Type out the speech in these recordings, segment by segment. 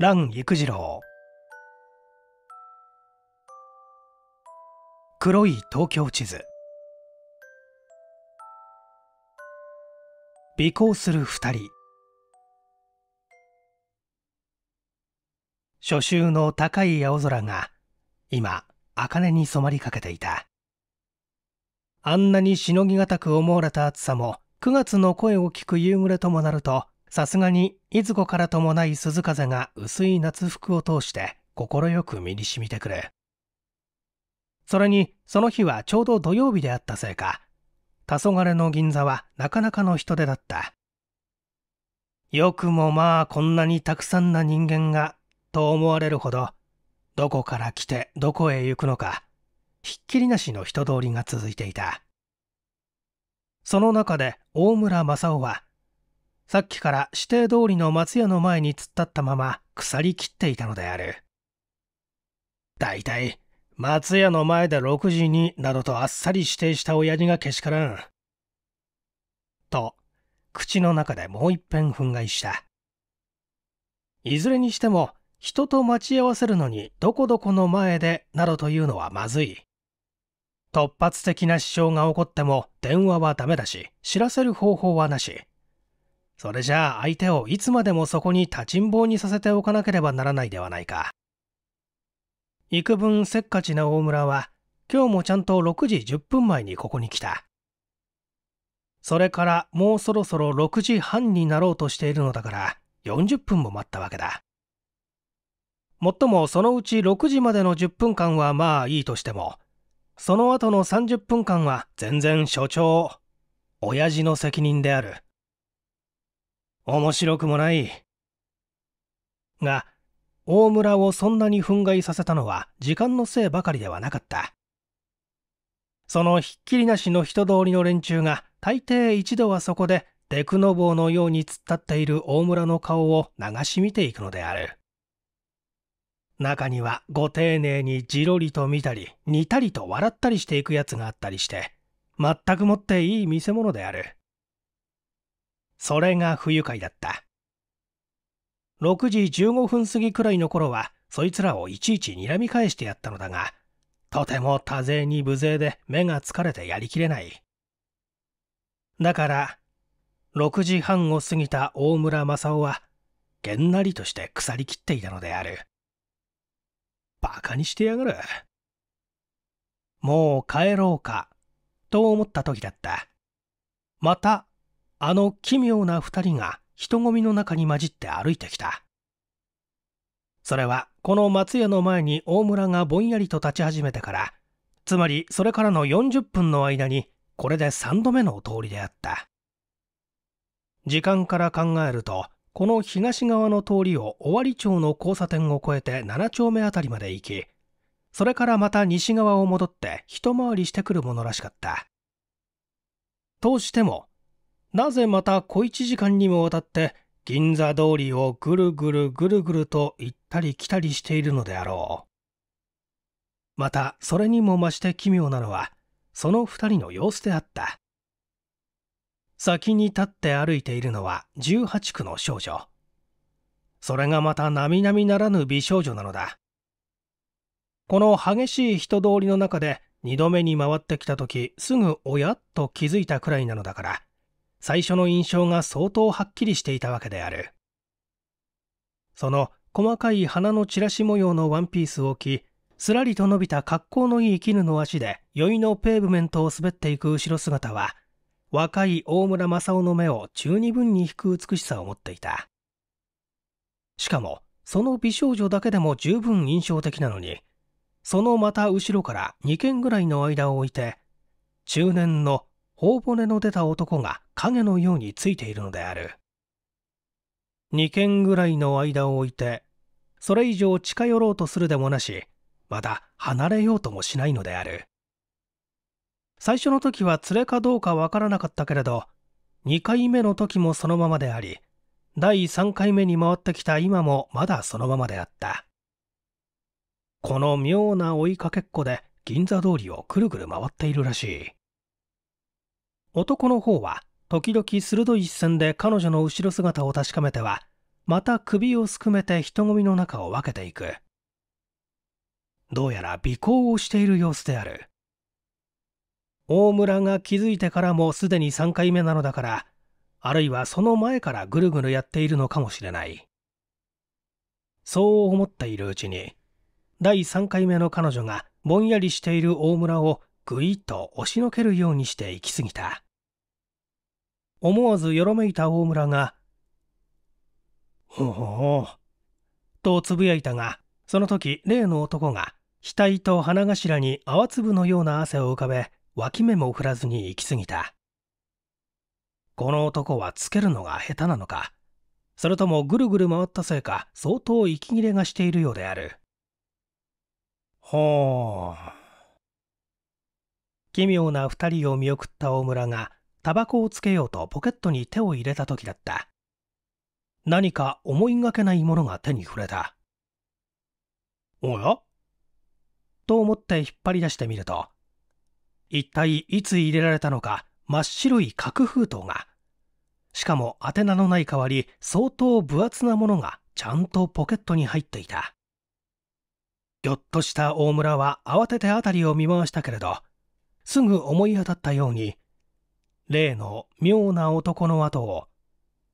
蘭育次郎黒い東京地図尾行する二人初秋の高い青空が今茜に染まりかけていたあんなにしのぎがたく思われた暑さも9月の声を聞く夕暮れともなるとさすがに、いずこからともない鈴風が薄い夏服を通して快く身に染みてくる。それに、その日はちょうど土曜日であったせいか、黄昏の銀座はなかなかの人出だった。よくもまあこんなにたくさんな人間が、と思われるほど、どこから来てどこへ行くのか、ひっきりなしの人通りが続いていた。その中で大村正雄はさっきから指定通りの松屋の前に突っ立ったまま腐りきっていたのである。だいたい、松屋の前で6時になどとあっさり指定した親父がけしからん。と、口の中でもう一遍憤慨した。いずれにしても、人と待ち合わせるのにどこどこの前でなどというのはまずい。突発的な支障が起こっても電話はダメだし、知らせる方法はなし。それじゃあ相手をいつまでもそこに立ちんぼうにさせておかなければならないではないか。幾分せっかちな大村は、今日もちゃんと6時10分前にここに来た。それからもうそろそろ6時半になろうとしているのだから、40分も待ったわけだ。もっともそのうち6時までの10分間はまあいいとしても、その後の30分間は全然所長、親父の責任である。面白くもない。が、大村をそんなに憤慨させたのは時間のせいばかりではなかった。そのひっきりなしの人通りの連中が大抵一度はそこでデクノボーのように突っ立っている大村の顔を流し見ていくのである。中にはご丁寧にじろりと見たり、似たりと笑ったりしていくやつがあったりして、全くもっていい見せ物である。それが不愉快だった6時15分過ぎくらいの頃はそいつらをいちいち睨み返してやったのだがとても多勢に無勢で目が疲れてやりきれないだから6時半を過ぎた大村正雄はげんなりとして腐りきっていたのであるバカにしてやがるもう帰ろうかと思った時だったまたあの奇妙な2人が人混みの中に混じって歩いてきたそれはこの松屋の前に大村がぼんやりと立ち始めてからつまりそれからの40分の間にこれで3度目の通りであった時間から考えるとこの東側の通りを尾張町の交差点を越えて7丁目辺りまで行きそれからまた西側を戻って一回りしてくるものらしかったどうしてもなぜまた小一時間にもわたって銀座通りをぐるぐるぐるぐると行ったり来たりしているのであろう。またそれにも増して奇妙なのはその2人の様子であった先に立って歩いているのは18区の少女それがまた並々ならぬ美少女なのだこの激しい人通りの中で2度目に回ってきた時すぐおやっと気づいたくらいなのだから最初の印象が相当はっきりしていたわけであるその細かい花のチラシ模様のワンピースを着すらりと伸びた格好のいい絹の足で酔いのペーブメントを滑っていく後ろ姿は若い大村正雄の目を中二分に引く美しさを持っていたしかもその美少女だけでも十分印象的なのにそのまた後ろから2軒ぐらいの間を置いて中年の頬骨の出た男が影のようについているのである2軒ぐらいの間を置いてそれ以上近寄ろうとするでもなしまた離れようともしないのである最初の時は連れかどうかわからなかったけれど2回目の時もそのままであり第3回目に回ってきた今もまだそのままであったこの妙な追いかけっこで銀座通りをくるくる回っているらしい男の方は時々鋭い視線で彼女の後ろ姿を確かめてはまた首をすくめて人混みの中を分けていくどうやら尾行をしている様子である大村が気づいてからもすでに3回目なのだからあるいはその前からぐるぐるやっているのかもしれないそう思っているうちに第3回目の彼女がぼんやりしている大村をぐいっと押しのけるようにして行き過ぎた思わずよろめいた大村が、ほうほう、とつぶやいたが、その時例の男が、額と鼻頭に泡粒のような汗を浮かべ、脇目も振らずに行き過ぎた。この男はつけるのが下手なのか、それともぐるぐる回ったせいか、相当息切れがしているようである。ほう。奇妙な二人を見送った大村が、タバコをつけようとポケットに手を入れた時だった何か思いがけないものが手に触れたおやと思って引っ張り出してみると一体いつ入れられたのか真っ白い角封筒がしかも宛名のない代わり相当分厚なものがちゃんとポケットに入っていたぎょっとした大村は慌てて辺りを見回したけれどすぐ思い当たったように例の妙な男の後を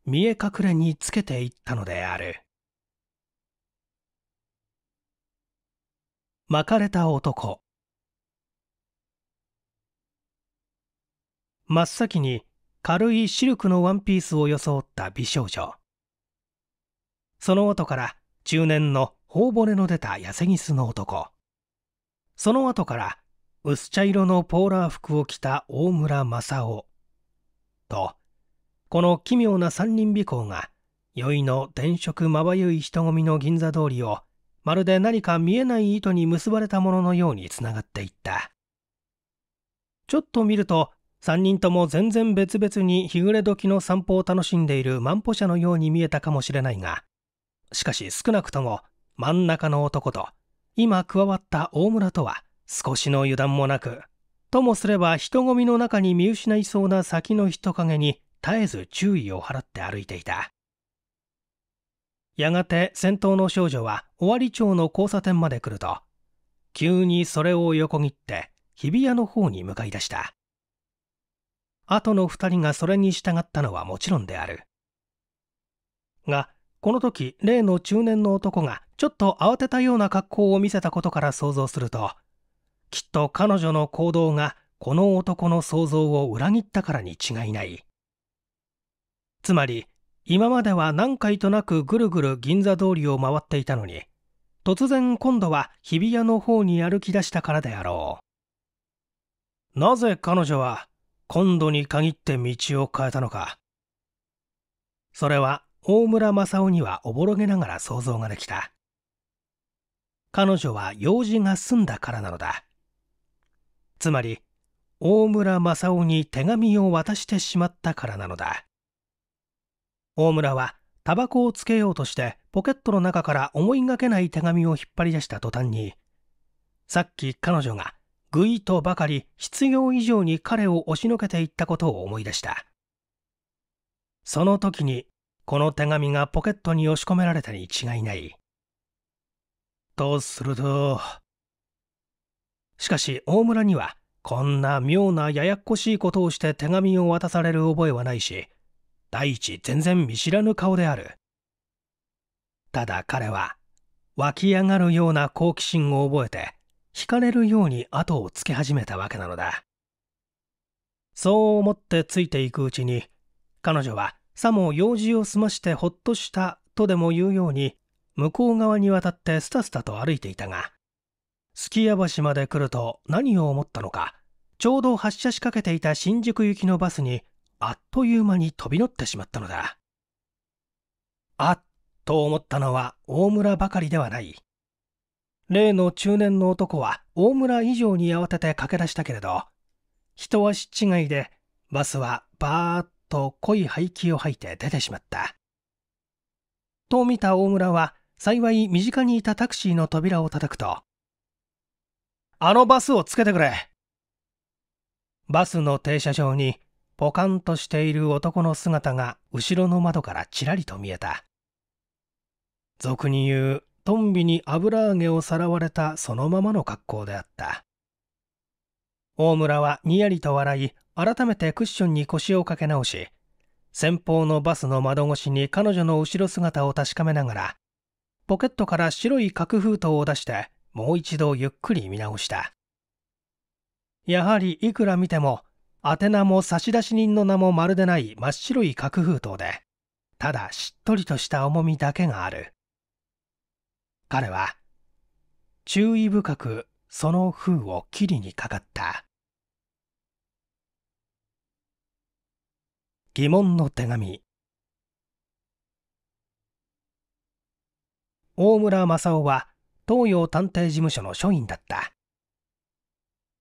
見え隠れにつけていったのである巻かれた男真っ先に軽いシルクのワンピースを装った美少女その後から中年の頬骨の出た痩せぎすの男その後から薄茶色のポーラー服を着た大村正雄とこの奇妙な三人尾行が宵の電飾まばゆい人混みの銀座通りをまるで何か見えない糸に結ばれたもののようにつながっていったちょっと見ると3人とも全然別々に日暮れ時の散歩を楽しんでいる万歩者のように見えたかもしれないがしかし少なくとも真ん中の男と今加わった大村とは少しの油断もなくともすれば人混みの中に見失いそうな先の人影に絶えず注意を払って歩いていたやがて先頭の少女は尾張町の交差点まで来ると急にそれを横切って日比谷の方に向かい出した後の2人がそれに従ったのはもちろんであるがこの時例の中年の男がちょっと慌てたような格好を見せたことから想像するときっと彼女の行動がこの男の想像を裏切ったからに違いないつまり今までは何回となくぐるぐる銀座通りを回っていたのに突然今度は日比谷の方に歩き出したからであろうなぜ彼女は今度に限って道を変えたのかそれは大村正雄にはおぼろげながら想像ができた彼女は用事が済んだからなのだつまり大村正雄に手紙を渡してしまったからなのだ大村はタバコをつけようとしてポケットの中から思いがけない手紙を引っ張り出した途端にさっき彼女がぐいとばかり必要以上に彼を押しのけていったことを思い出したその時にこの手紙がポケットに押し込められたに違いないとするとしかし大村にはこんな妙なややっこしいことをして手紙を渡される覚えはないし第一全然見知らぬ顔であるただ彼は湧き上がるような好奇心を覚えて惹かれるように後をつけ始めたわけなのだそう思ってついていくうちに彼女はさも用事を済ましてほっとしたとでも言うように向こう側に渡ってスタスタと歩いていたがすきや橋まで来ると何を思ったのかちょうど発車しかけていた新宿行きのバスにあっという間に飛び乗ってしまったのだあっと思ったのは大村ばかりではない例の中年の男は大村以上に慌てて駆け出したけれど一足違いでバスはバーッと濃い排気を吐いて出てしまったと見た大村は幸い身近にいたタクシーの扉を叩くとあのバスをつけてくれ。バスの停車場にポカンとしている男の姿が後ろの窓からちらりと見えた。俗に言う、トンビに油揚げをさらわれたそのままの格好であった。大村はにやりと笑い、改めてクッションに腰をかけ直し、先方のバスの窓越しに彼女の後ろ姿を確かめながら、ポケットから白い角封筒を出して、もう一度ゆっくり見直したやはりいくら見ても宛名も差出人の名もまるでない真っ白い角封筒でただしっとりとした重みだけがある彼は注意深くその封を切りにかかった疑問の手紙大村正雄は東洋探偵事務所の署員だった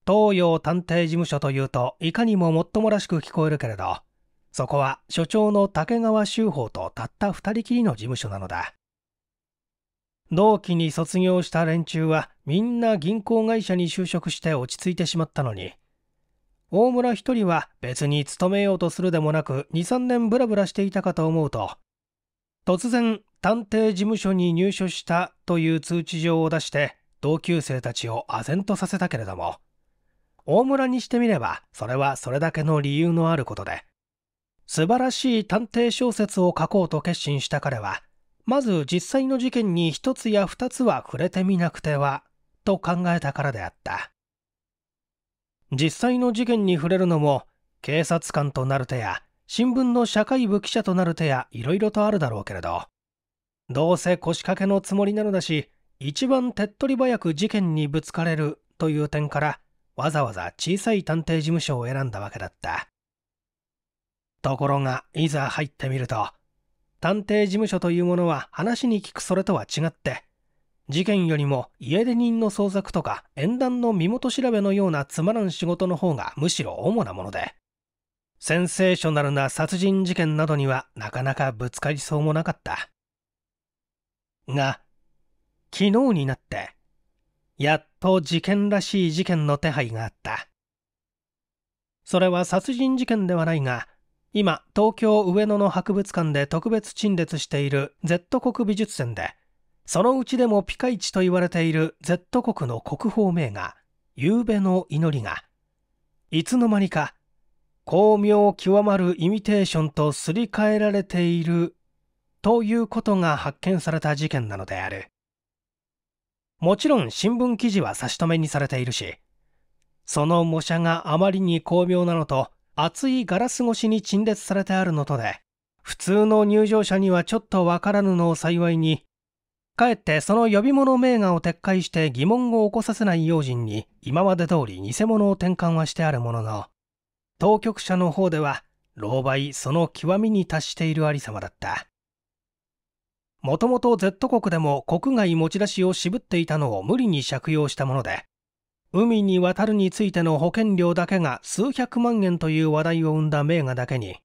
東洋探偵事務所というといかにももっともらしく聞こえるけれどそこは所長の竹川修法とたった2人きりの事務所なのだ同期に卒業した連中はみんな銀行会社に就職して落ち着いてしまったのに大村一人は別に勤めようとするでもなく23年ブラブラしていたかと思うと突然探偵事務所に入所したという通知状を出して同級生たちを唖然とさせたけれども大村にしてみればそれはそれだけの理由のあることで素晴らしい探偵小説を書こうと決心した彼はまず実際の事件に一つや二つは触れてみなくてはと考えたからであった実際の事件に触れるのも警察官となる手や新聞の社会部記者となる手やいろいろとあるだろうけれどどうせ腰掛けのつもりなのだし一番手っ取り早く事件にぶつかれるという点からわざわざ小さい探偵事務所を選んだわけだったところがいざ入ってみると探偵事務所というものは話に聞くそれとは違って事件よりも家出人の捜索とか縁談の身元調べのようなつまらん仕事の方がむしろ主なものでセンセーショナルな殺人事件などにはなかなかぶつかりそうもなかったが、昨日になって、やっと事件らしい事件の手配があった。それは殺人事件ではないが、今、東京上野の博物館で特別陳列している Z 国美術展で、そのうちでもピカイチと言われている Z 国の国宝名画、夕べの祈りが、いつの間にか、巧妙極まるイミテーションとすり替えられているということが発見された事件なのである。もちろん新聞記事は差し止めにされているし、その模写があまりに巧妙なのと、厚いガラス越しに陳列されてあるのとで、普通の入場者にはちょっとわからぬのを幸いに、かえってその呼び物名画を撤回して疑問を起こさせない用心に今まで通り偽物を転換はしてあるものの、当局者の方では、狼狽その極みに達しているありさまだった。もともと Z 国でも国外持ち出しを渋っていたのを無理に借用したもので、海に渡るについての保険料だけが数百万円という話題を生んだ名画だけに、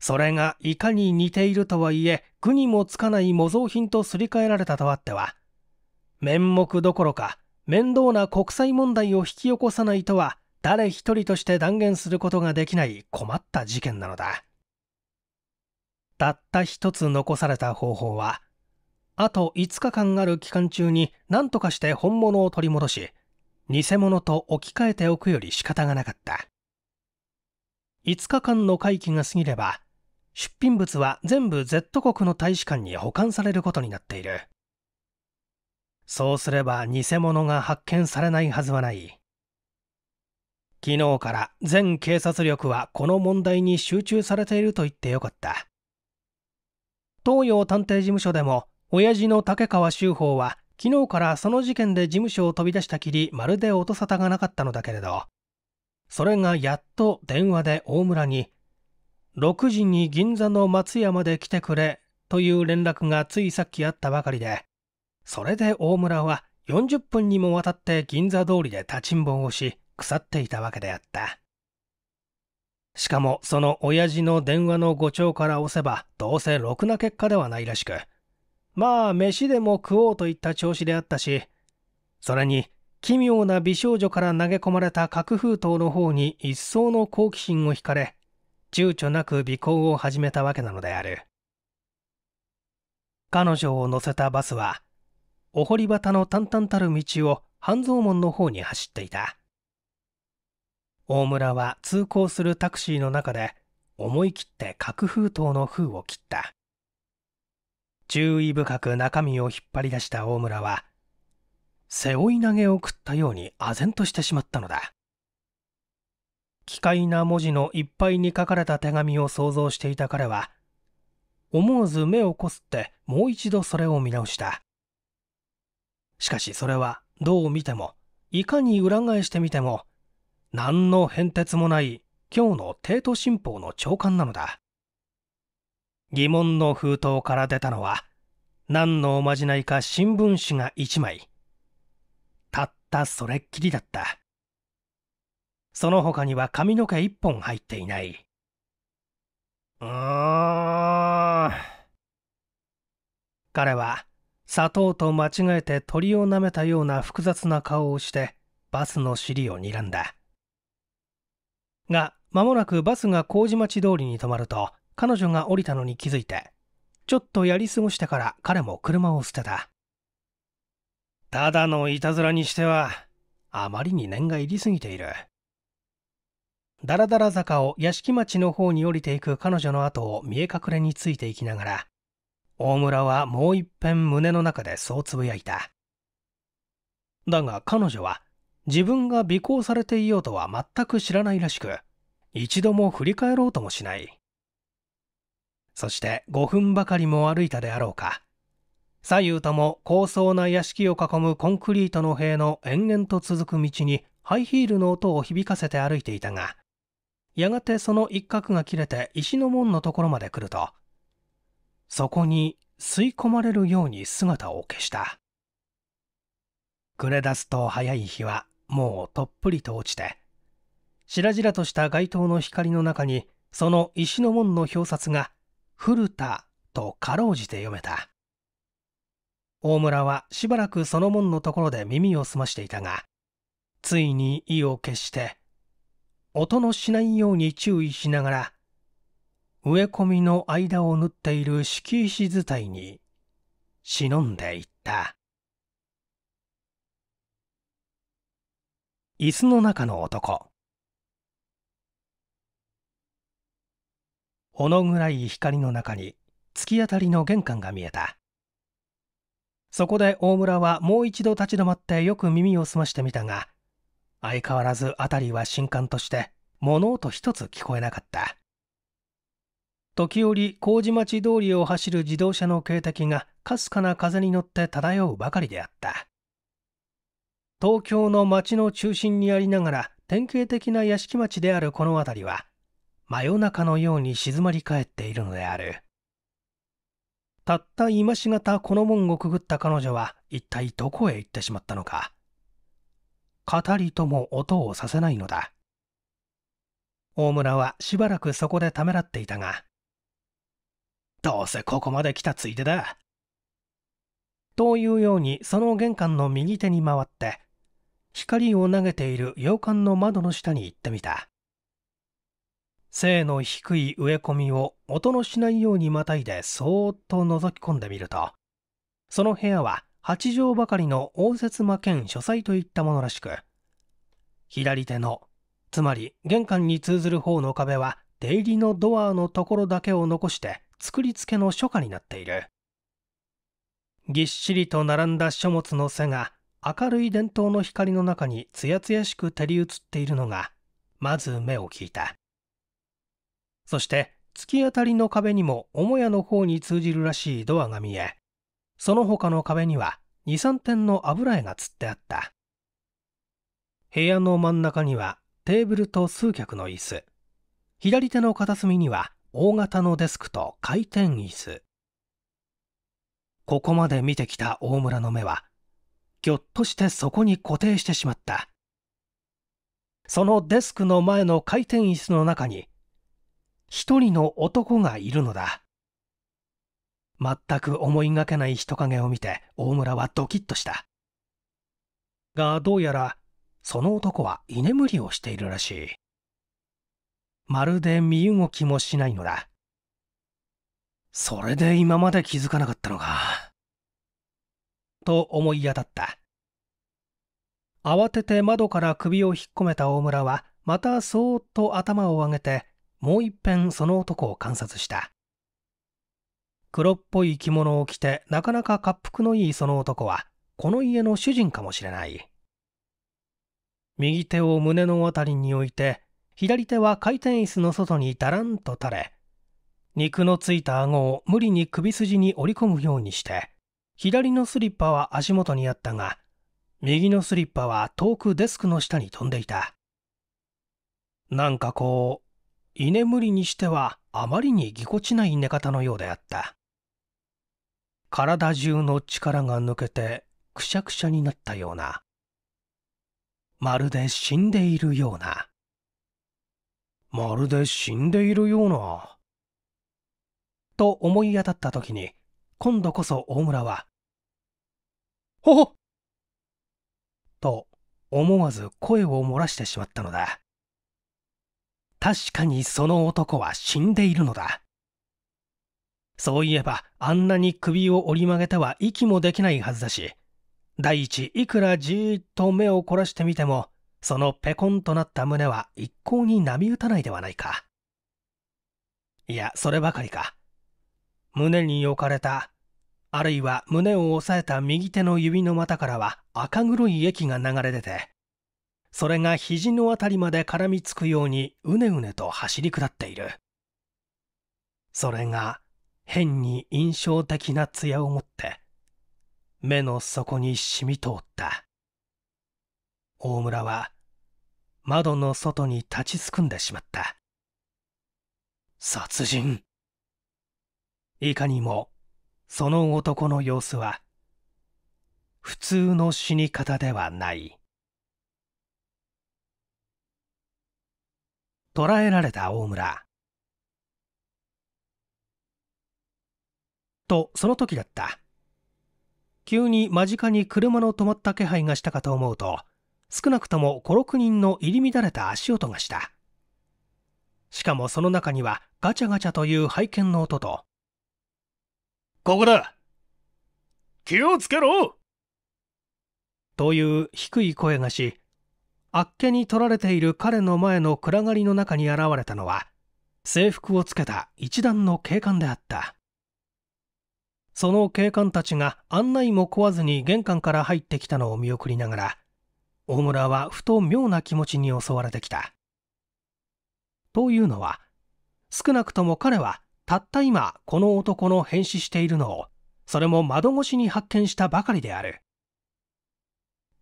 それがいかに似ているとはいえ、苦にもつかない模造品とすり替えられたとあっては、面目どころか、面倒な国際問題を引き起こさないとは、誰一人として断言することができない困った事件なのだ。たった一つ残された方法は、あと5日間ある期間中に何とかして本物を取り戻し、偽物と置き換えておくより仕方がなかった。5日間の会期が過ぎれば、出品物は全部 Z 国の大使館に保管されることになっている。そうすれば偽物が発見されないはずはない。昨日から全警察力はこの問題に集中されていると言ってよかった。東洋探偵事務所でも親父の竹川修法は昨日からその事件で事務所を飛び出したきりまるで音沙汰がなかったのだけれどそれがやっと電話で大村に6時に銀座の松屋まで来てくれという連絡がついさっきあったばかりでそれで大村は40分にもわたって銀座通りで立ちんぼをし腐っていたわけであった。しかもその親父の電話の誤調から押せばどうせろくな結果ではないらしくまあ飯でも食おうといった調子であったしそれに奇妙な美少女から投げ込まれた核封筒の方に一層の好奇心を惹かれ躊躇なく尾行を始めたわけなのである彼女を乗せたバスはお堀端の淡々たる道を半蔵門の方に走っていた大村は通行するタクシーの中で思い切って核封筒の封を切った注意深く中身を引っ張り出した大村は背負い投げを食ったように唖然としてしまったのだ奇怪な文字のいっぱいに書かれた手紙を想像していた彼は思わず目をこすってもう一度それを見直したしかしそれはどう見てもいかに裏返してみても何の変哲もない今日の帝都新報の朝刊なのだ疑問の封筒から出たのは何のおまじないか新聞紙が1枚たったそれっきりだったその他には髪の毛1本入っていないうーん彼は砂糖と間違えて鳥を舐めたような複雑な顔をしてバスの尻を睨んだが、間もなくバスが麹町通りに止まると、彼女が降りたのに気づいて、ちょっとやり過ごしたから彼も車を捨てた。ただのいたずらにしては、あまりに念が入りすぎている。だらだら坂を屋敷町の方に降りていく彼女の後を見え隠れについていきながら、大村はもう一遍胸の中でそうつぶやいた。だが彼女は自分が尾行されていようとは全く知らないらしく、一度も振り返ろうともしない。そして5分ばかりも歩いたであろうか。左右とも高層な屋敷を囲むコンクリートの塀の延々と続く道にハイヒールの音を響かせて歩いていたが、やがてその一角が切れて石の門のところまで来ると、そこに吸い込まれるように姿を消した。暮れ出すと早い日はもうとっぷりと落ちて白々とした街灯の光の中にその石の門の表札が「古田」とかろうじて読めた大村はしばらくその門のところで耳を澄ましていたがついに意を決して音のしないように注意しながら植え込みの間を縫っている敷石伝いに忍んでいった。椅子の中の男ほの暗い光の中に突き当たりの玄関が見えたそこで大村はもう一度立ち止まってよく耳を澄ましてみたが相変わらず辺りは新刊として物音一つ聞こえなかった時折麹町通りを走る自動車の警笛がかすかな風に乗って漂うばかりであった東京の町の中心にありながら典型的な屋敷町であるこの辺りは真夜中のように静まり返っているのであるたった今しがたこの門をくぐった彼女は一体どこへ行ってしまったのか語りとも音をさせないのだ大村はしばらくそこでためらっていたがどうせここまで来たついでだというようにその玄関の右手に回って光を投げている洋館の窓の下に行ってみた背の低い植え込みを音のしないようにまたいでそーっと覗き込んでみるとその部屋は8畳ばかりの応接間兼書斎といったものらしく左手のつまり玄関に通ずる方の壁は出入りのドアのところだけを残して作り付けの書架になっているぎっしりと並んだ書物の背が明るい伝統の光の中につやつやしく照り写っているのがまず目を引いたそして突き当たりの壁にも母屋の方に通じるらしいドアが見えその他の壁には23点の油絵がつってあった部屋の真ん中にはテーブルと数脚の椅子左手の片隅には大型のデスクと回転椅子ここまで見てきた大村の目はぎょっとしてそこに固定してしまったそのデスクの前の回転椅子の中に一人の男がいるのだ全く思いがけない人影を見て大村はドキッとしたがどうやらその男は居眠りをしているらしいまるで身動きもしないのだそれで今まで気づかなかったのか。と思い当たった。慌てて窓から首を引っ込めた大村は、またそーっと頭を上げて、もういっぺんその男を観察した。黒っぽい着物を着て、なかなか恰幅のいいその男は、この家の主人かもしれない。右手を胸の辺りに置いて、左手は回転椅子の外にだらんと垂れ、肉のついた顎を無理に首筋に折り込むようにして、左のスリッパは足元にあったが、右のスリッパは遠くデスクの下に飛んでいた。なんかこう、居眠りにしてはあまりにぎこちない寝方のようであった。体中の力が抜けてくしゃくしゃになったような。まるで死んでいるような。まるで死んでいるような。と思い当たった時に、今度こそ大村は、ほほと思わず声を漏らしてしまったのだ。確かにその男は死んでいるのだ。そういえば、あんなに首を折り曲げては息もできないはずだし、第一、いくらじーっと目を凝らしてみても、そのペコンとなった胸は一向に波打たないではないか。いや、そればかりか。胸に置かれた、あるいは胸を押さえた右手の指の股からは赤黒い液が流れ出て、それが肘のあたりまで絡みつくようにうねうねと走り下っている。それが変に印象的な艶を持って、目の底に染み通った。大村は窓の外に立ちすくんでしまった。殺人。いかにもその男の様子は普通の死に方ではない捕らえられた大村とその時だった急に間近に車の止まった気配がしたかと思うと少なくとも56人の入り乱れた足音がしたしかもその中にはガチャガチャという拝見の音とここだ気をつけろという低い声がし、あっけに取られている彼の前の暗がりの中に現れたのは、制服をつけた一団の警官であった。その警官たちが案内も壊ずに玄関から入ってきたのを見送りながら、大村はふと妙な気持ちに襲われてきた。というのは、少なくとも彼はたった今この男の変死しているのをそれも窓越しに発見したばかりである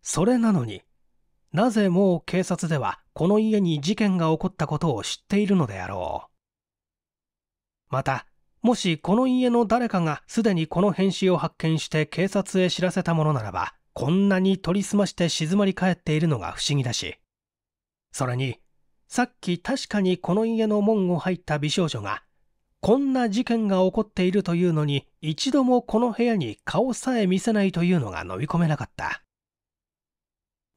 それなのになぜもう警察ではこの家に事件が起こったことを知っているのであろうまたもしこの家の誰かがすでにこの変死を発見して警察へ知らせたものならばこんなに取りすまして静まり返っているのが不思議だしそれにさっき確かにこの家の門を入った美少女がこんな事件が起こっているというのに一度もこの部屋に顔さえ見せないというのが飲み込めなかった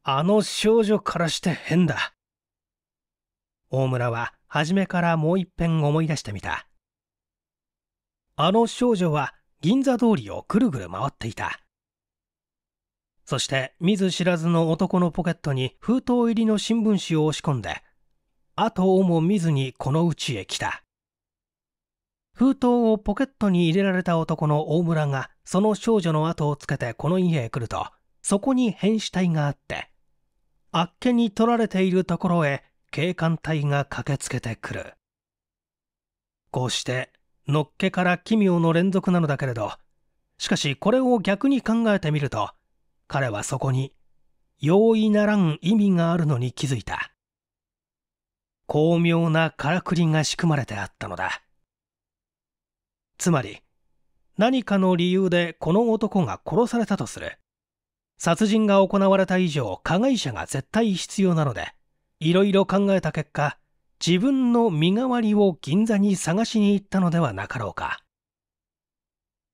あの少女からして変だ大村は初めからもう一遍思い出してみたあの少女は銀座通りをぐるぐる回っていたそして見ず知らずの男のポケットに封筒入りの新聞紙を押し込んで後をも見ずにこの家へ来た封筒をポケットに入れられた男の大村がその少女の後をつけてこの家へ来るとそこに変死体があってあっけに取られているところへ警官隊が駆けつけてくるこうしてのっけから奇妙の連続なのだけれどしかしこれを逆に考えてみると彼はそこに容易ならん意味があるのに気づいた巧妙なからくりが仕組まれてあったのだつまり何かの理由でこの男が殺されたとする殺人が行われた以上加害者が絶対必要なのでいろいろ考えた結果自分の身代わりを銀座に探しに行ったのではなかろうか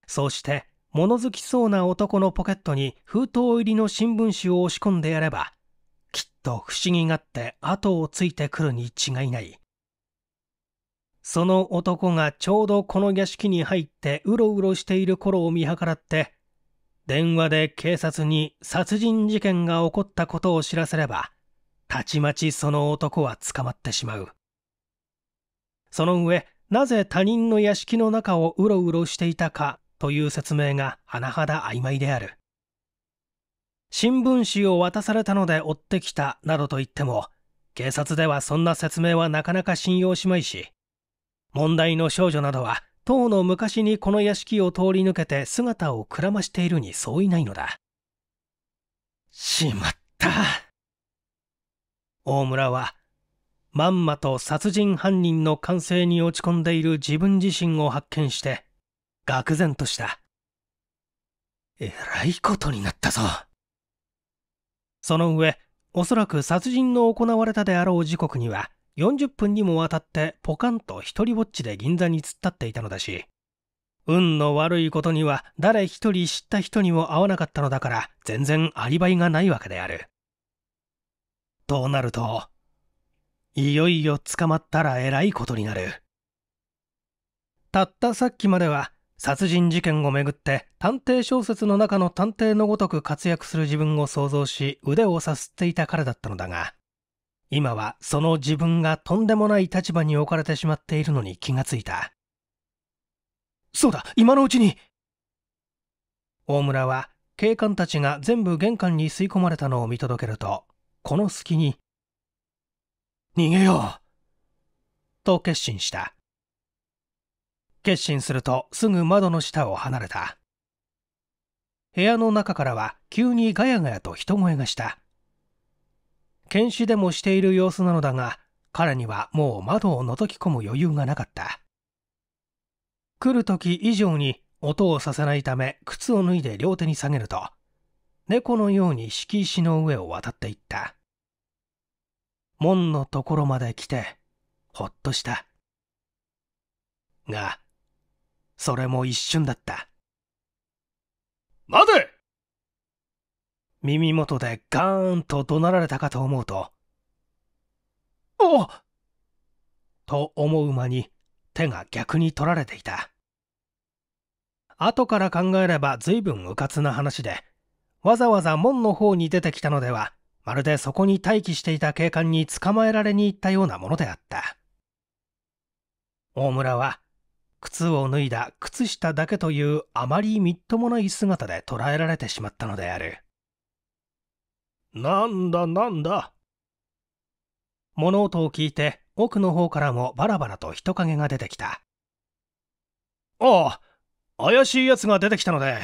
そうして物好きそうな男のポケットに封筒入りの新聞紙を押し込んでやればきっと不思議がって後をついてくるに違いないその男がちょうどこの屋敷に入ってうろうろしている頃を見計らって、電話で警察に殺人事件が起こったことを知らせれば、たちまちその男は捕まってしまう。その上、なぜ他人の屋敷の中をうろうろしていたかという説明が甚だ曖昧である。新聞紙を渡されたので追ってきたなどと言っても、警察ではそんな説明はなかなか信用しまいし、問題の少女などは、唐の昔にこの屋敷を通り抜けて姿をくらましているに相違ないのだ。しまった。大村は、まんまと殺人犯人の完成に落ち込んでいる自分自身を発見して、愕然とした。えらいことになったぞ。その上、おそらく殺人の行われたであろう時刻には、40分にもわたってポカンと一人ぼっちで銀座に突っ立っていたのだし、運の悪いことには誰一人知った人にも会わなかったのだから全然アリバイがないわけである。となると、いよいよ捕まったらえらいことになる。たったさっきまでは殺人事件をめぐって探偵小説の中の探偵のごとく活躍する自分を想像し腕をさすっていた彼だったのだが、今はその自分がとんでもない立場に置かれてしまっているのに気がついた。そうだ、今のうちに大村は警官たちが全部玄関に吸い込まれたのを見届けると、この隙に、逃げようと決心した。決心するとすぐ窓の下を離れた。部屋の中からは急にガヤガヤと人声がした。検視でもしている様子なのだが、彼にはもう窓を覗き込む余裕がなかった。来る時以上に音をさせないため靴を脱いで両手に下げると、猫のように敷石の上を渡っていった。門のところまで来て、ほっとした。が、それも一瞬だった。待て耳元でガーンと怒鳴られたかと思うと、おと思う間に手が逆に取られていた。後から考えれば随分うかつな話で、わざわざ門の方に出てきたのでは、まるでそこに待機していた警官に捕まえられに行ったようなものであった。大村は、靴を脱いだ靴下だけというあまりみっともない姿で捕らえられてしまったのである。なんだなんだ。物音を聞いて奥の方からもバラバラと人影が出てきた。ああ、怪しい奴が出てきたので。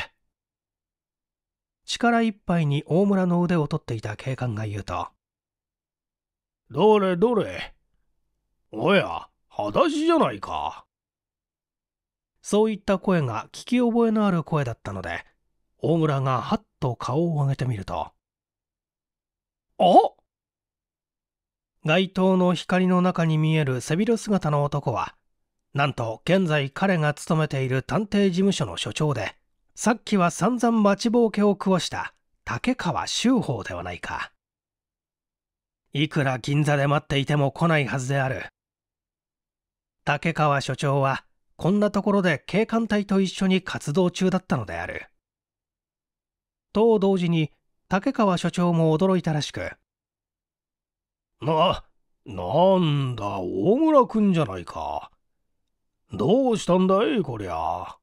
力いっぱいに大村の腕を取っていた警官が言うと。どれどれ。おや、裸足じゃないか。そういった声が聞き覚えのある声だったので、大村がはっと顔を上げてみると。お街灯の光の中に見える背広姿の男は、なんと現在彼が勤めている探偵事務所の所長で、さっきは散々待ちぼうけを食わした竹川修法ではないか。いくら銀座で待っていても来ないはずである。竹川所長は、こんなところで警官隊と一緒に活動中だったのである。と同時に、竹川所長も驚いたらしくな、なんだ、大村くんじゃないか。どうしたんだい、こりゃ。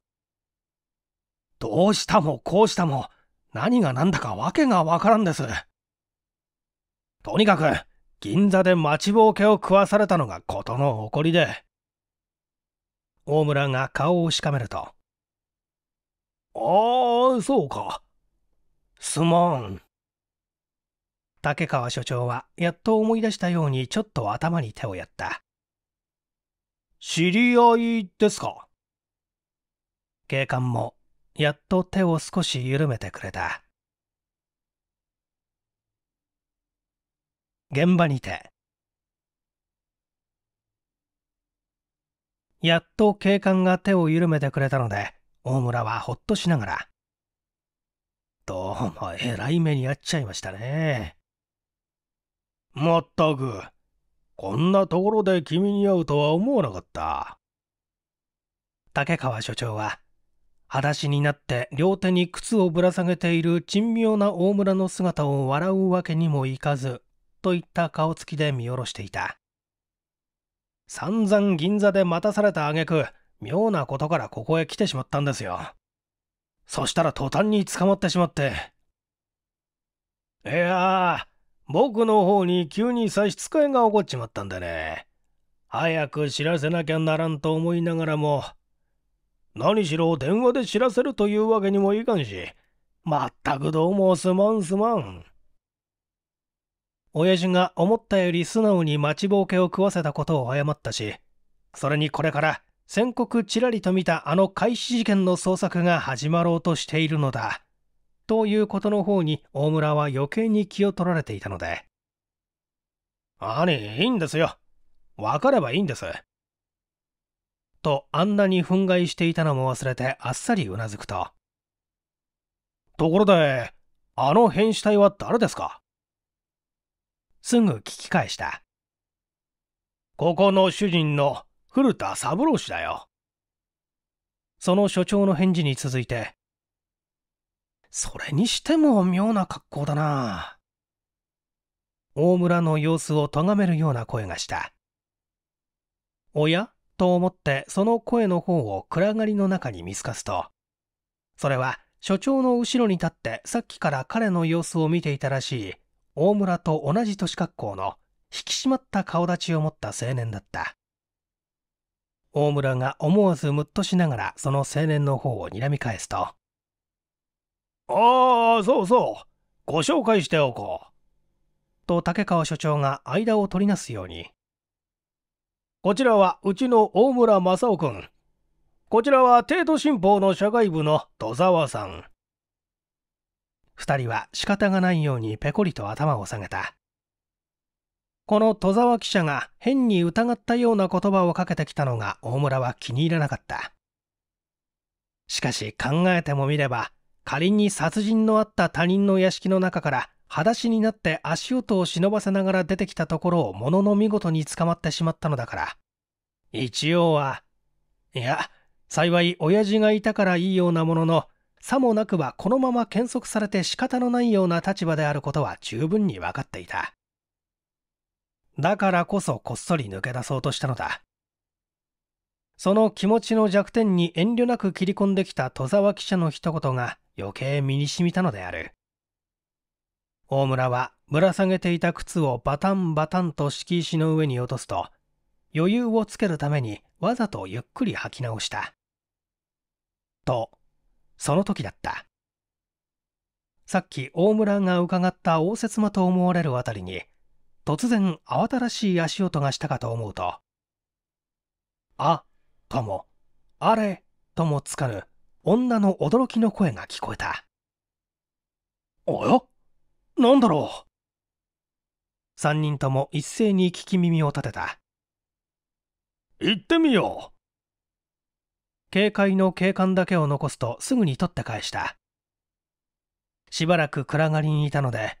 どうしたもこうしたも、何が何だかわけがわからんです。とにかく、銀座で待ちぼうけを食わされたのが事の起こりで。大村が顔をしかめると。ああ、そうか。すまん。竹川所長はやっと思い出したようにちょっと頭に手をやった。知り合いですか警官もやっと手を少し緩めてくれた。現場にて。やっと警官が手を緩めてくれたので、大村はほっとしながら、どうもえらい目に遭っちゃいましたね。まったく、こんなところで君に会うとは思わなかった。竹川所長は、裸足になって両手に靴をぶら下げている珍妙な大村の姿を笑うわけにもいかず、といった顔つきで見下ろしていた。散々銀座で待たされた挙句妙なことからここへ来てしまったんですよ。そしたら途端に捕まってしまって。いやー、僕の方に急に差し支えが起こっちまったんでね。早く知らせなきゃならんと思いながらも、何しろ電話で知らせるというわけにもいかんし、まったくどうもすまんすまん。親父が思ったより素直に待ちぼうけを食わせたことを謝ったし、それにこれから宣国ちらりと見たあの開始事件の捜索が始まろうとしているのだ。ということの方に大村は余計に気を取られていたので。兄、いいんですよ。わかればいいんです。と、あんなに憤慨していたのも忘れてあっさりうなずくと。ところで、あの変死体は誰ですかすぐ聞き返した。ここの主人の古田三郎氏だよ。その所長の返事に続いて、それにしても妙な格好だな。大村の様子を咎めるような声がした。おやと思ってその声の方を暗がりの中に見透かすと、それは所長の後ろに立ってさっきから彼の様子を見ていたらしい大村と同じ年格好の引き締まった顔立ちを持った青年だった。大村が思わずムッとしながらその青年の方を睨み返すと「ああそうそうご紹介しておこう」と竹川所長が間を取りなすように「こちらはうちの大村正雄君こちらは帝都新報の社会部の戸沢さん」2人は仕方がないようにペコリと頭を下げた。この戸沢記者が変に疑ったような言葉をかけてきたのが大村は気に入らなかった。しかし考えてもみれば、仮に殺人のあった他人の屋敷の中から裸足になって足音を忍ばせながら出てきたところをものの見事に捕まってしまったのだから。一応は、いや、幸い親父がいたからいいようなものの、さもなくはこのまま検索されて仕方のないような立場であることは十分に分かっていた。だからこそこっそり抜け出そうとしたのだ。その気持ちの弱点に遠慮なく切り込んできた戸沢記者の一言が余計身に染みたのである。大村はぶら下げていた靴をバタンバタンと敷石の上に落とすと、余裕をつけるためにわざとゆっくり履き直した。と、その時だった。さっき大村が伺った応接間と思われるあたりに、突然慌ただしい足音がしたかと思うと「あ」とも「あれ」ともつかぬ女の驚きの声が聞こえた「およなんだろう?」3人とも一斉に聞き耳を立てた「行ってみよう」警戒の警官だけを残すとすぐに取って返したしばらく暗がりにいたので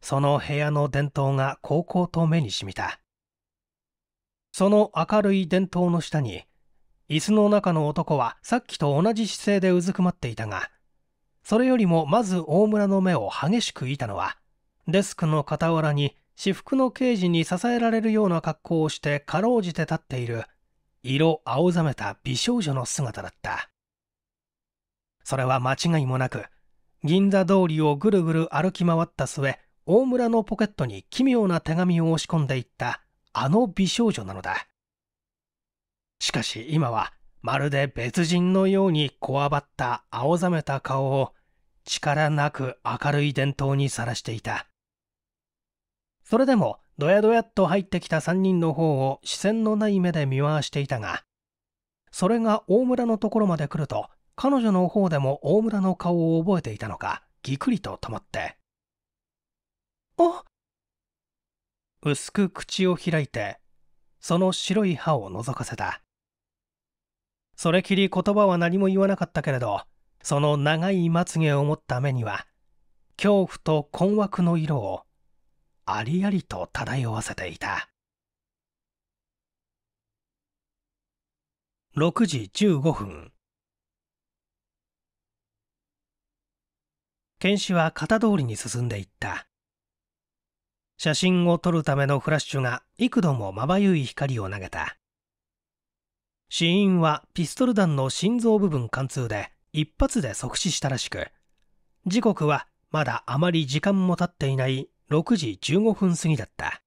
その部屋の電灯が高々と目にしみたその明るい伝統の下に椅子の中の男はさっきと同じ姿勢でうずくまっていたがそれよりもまず大村の目を激しくいたのはデスクの傍らに私服の刑事に支えられるような格好をしてかろうじて立っている色青ざめた美少女の姿だったそれは間違いもなく銀座通りをぐるぐる歩き回った末大村のポケットに奇妙な手紙を押し込んでいったあの美少女なのだしかし今はまるで別人のようにこわばった青ざめた顔を力なく明るい伝統にさらしていたそれでもドヤドヤっと入ってきた3人の方を視線のない目で見回していたがそれが大村のところまで来ると彼女の方でも大村の顔を覚えていたのかぎくりと止まってお薄く口を開いてその白い歯を覗かせたそれきり言葉は何も言わなかったけれどその長いまつげを持った目には恐怖と困惑の色をありありと漂わせていた6時15分剣士は型通りに進んでいった写真を撮るためのフラッシュが幾度もまばゆい光を投げた死因はピストル弾の心臓部分貫通で一発で即死したらしく時刻はまだあまり時間も経っていない6時15分過ぎだった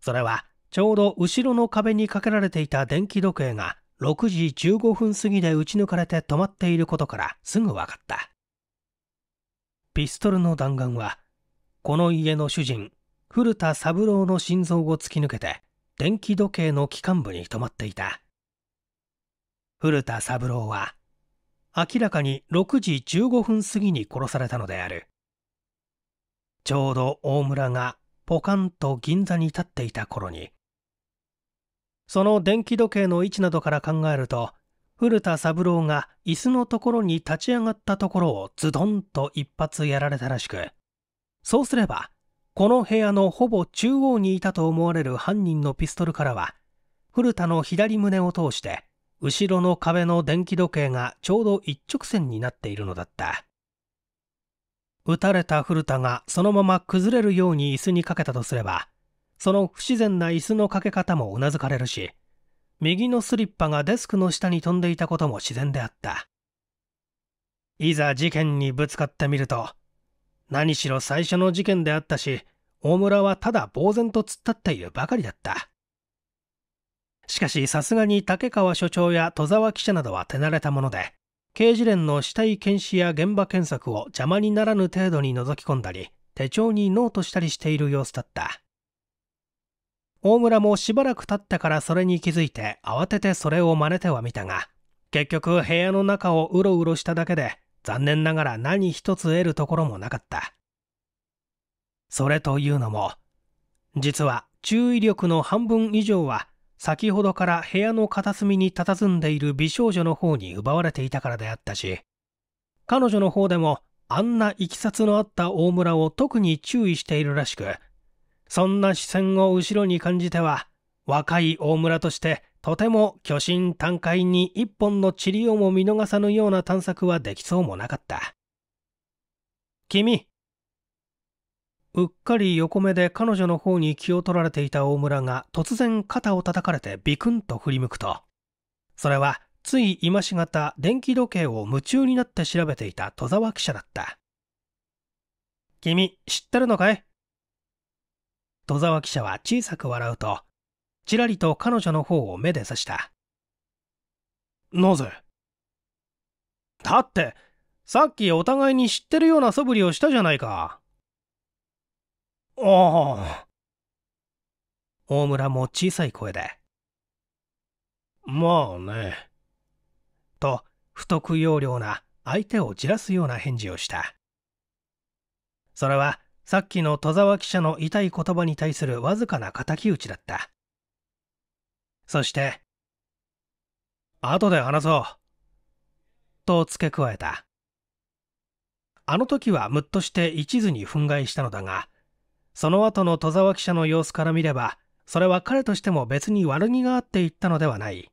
それはちょうど後ろの壁にかけられていた電気時計が6時15分過ぎで撃ち抜かれて止まっていることからすぐ分かったピストルの弾丸はこの家の主人、古田三郎の心臓を突き抜けて、電気時計の機関部に止まっていた。古田三郎は、明らかに6時15分過ぎに殺されたのである。ちょうど大村がポカンと銀座に立っていた頃に、その電気時計の位置などから考えると、古田三郎が椅子のところに立ち上がったところをズドンと一発やられたらしく、そうすれば、この部屋のほぼ中央にいたと思われる犯人のピストルからは、古田の左胸を通して、後ろの壁の電気時計がちょうど一直線になっているのだった。撃たれた古田がそのまま崩れるように椅子にかけたとすれば、その不自然な椅子のかけ方もうなずかれるし、右のスリッパがデスクの下に飛んでいたことも自然であった。いざ事件にぶつかってみると、何しろ最初の事件であったし、大村はただ呆然と突っ立っているばかりだった。しかし、さすがに竹川所長や戸沢記者などは手慣れたもので、刑事連の死体検視や現場検索を邪魔にならぬ程度に覗き込んだり、手帳にノートしたりしている様子だった。大村もしばらく経ってからそれに気づいて慌ててそれを真似てはみたが、結局部屋の中をうろうろしただけで残念ながら何一つ得るところもなかった。それというのも、実は注意力の半分以上は先ほどから部屋の片隅に佇んでいる美少女の方に奪われていたからであったし、彼女の方でもあんないきさつのあった大村を特に注意しているらしく、そんな視線を後ろに感じては、若い大村としてとても巨神短海に一本の塵をも見逃さぬような探索はできそうもなかった。君うっかり横目で彼女の方に気を取られていた大村が突然肩を叩かれてビクンと振り向くと、それはつい今しがた電気時計を夢中になって調べていた戸沢記者だった。君、知ってるのかい戸沢記者は小さく笑うと、ちらりと彼女の方を目で刺した。なぜだって、さっきお互いに知ってるような素振りをしたじゃないか。ああ。大村も小さい声で。まあね。と、不得要領な相手をじらすような返事をした。それは、さっきの戸沢記者の痛い言葉に対するわずかな敵討ちだった。そして、後で話そう。と付け加えた。あの時はむっとして一途に憤慨したのだが、その後の戸沢記者の様子から見れば、それは彼としても別に悪気があって言ったのではない。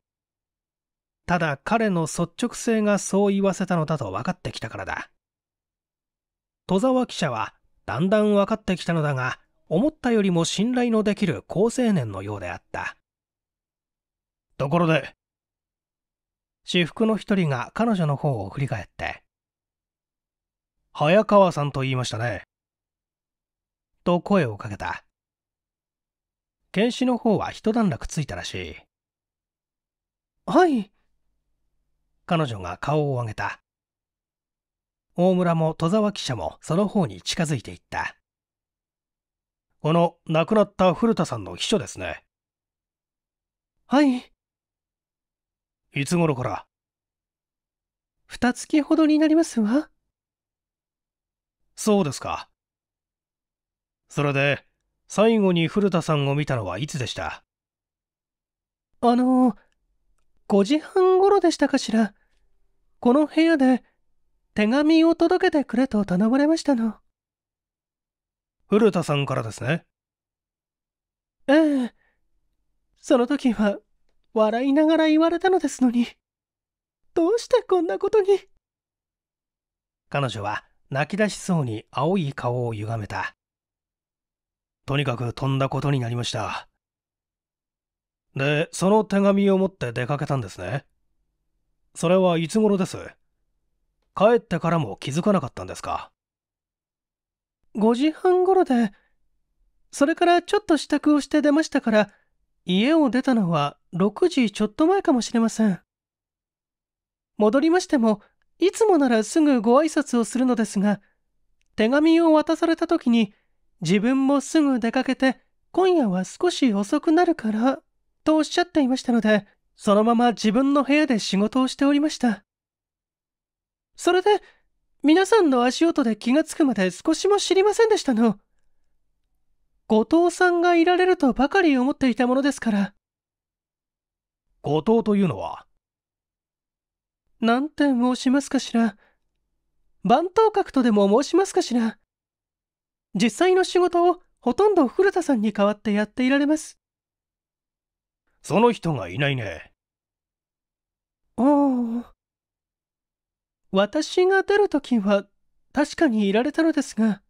ただ彼の率直性がそう言わせたのだと分かってきたからだ。戸沢記者はだんだん分かってきたのだが、思ったよりも信頼のできる好青年のようであった。ところで私服の一人が彼女の方を振り返って早川さんと言いましたねと声をかけた検視の方は一段落ついたらしいはい彼女が顔を上げた大村も戸沢記者もその方に近づいていったこの亡くなった古田さんの秘書ですねはいいつ頃から二月ほどになりますわ。そうですか。それで、最後に古田さんを見たのはいつでしたあの、5時半頃でしたかしら。この部屋で、手紙を届けてくれと頼まれましたの。古田さんからですね。ええ。その時は笑いながら言われたのですのにどうしてこんなことに彼女は泣き出しそうに青い顔を歪めたとにかく飛んだことになりましたでその手紙を持って出かけたんですねそれはいつ頃です帰ってからも気づかなかったんですか5時半頃でそれからちょっと支度をして出ましたから家を出たのは6時ちょっと前かもしれません。戻りましても、いつもならすぐご挨拶をするのですが、手紙を渡された時に、自分もすぐ出かけて、今夜は少し遅くなるから、とおっしゃっていましたので、そのまま自分の部屋で仕事をしておりました。それで、皆さんの足音で気がつくまで少しも知りませんでしたの。後藤さんがいられるとばかり思っていたものですから。後藤というのは何て申しますかしら番頭角とでも申しますかしら実際の仕事をほとんど古田さんに代わってやっていられますその人がいないねああ私が出るときは確かにいられたのですが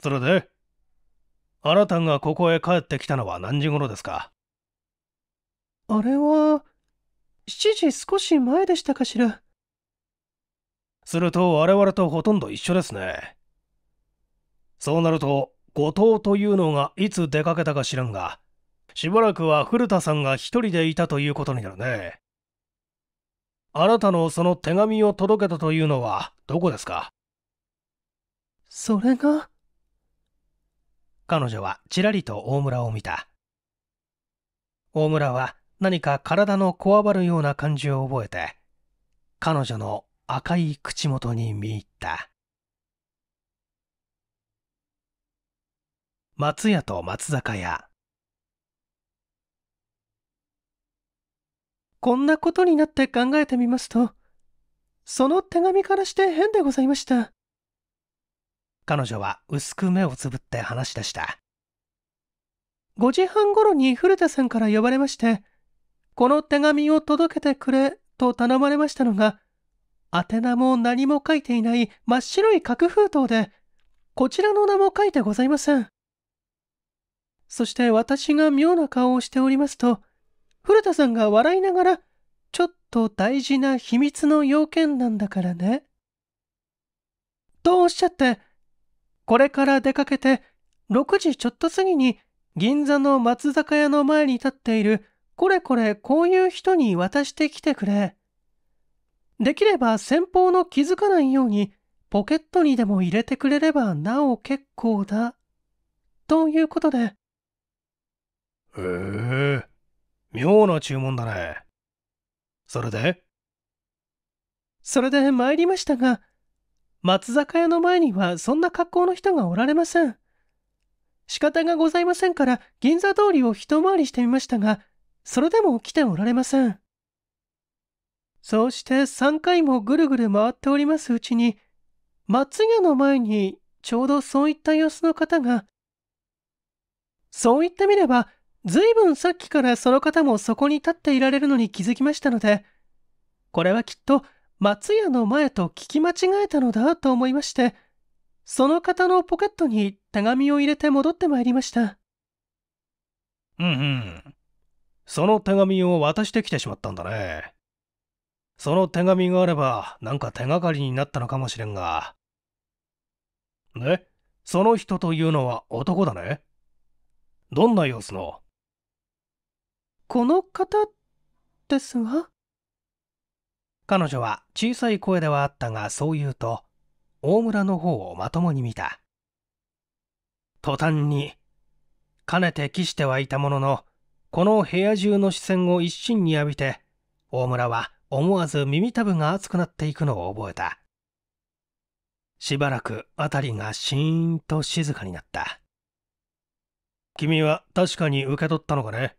それであなたがここへ帰ってきたのは何時頃ですかあれは、7時少し前でしたかしら。すると我々とほとんど一緒ですね。そうなると、後藤というのがいつ出かけたか知らんが、しばらくは古田さんが一人でいたということになるね。あなたのその手紙を届けたというのはどこですかそれが彼女はちらりと大村を見た。大村は何か体のこわばるような感じを覚えて、彼女の赤い口元に見入った。松屋と松坂屋。こんなことになって考えてみますと、その手紙からして変でございました。彼女は薄く目をつぶって話し出した。5時半ごろに古田さんから呼ばれまして、この手紙を届けてくれと頼まれましたのが、宛名も何も書いていない真っ白い角封筒で、こちらの名も書いてございません。そして私が妙な顔をしておりますと、古田さんが笑いながら、ちょっと大事な秘密の要件なんだからね。とおっしゃって、これから出かけて、6時ちょっと過ぎに銀座の松坂屋の前に立っているこれこれこういう人に渡してきてくれ。できれば先方の気づかないようにポケットにでも入れてくれればなお結構だ。ということで。へえ妙な注文だね。それでそれで参りましたが、松坂屋の前にはそんな格好の人がおられません。仕方がございませんから銀座通りを一回りしてみましたが、それでも来ておられません。そうして3回もぐるぐる回っておりますうちに、松屋の前にちょうどそういった様子の方が、そう言ってみれば、ずいぶんさっきからその方もそこに立っていられるのに気づきましたので、これはきっと松屋の前と聞き間違えたのだと思いまして、その方のポケットに手紙を入れて戻ってまいりました。うんうん。その手紙を渡してきてしまったんだね。その手紙があれば、なんか手がかりになったのかもしれんが。ねその人というのは男だねどんな様子のこの方ですわ。彼女は小さい声ではあったがそう言うと大村の方をまともに見た途端にかねて期してはいたもののこの部屋中の視線を一身に浴びて、大村は思わず耳たぶが熱くなっていくのを覚えた。しばらく辺りがシーンと静かになった。君は確かに受け取ったのかね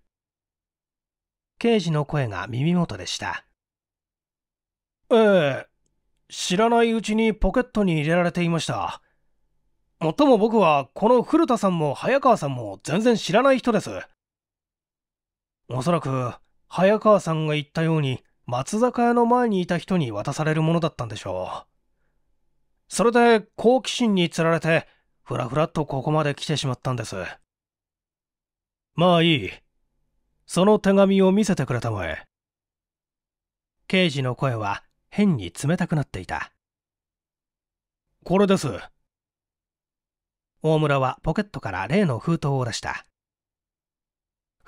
刑事の声が耳元でした。ええ知らないうちにポケットに入れられていました。もっとも僕はこの古田さんも早川さんも全然知らない人です。おそらく早川さんが言ったように松坂屋の前にいた人に渡されるものだったんでしょうそれで好奇心につられてふらふらっとここまで来てしまったんですまあいいその手紙を見せてくれたまえ刑事の声は変に冷たくなっていたこれです大村はポケットから例の封筒を出した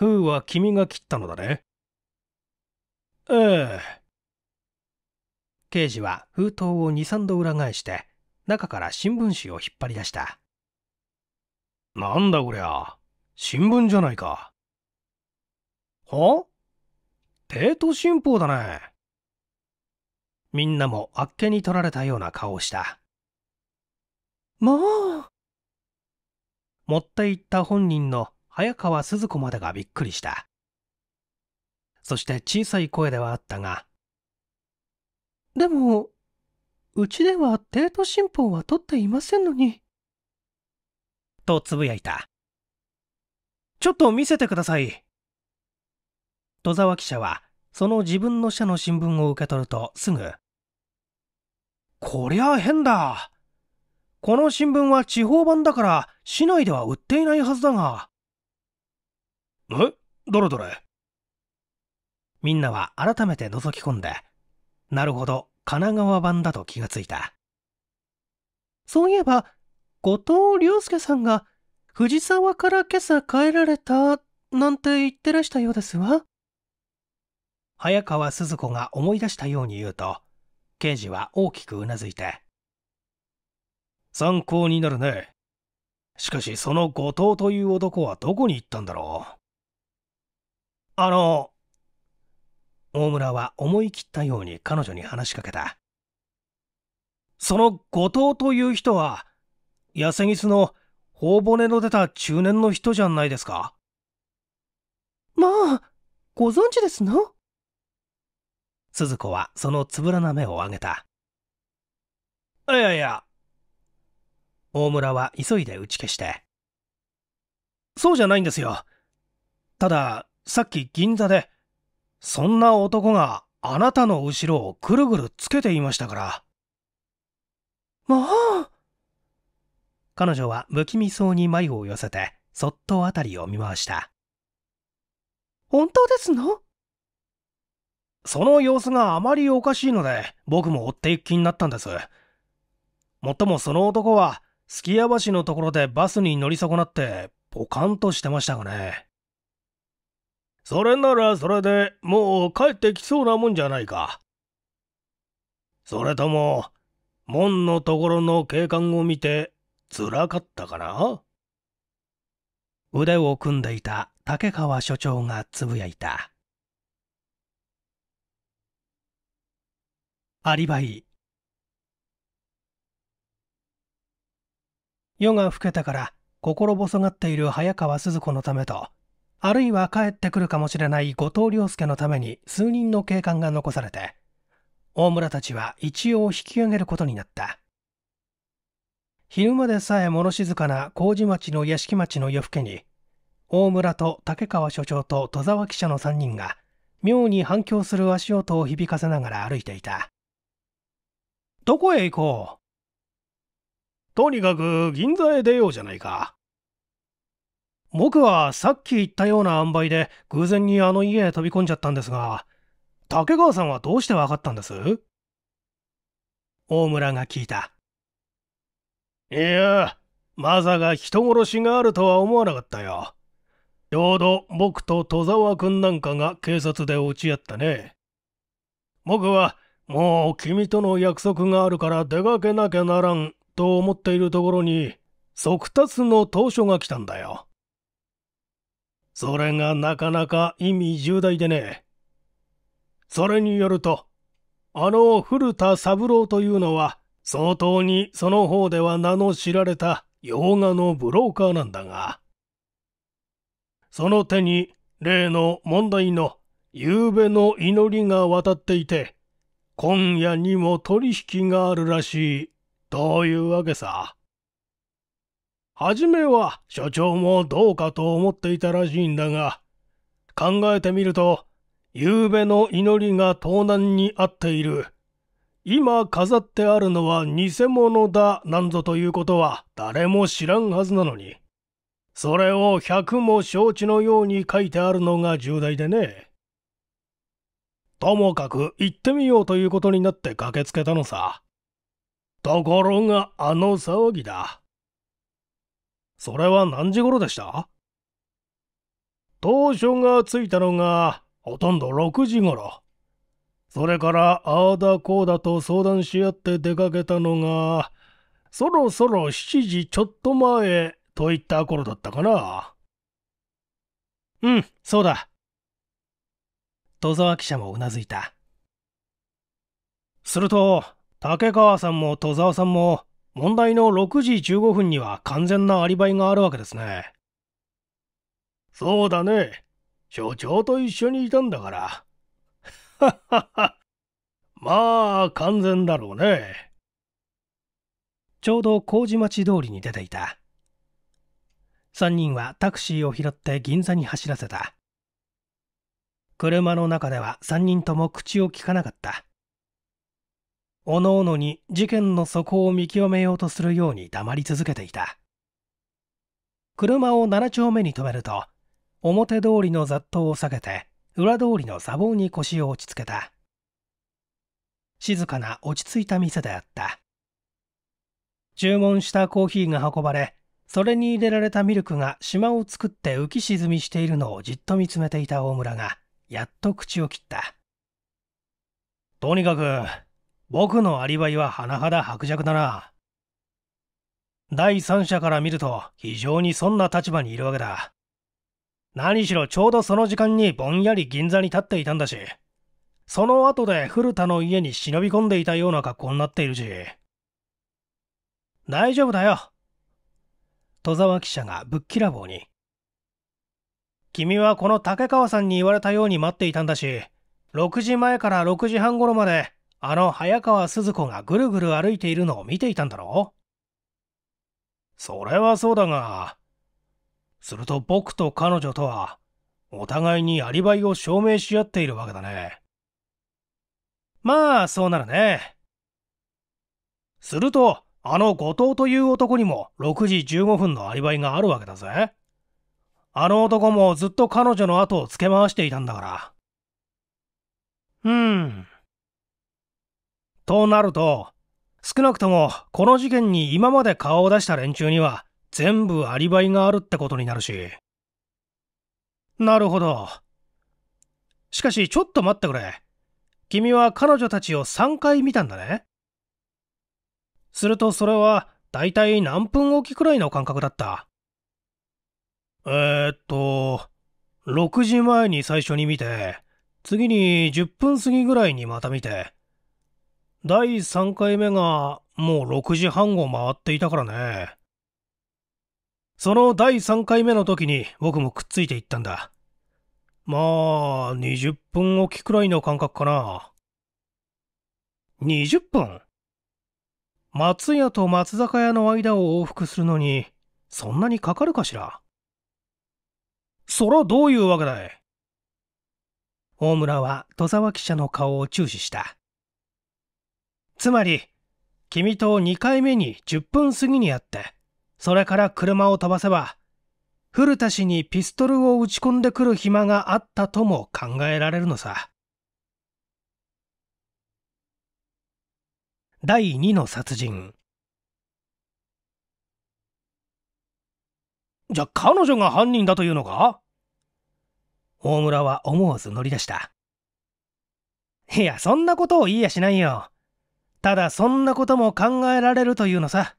封は君が切ったのだねええ刑事は封筒を23度裏返して中から新聞紙を引っ張り出したなんだこりゃ新聞じゃないかは帝都新報だねみんなもあっけに取られたような顔をしたもう持っていった本人の早川鈴子までがびっくりした。そして小さい声ではあったが、でも、うちではデート新報は取っていませんのに。とつぶやいた。ちょっと見せてください。戸沢記者は、その自分の社の新聞を受け取るとすぐ、こりゃ変だ。この新聞は地方版だから市内では売っていないはずだが、えどれみんなは改めて覗き込んで、なるほど、神奈川版だと気がついた。そういえば、後藤良介さんが藤沢から今朝帰られたなんて言ってらしたようですわ。早川鈴子が思い出したように言うと、刑事は大きくうなずいて。参考になるね。しかしその後藤という男はどこに行ったんだろう。あの、大村は思い切ったように彼女に話しかけた。その後藤という人は、痩せぎすの頬骨の出た中年の人じゃないですか。まあ、ご存知ですの鈴子はそのつぶらな目を上げた。いやいや。大村は急いで打ち消して。そうじゃないんですよ。ただ、さっき銀座で、そんな男があなたの後ろをぐるぐるつけていましたから。もう彼女は不気味そうに眉を寄せて、そっと辺りを見回した。本当ですのその様子があまりおかしいので、僕も追っていく気になったんです。もっともその男は、すきや橋のところでバスに乗り損なって、ポカンとしてましたがね。それならそれでもう帰ってきそうなもんじゃないか。それとも、門のところの景観を見て、つらかったかな腕を組んでいた竹川所長がつぶやいた。アリバイ夜が更けたから心細がっている早川鈴子のためとあるいは帰ってくるかもしれない後藤良介のために数人の警官が残されて、大村たちは一応引き上げることになった。昼間でさえ物静かな麹町の屋敷町の夜更けに、大村と竹川所長と戸沢記者の3人が、妙に反響する足音を響かせながら歩いていた。どこへ行こうとにかく銀座へ出ようじゃないか。僕はさっき言ったような塩梅で偶然にあの家へ飛び込んじゃったんですが、竹川さんはどうしてわかったんです大村が聞いた。いや、まさか人殺しがあるとは思わなかったよ。ちょうど僕と戸沢君なんかが警察で落ち合ったね。僕はもう君との約束があるから出かけなきゃならんと思っているところに、速達の投書が来たんだよ。それがなかなか意味重大でね。それによると、あの古田三郎というのは、相当にその方では名の知られた洋画のブローカーなんだが、その手に例の問題の夕べの祈りが渡っていて、今夜にも取引があるらしい、というわけさ。初めは所長もどうかと思っていたらしいんだが、考えてみると、夕べの祈りが盗難にあっている。今飾ってあるのは偽物だなんぞということは誰も知らんはずなのに。それを百も承知のように書いてあるのが重大でね。ともかく行ってみようということになって駆けつけたのさ。ところがあの騒ぎだ。それは何時頃でした当初が着いたのがほとんど6時頃。それからああだこうだと相談し合って出かけたのが、そろそろ7時ちょっと前といった頃だったかな。うん、そうだ。戸沢記者もうなずいた。すると、竹川さんも戸沢さんも問題の6時15分には完全なアリバイがあるわけですね。そうだね。所長と一緒にいたんだから。ははは。まあ、完全だろうね。ちょうど麹町通りに出ていた。3人はタクシーを拾って銀座に走らせた。車の中では3人とも口をきかなかった。おのおのに事件の底を見極めようとするように黙り続けていた車を7丁目に止めると表通りの雑踏を避けて裏通りの砂防に腰を落ち着けた静かな落ち着いた店であった注文したコーヒーが運ばれそれに入れられたミルクが島を作って浮き沈みしているのをじっと見つめていた大村がやっと口を切ったとにかく僕のアリバイは甚だ薄弱だな。第三者から見ると非常にそんな立場にいるわけだ。何しろちょうどその時間にぼんやり銀座に立っていたんだし、その後で古田の家に忍び込んでいたような格好になっているし。大丈夫だよ。戸沢記者がぶっきらぼうに。君はこの竹川さんに言われたように待っていたんだし、6時前から6時半頃まであの早川鈴子がぐるぐる歩いているのを見ていたんだろうそれはそうだが、すると僕と彼女とは、お互いにアリバイを証明し合っているわけだね。まあ、そうなるね。すると、あの後藤という男にも6時15分のアリバイがあるわけだぜ。あの男もずっと彼女の後をつけ回していたんだから。うん。となると、少なくともこの事件に今まで顔を出した連中には全部アリバイがあるってことになるし。なるほど。しかしちょっと待ってくれ。君は彼女たちを3回見たんだね。するとそれはだいたい何分おきくらいの間隔だった。えー、っと、6時前に最初に見て、次に10分過ぎぐらいにまた見て、第3回目がもう6時半を回っていたからね。その第3回目の時に僕もくっついていったんだ。まあ、20分おきくらいの間隔かな。20分松屋と松坂屋の間を往復するのに、そんなにかかるかしらそらどういうわけだい大村は戸沢記者の顔を注視した。つまり、君と2回目に10分過ぎに会って、それから車を飛ばせば、古田氏にピストルを打ち込んでくる暇があったとも考えられるのさ。第2の殺人じゃ彼女が犯人だというのか大村は思わず乗り出した。いや、そんなことを言いやしないよ。ただそんなことも考えられるというのさ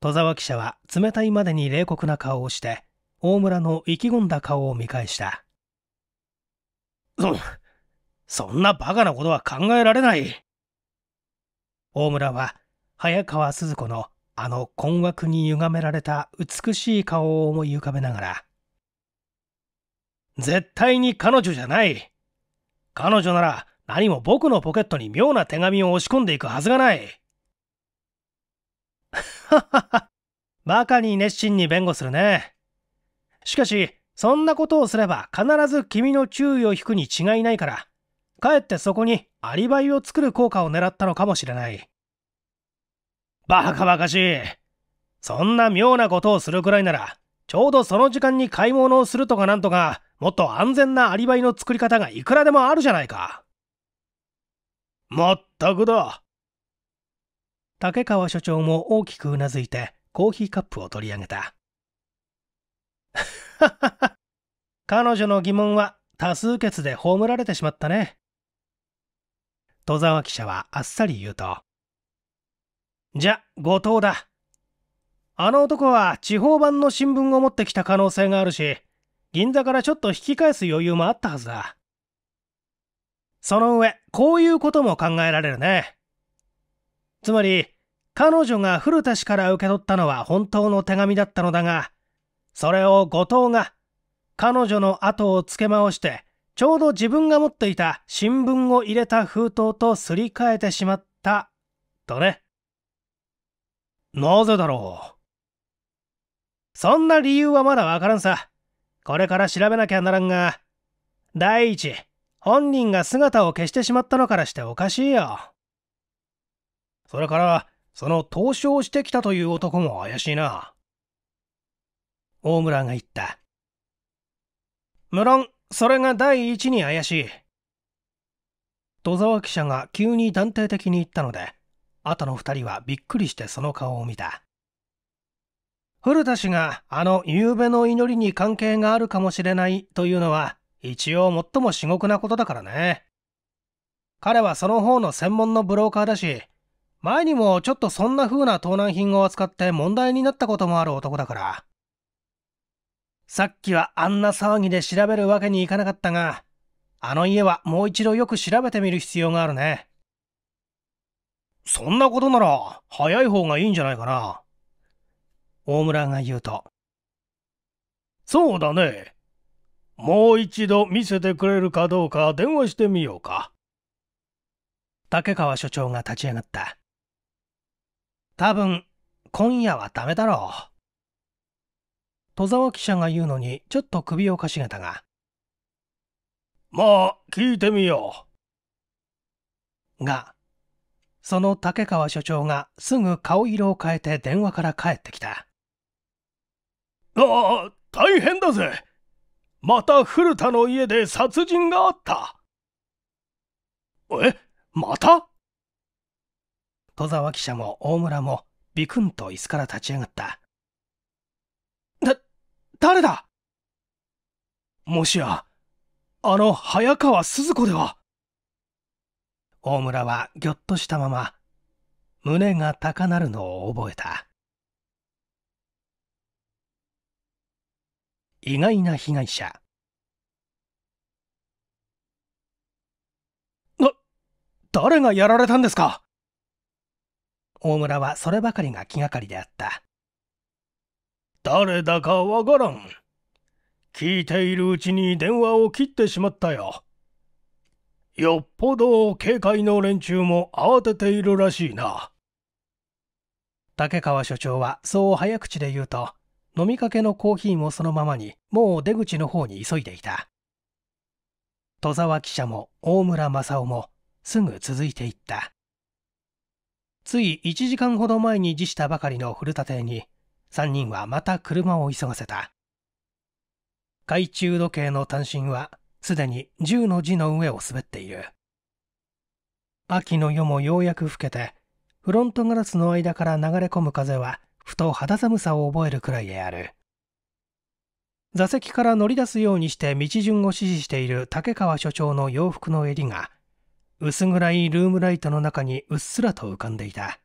戸沢記者は冷たいまでに冷酷な顔をして大村の意気込んだ顔を見返したそそんなバカなことは考えられない大村は早川鈴子のあの困惑に歪められた美しい顔を思い浮かべながら絶対に彼女じゃない彼女なら何も僕のポケットに妙な手紙を押し込んでいくはずがない。ははは。バカに熱心に弁護するね。しかし、そんなことをすれば必ず君の注意を引くに違いないから、かえってそこにアリバイを作る効果を狙ったのかもしれない。バカバカしい。そんな妙なことをするくらいなら、ちょうどその時間に買い物をするとかなんとか、もっと安全なアリバイの作り方がいくらでもあるじゃないか。まったくだ。竹川所長も大きくうなずいてコーヒーカップを取り上げた。彼女の疑問は多数決で葬られてしまったね。戸沢記者はあっさり言うと。じゃ、後藤だ。あの男は地方版の新聞を持ってきた可能性があるし、銀座からちょっと引き返す余裕もあったはずだ。その上、こういうことも考えられるね。つまり、彼女が古田氏から受け取ったのは本当の手紙だったのだが、それを後藤が、彼女の後をつけ回して、ちょうど自分が持っていた新聞を入れた封筒とすり替えてしまった、とね。なぜだろう。そんな理由はまだわからんさ。これから調べなきゃならんが、第一、本人が姿を消してしまったのからしておかしいよ。それから、その投資をしてきたという男も怪しいな。大村が言った。無論、それが第一に怪しい。戸沢記者が急に断定的に言ったので、後の二人はびっくりしてその顔を見た。古田氏があの夕べの祈りに関係があるかもしれないというのは一応最も至極なことだからね。彼はその方の専門のブローカーだし、前にもちょっとそんな風な盗難品を扱って問題になったこともある男だから。さっきはあんな騒ぎで調べるわけにいかなかったが、あの家はもう一度よく調べてみる必要があるね。そんなことなら早い方がいいんじゃないかな。大村が言うと。そうだね。もう一度見せてくれるかどうか電話してみようか。竹川所長が立ち上がった。多分、今夜はダメだろう。戸沢記者が言うのにちょっと首をかしげたが。まあ、聞いてみよう。が、その竹川所長がすぐ顔色を変えて電話から帰ってきた。ああ、大変だぜ。また古田の家で殺人があった。えまた戸沢記者も大村もビクンと椅子から立ち上がった。だ、誰だもしや、あの早川鈴子では大村はぎょっとしたまま胸が高鳴るのを覚えた。意外な被害者な誰がやられたんですか大村はそればかりが気がかりであった誰だかわからん聞いているうちに電話を切ってしまったよよっぽど警戒の連中も慌てているらしいな竹川所長はそう早口で言うと飲みかけのコーヒーもそのままに、もう出口の方に急いでいた。戸沢記者も大村正夫もすぐ続いていった。つい1時間ほど前に辞したばかりの古田邸に、3人はまた車を急がせた。懐中時計の単身は、すでに10の字の上を滑っている。秋の夜もようやく更けて、フロントガラスの間から流れ込む風はふと肌寒さを覚えるくらいである座席から乗り出すようにして道順を指示している竹川所長の洋服の襟が薄暗いルームライトの中にうっすらと浮かんでいた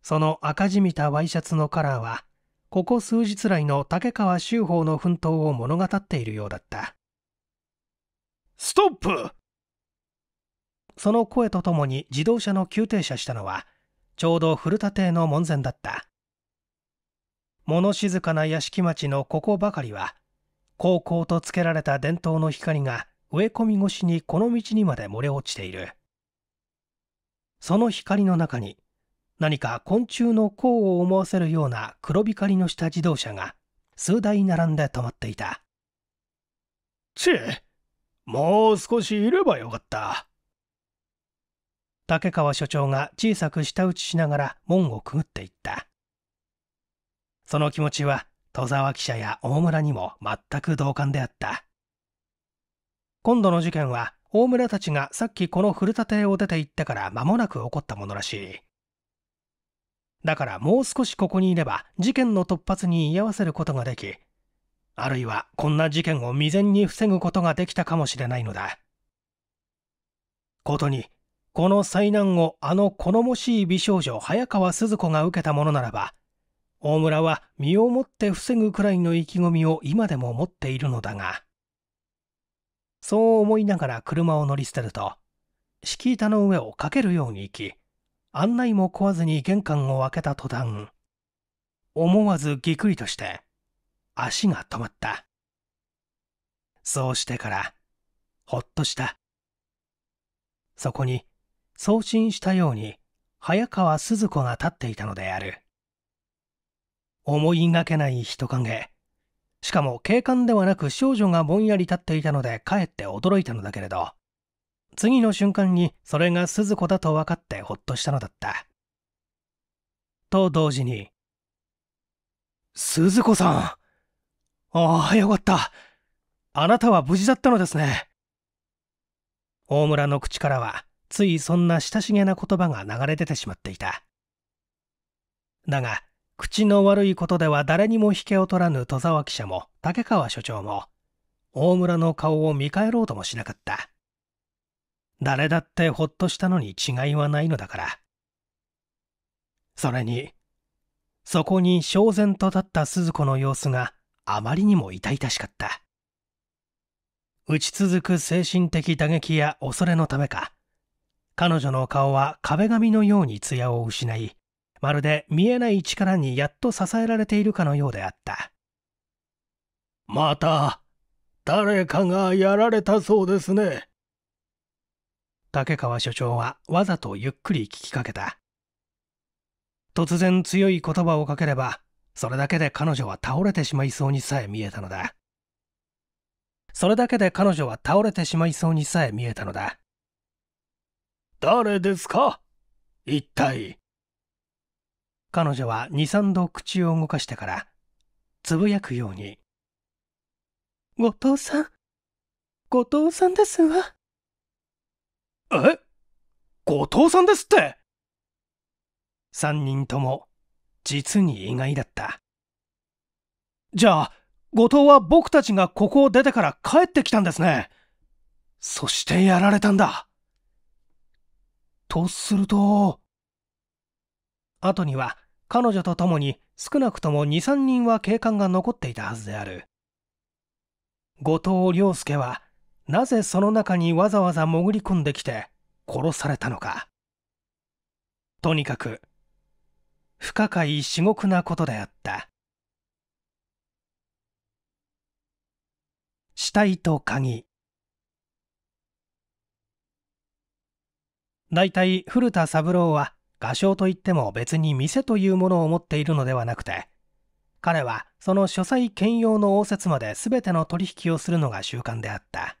その赤じみたワイシャツのカラーはここ数日来の竹川修法の奮闘を物語っているようだったストップその声とともに自動車の急停車したのはちょうど古田邸の門前だった物静かな屋敷町のここばかりは高校とつけられた伝統の光が植え込み越しにこの道にまで漏れ落ちているその光の中に何か昆虫の甲を思わせるような黒光のした自動車が数台並んで止まっていたちもう少しいればよかった竹川所長が小さく舌打ちしながら門をくぐっていったその気持ちは戸沢記者や大村にも全く同感であった今度の事件は大村たちがさっきこの古田邸を出て行ってから間もなく起こったものらしいだからもう少しここにいれば事件の突発に居合わせることができあるいはこんな事件を未然に防ぐことができたかもしれないのだことにこの災難をあの好もしい美少女早川鈴子が受けたものならば大村は身をもって防ぐくらいの意気込みを今でも持っているのだがそう思いながら車を乗り捨てると敷板の上をかけるように行き案内も壊ずに玄関を開けた途端思わずぎくりとして足が止まったそうしてからほっとしたそこに送信したように早川鈴子が立っていたのである思いがけない人影しかも警官ではなく少女がぼんやり立っていたのでかえって驚いたのだけれど次の瞬間にそれが鈴子だと分かってほっとしたのだったと同時に「鈴子さんああよかったあなたは無事だったのですね」大村の口からはついそんな親しげな言葉が流れ出てしまっていただが口の悪いことでは誰にも引けを取らぬ戸沢記者も竹川所長も大村の顔を見返ろうともしなかった誰だってほっとしたのに違いはないのだからそれにそこに焦然と立った鈴子の様子があまりにも痛々しかった打ち続く精神的打撃や恐れのためか彼女の顔は壁紙のように艶を失い、まるで見えない力にやっと支えられているかのようであった。また、誰かがやられたそうですね。竹川所長はわざとゆっくり聞きかけた。突然強い言葉をかければ、それだけで彼女は倒れてしまいそうにさえ見えたのだ。それだけで彼女は倒れてしまいそうにさえ見えたのだ。誰ですか一体。彼女は二三度口を動かしてから、つぶやくように。後藤さん、後藤さんですわ。え後藤さんですって三人とも、実に意外だった。じゃあ、後藤は僕たちがここを出てから帰ってきたんですね。そしてやられたんだ。とすると後には彼女と共に少なくとも23人は警官が残っていたはずである後藤良介はなぜその中にわざわざ潜り込んできて殺されたのかとにかく不可解至極なことであった死体と鍵大体古田三郎は画商といっても別に店というものを持っているのではなくて彼はその書斎兼用の応接まで全ての取引をするのが習慣であった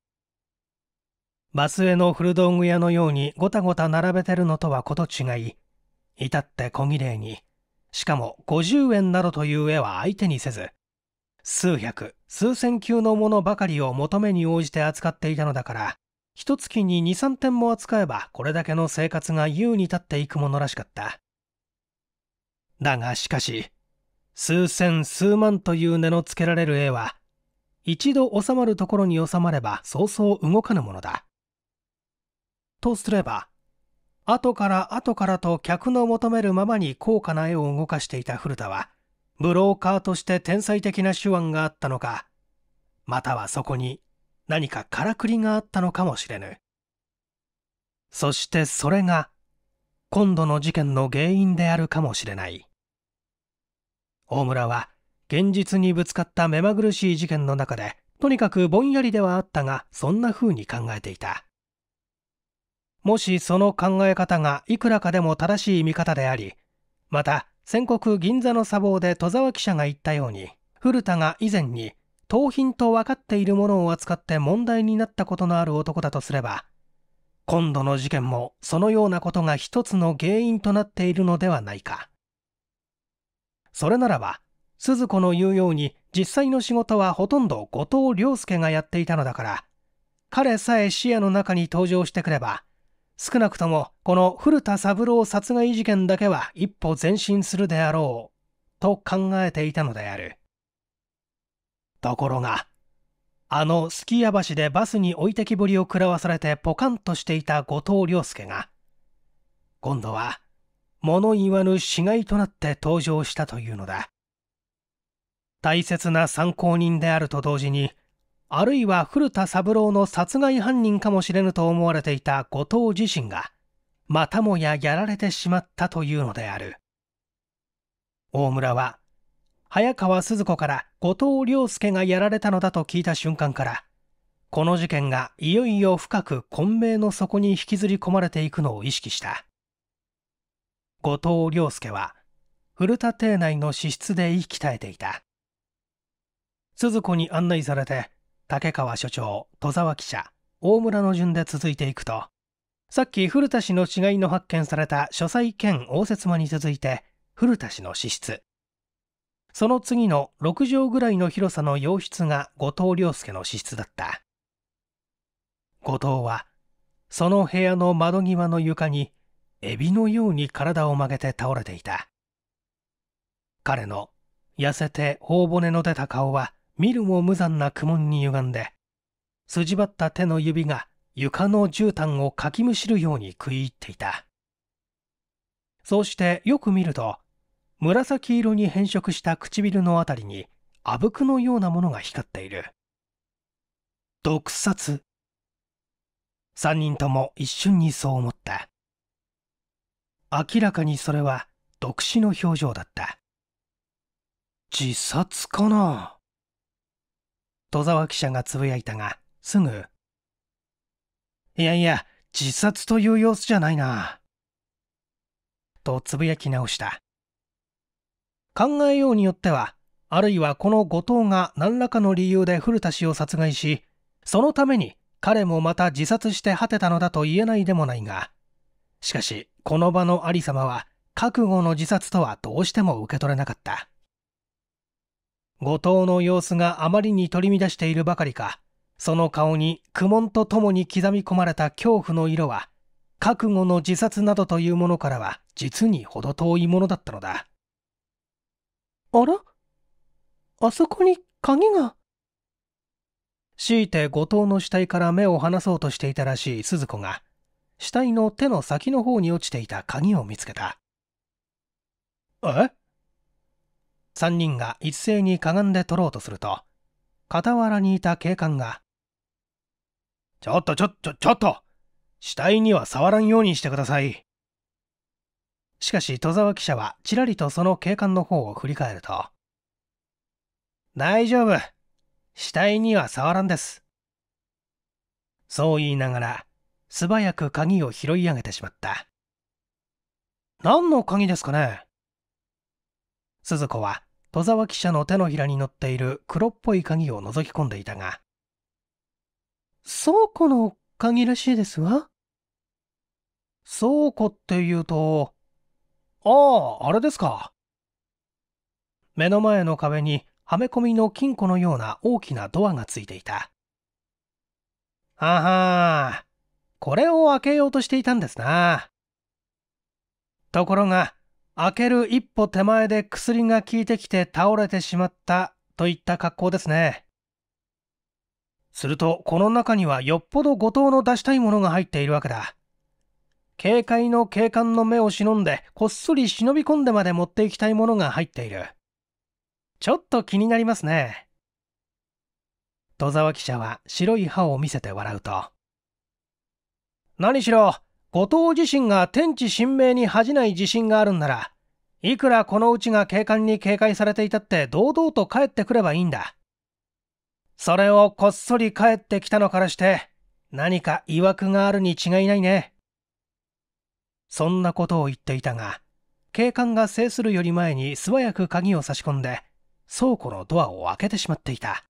バスへの古道具屋のようにごたごた並べてるのとはこと違い至って小綺麗にしかも50円などという絵は相手にせず数百数千級のものばかりを求めに応じて扱っていたのだから一月に2、3点も扱えばこれだけの生活が優に立っていくものらしかった。だがしかし、数千数万という値のつけられる絵は、一度収まるところに収まればそうそう動かぬものだ。とすれば、後から後からと客の求めるままに高価な絵を動かしていた古田は、ブローカーとして天才的な手腕があったのか、またはそこに何かからくりがあったのかもしれぬそしてそれが今度の事件の原因であるかもしれない大村は現実にぶつかった目まぐるしい事件の中でとにかくぼんやりではあったがそんな風に考えていたもしその考え方がいくらかでも正しい見方でありまた戦国銀座の砂防で戸沢記者が言ったように古田が以前に盗品と分かっているものを扱って問題になったことのある男だとすれば、今度の事件もそのようなことが一つの原因となっているのではないか。それならば、鈴子の言うように実際の仕事はほとんど後藤良介がやっていたのだから、彼さえ視野の中に登場してくれば、少なくともこの古田三郎殺害事件だけは一歩前進するであろうと考えていたのであるところが、あのすき家橋でバスに置いてきぼりを食らわされてポカンとしていた後藤良介が、今度は物言わぬ死骸となって登場したというのだ。大切な参考人であると同時に、あるいは古田三郎の殺害犯人かもしれぬと思われていた後藤自身が、またもややられてしまったというのである。大村は、早川鈴子から後藤良介がやられたのだと聞いた瞬間からこの事件がいよいよ深く混迷の底に引きずり込まれていくのを意識した後藤良介は古田邸内の私室で息絶えていた鈴子に案内されて竹川所長戸沢記者大村の順で続いていくとさっき古田氏の死骸の発見された書斎兼応接間に続いて古田氏の私室その次の6畳ぐらいの広さの洋室が後藤良介の私室だった後藤はその部屋の窓際の床にエビのように体を曲げて倒れていた彼の痩せて頬骨の出た顔は見るも無残な苦悶に歪んで筋張った手の指が床の絨毯をかきむしるように食い入っていたそうしてよく見ると紫色に変色した唇のあたりにあぶくのようなものが光っている毒殺3人とも一瞬にそう思った明らかにそれは毒死の表情だった自殺かな戸沢記者がつぶやいたがすぐいやいや自殺という様子じゃないなとつぶやき直した考えようによっては、あるいはこの後藤が何らかの理由で古田氏を殺害し、そのために彼もまた自殺して果てたのだと言えないでもないが、しかし、この場の有様は、覚悟の自殺とはどうしても受け取れなかった。後藤の様子があまりに取り乱しているばかりか、その顔に苦悶とともに刻み込まれた恐怖の色は、覚悟の自殺などというものからは実に程遠いものだったのだ。あらあそこに鍵が。強いて後藤の死体から目を離そうとしていたらしい鈴子が、死体の手の先の方に落ちていた鍵を見つけた。え三人が一斉にかがんで取ろうとすると、傍らにいた警官が、ちょっとちょっとちょっと死体には触らんようにしてください。しかし戸沢記者はちらりとその警官の方を振り返ると大丈夫死体には触らんですそう言いながら素早く鍵を拾い上げてしまった何の鍵ですかね鈴子は戸沢記者の手のひらに乗っている黒っぽい鍵を覗き込んでいたが倉庫の鍵らしいですわ倉庫っていうとああ、あれですか。目の前の壁にはめ込みの金庫のような大きなドアがついていた。あはあ、これを開けようとしていたんですな。ところが、開ける一歩手前で薬が効いてきて倒れてしまったといった格好ですね。すると、この中にはよっぽど後藤の出したいものが入っているわけだ。警戒の警官の目を忍んで、こっそり忍び込んでまで持っていきたいものが入っている。ちょっと気になりますね。戸沢記者は白い歯を見せて笑うと。何しろ、後藤自身が天地神明に恥じない自信があるんなら、いくらこのうちが警官に警戒されていたって堂々と帰ってくればいいんだ。それをこっそり帰ってきたのからして、何か曰くがあるに違いないね。そんなことを言っていたが、警官が制するより前に素早く鍵を差し込んで、倉庫のドアを開けてしまっていた。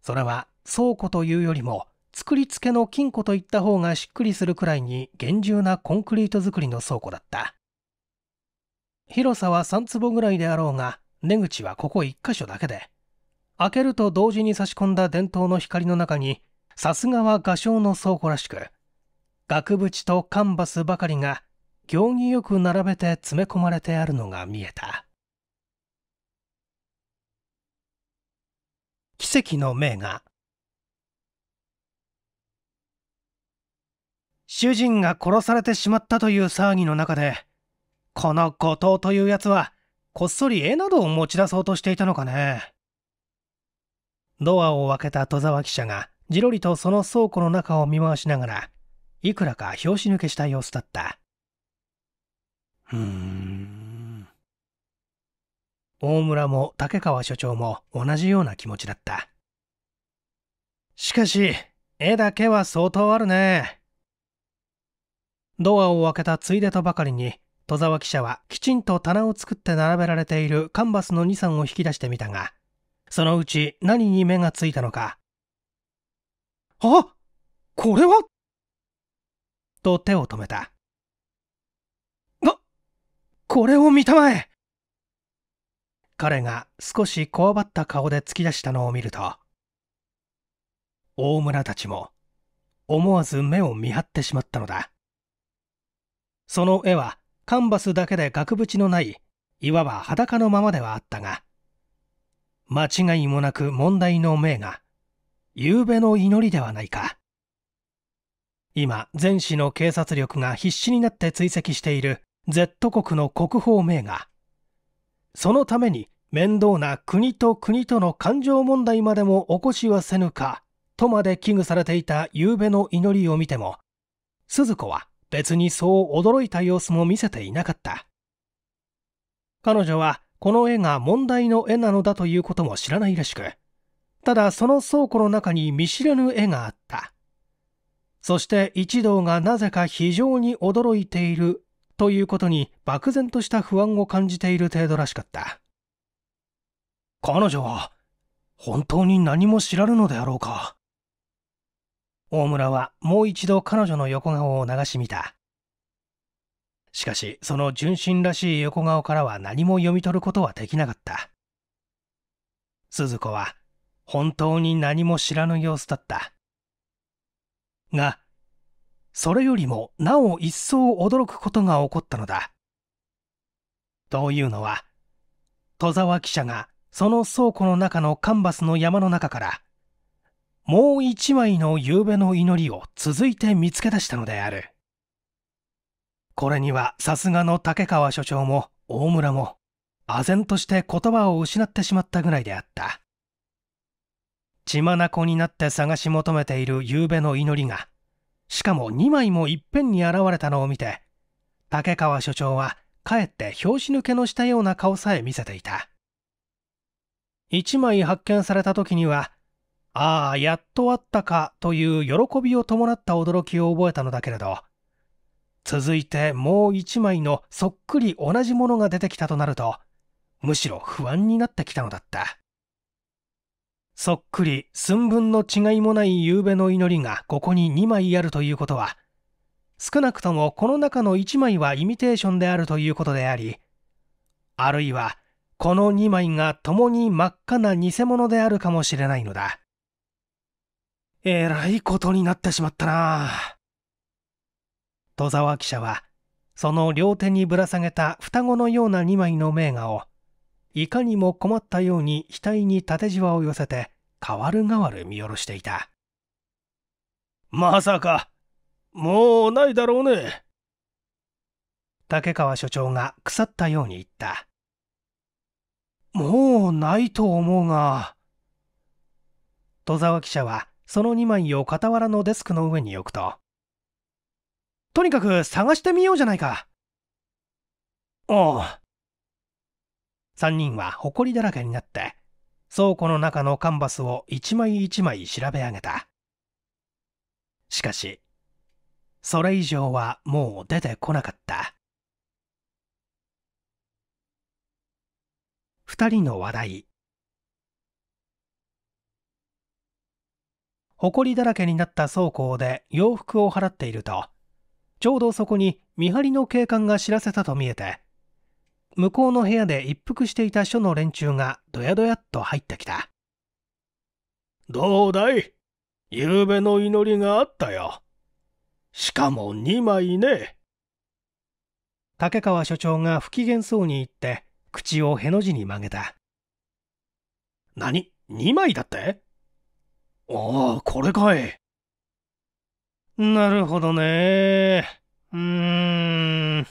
それは倉庫というよりも、作り付けの金庫といった方がしっくりするくらいに厳重なコンクリート作りの倉庫だった。広さは3坪ぐらいであろうが、出口はここ1箇所だけで、開けると同時に差し込んだ電灯の光の中に、さすがは画商の倉庫らしく、額縁とカンバスばかりが行儀よく並べて詰め込まれてあるのが見えた奇跡の名画主人が殺されてしまったという騒ぎの中でこの後藤というやつはこっそり絵などを持ち出そうとしていたのかねドアを開けた戸沢記者がじろりとその倉庫の中を見回しながらいくらか拍子抜けした様子だった。うーん。大村も竹川所長も同じような気持ちだった。しかし、絵だけは相当あるね。ドアを開けたついでとばかりに、戸沢記者はきちんと棚を作って並べられているカンバスの2、3を引き出してみたが、そのうち何に目がついたのか。あこれはと手を止めた。こ、これを見たまえ彼が少しこわばった顔で突き出したのを見ると、大村たちも思わず目を見張ってしまったのだ。その絵はカンバスだけで額縁のない、いわば裸のままではあったが、間違いもなく問題の銘が、夕べの祈りではないか。今、全市の警察力が必死になって追跡している Z 国の国宝名画。そのために面倒な国と国との感情問題までも起こしはせぬか、とまで危惧されていた夕べの祈りを見ても、鈴子は別にそう驚いた様子も見せていなかった。彼女はこの絵が問題の絵なのだということも知らないらしく、ただその倉庫の中に見知らぬ絵があった。そして一同がなぜか非常に驚いているということに漠然とした不安を感じている程度らしかった彼女は本当に何も知らぬのであろうか大村はもう一度彼女の横顔を流し見たしかしその純真らしい横顔からは何も読み取ることはできなかった鈴子は本当に何も知らぬ様子だったがそれよりもなお一層驚くことが起こったのだというのは戸沢記者がその倉庫の中のカンバスの山の中からもう一枚の夕べの祈りを続いて見つけ出したのであるこれにはさすがの竹川所長も大村も唖然として言葉を失ってしまったぐらいであった血眼になって探し求めている夕べの祈りが、しかも2枚もいっぺんに現れたのを見て、竹川所長はかえって拍子抜けのしたような顔さえ見せていた。1枚発見された時には、ああ、やっとあったかという喜びを伴った驚きを覚えたのだけれど、続いてもう1枚のそっくり同じものが出てきたとなると、むしろ不安になってきたのだった。そっくり寸分の違いもない夕べの祈りがここに2枚あるということは少なくともこの中の1枚はイミテーションであるということでありあるいはこの2枚が共に真っ赤な偽物であるかもしれないのだえらいことになってしまったな戸沢記者はその両手にぶら下げた双子のような2枚の名画をいかにも困ったように額に縦じわを寄せて変わる変わる見下ろしていたまさかもうないだろうね竹川所長が腐ったように言ったもうないと思うが戸沢記者はその2枚を傍らのデスクの上に置くととにかく探してみようじゃないかああ3人は埃だらけになって倉庫の中のカンバスを一枚一枚調べ上げたしかしそれ以上はもう出てこなかった2人の話題埃だらけになった倉庫で洋服を払っているとちょうどそこに見張りの警官が知らせたと見えて向こうの部屋で一服していた署の連中がどやどやっと入ってきた。どうだい夕べの祈りがあったよ。しかも2枚ね。竹川所長が不機嫌そうに言って、口をへの字に曲げた。何 ?2 枚だってああ、これかい。なるほどねうーん。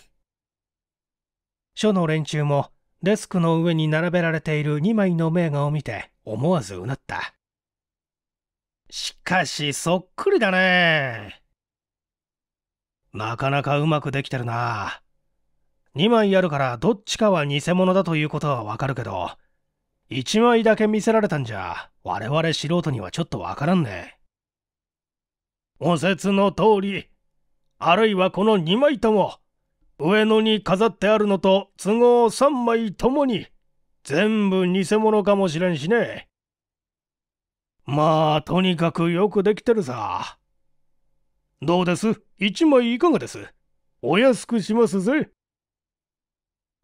署の連中もデスクの上に並べられている2枚の名画を見て思わずうなった。しかしそっくりだね。なかなかうまくできてるな。2枚あるからどっちかは偽物だということはわかるけど、1枚だけ見せられたんじゃ我々素人にはちょっとわからんね。お説の通り、あるいはこの2枚とも上野に飾ってあるのと都合3枚ともに全部偽物かもしれんしね。まあとにかくよくできてるさ。どうです ?1 枚いかがですお安くしますぜ。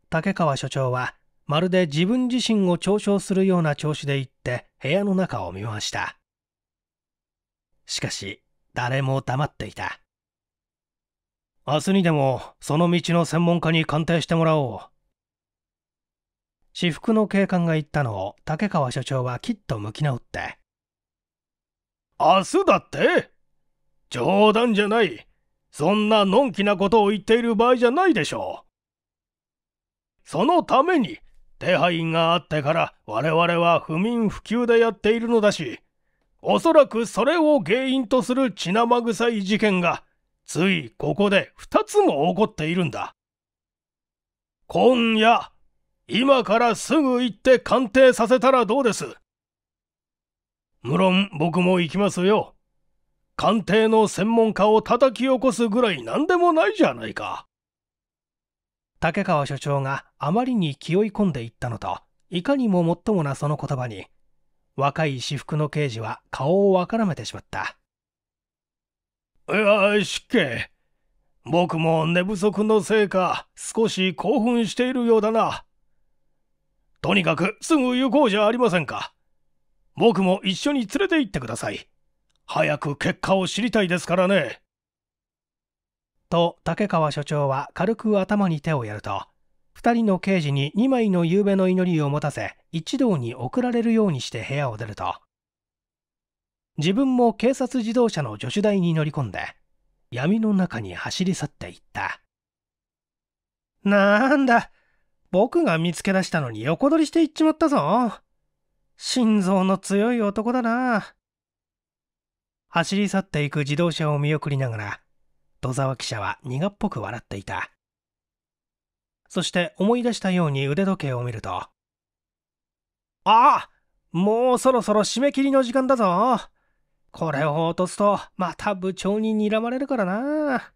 竹川所長はまるで自分自身を嘲笑するような調子で言って部屋の中を見ました。しかし誰も黙っていた。明日にでもその道の専門家に鑑定してもらおう私服の警官が言ったのを竹川所長はきっと向き直って明日だって冗談じゃないそんなのんきなことを言っている場合じゃないでしょうそのために手配があってから我々は不眠不休でやっているのだしおそらくそれを原因とする血生臭い事件がついここで2つも起こっているんだ。今夜、今からすぐ行って鑑定させたらどうです無論僕も行きますよ。鑑定の専門家を叩き起こすぐらい何でもないじゃないか。竹川所長があまりに気負い込んでいったのと、いかにももっともなその言葉に、若い私服の刑事は顔をわからめてしまった。いしっけ。僕も寝不足のせいか、少し興奮しているようだな。とにかくすぐ行こうじゃありませんか。僕も一緒に連れて行ってください。早く結果を知りたいですからね。と竹川所長は軽く頭に手をやると2人の刑事に2枚の夕べの祈りを持たせ一同に送られるようにして部屋を出ると自分も警察自動車の助手台に乗り込んで、闇の中に走り去っていった。なんだ、僕が見つけ出したのに横取りしていっちまったぞ。心臓の強い男だな。走り去っていく自動車を見送りながら、戸沢記者は苦っぽく笑っていた。そして思い出したように腕時計を見ると、ああもうそろそろ締め切りの時間だぞこれを落とすと、また部長に睨まれるからな。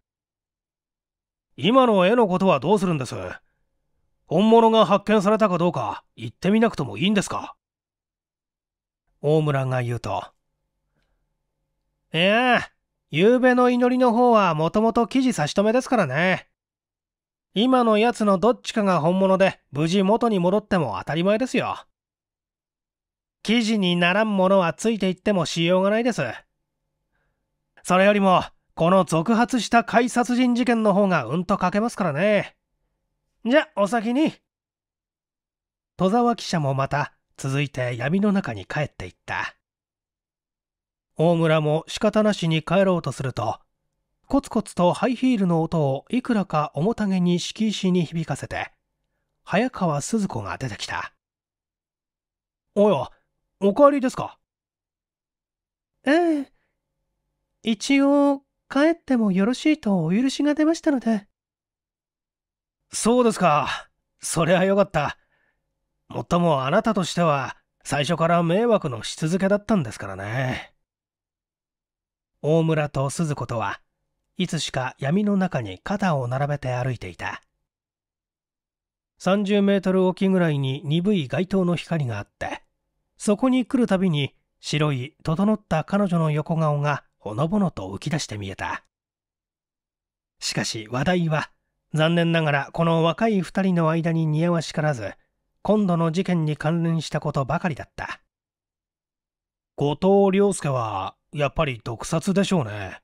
今の絵のことはどうするんです本物が発見されたかどうか言ってみなくてもいいんですか大村が言うと。いや、昨べの祈りの方はもともと記事差し止めですからね。今のやつのどっちかが本物で無事元に戻っても当たり前ですよ。記事にならんものはついていってもしようがないです。それよりも、この続発した怪殺人事件の方がうんと書けますからね。じゃ、お先に。戸沢記者もまた、続いて闇の中に帰っていった。大村も仕方なしに帰ろうとすると、コツコツとハイヒールの音をいくらか面影に敷石に響かせて、早川鈴子が出てきた。おや、お帰りですかええ。一応、帰ってもよろしいとお許しが出ましたので。そうですか。そりゃよかった。もっともあなたとしては、最初から迷惑のし続けだったんですからね。大村と鈴子とはいつしか闇の中に肩を並べて歩いていた。30メートルおきぐらいに鈍い街灯の光があって、そこに来るたびに白い整った彼女の横顔がほのぼのと浮き出して見えたしかし話題は残念ながらこの若い2人の間に似合わしからず今度の事件に関連したことばかりだった後藤亮介はやっぱり毒殺でしょうね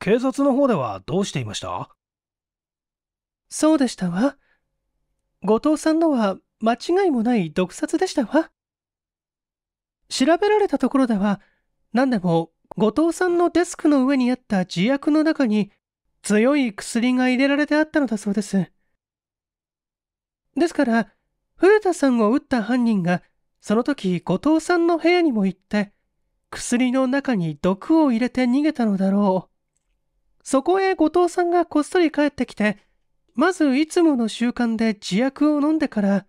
警察の方ではどうしていましたそうでしたわ後藤さんのは間違いもない毒殺でしたわ調べられたところでは、何でも後藤さんのデスクの上にあった自薬の中に強い薬が入れられてあったのだそうです。ですから、古田さんを撃った犯人が、その時後藤さんの部屋にも行って、薬の中に毒を入れて逃げたのだろう。そこへ後藤さんがこっそり帰ってきて、まずいつもの習慣で自薬を飲んでから、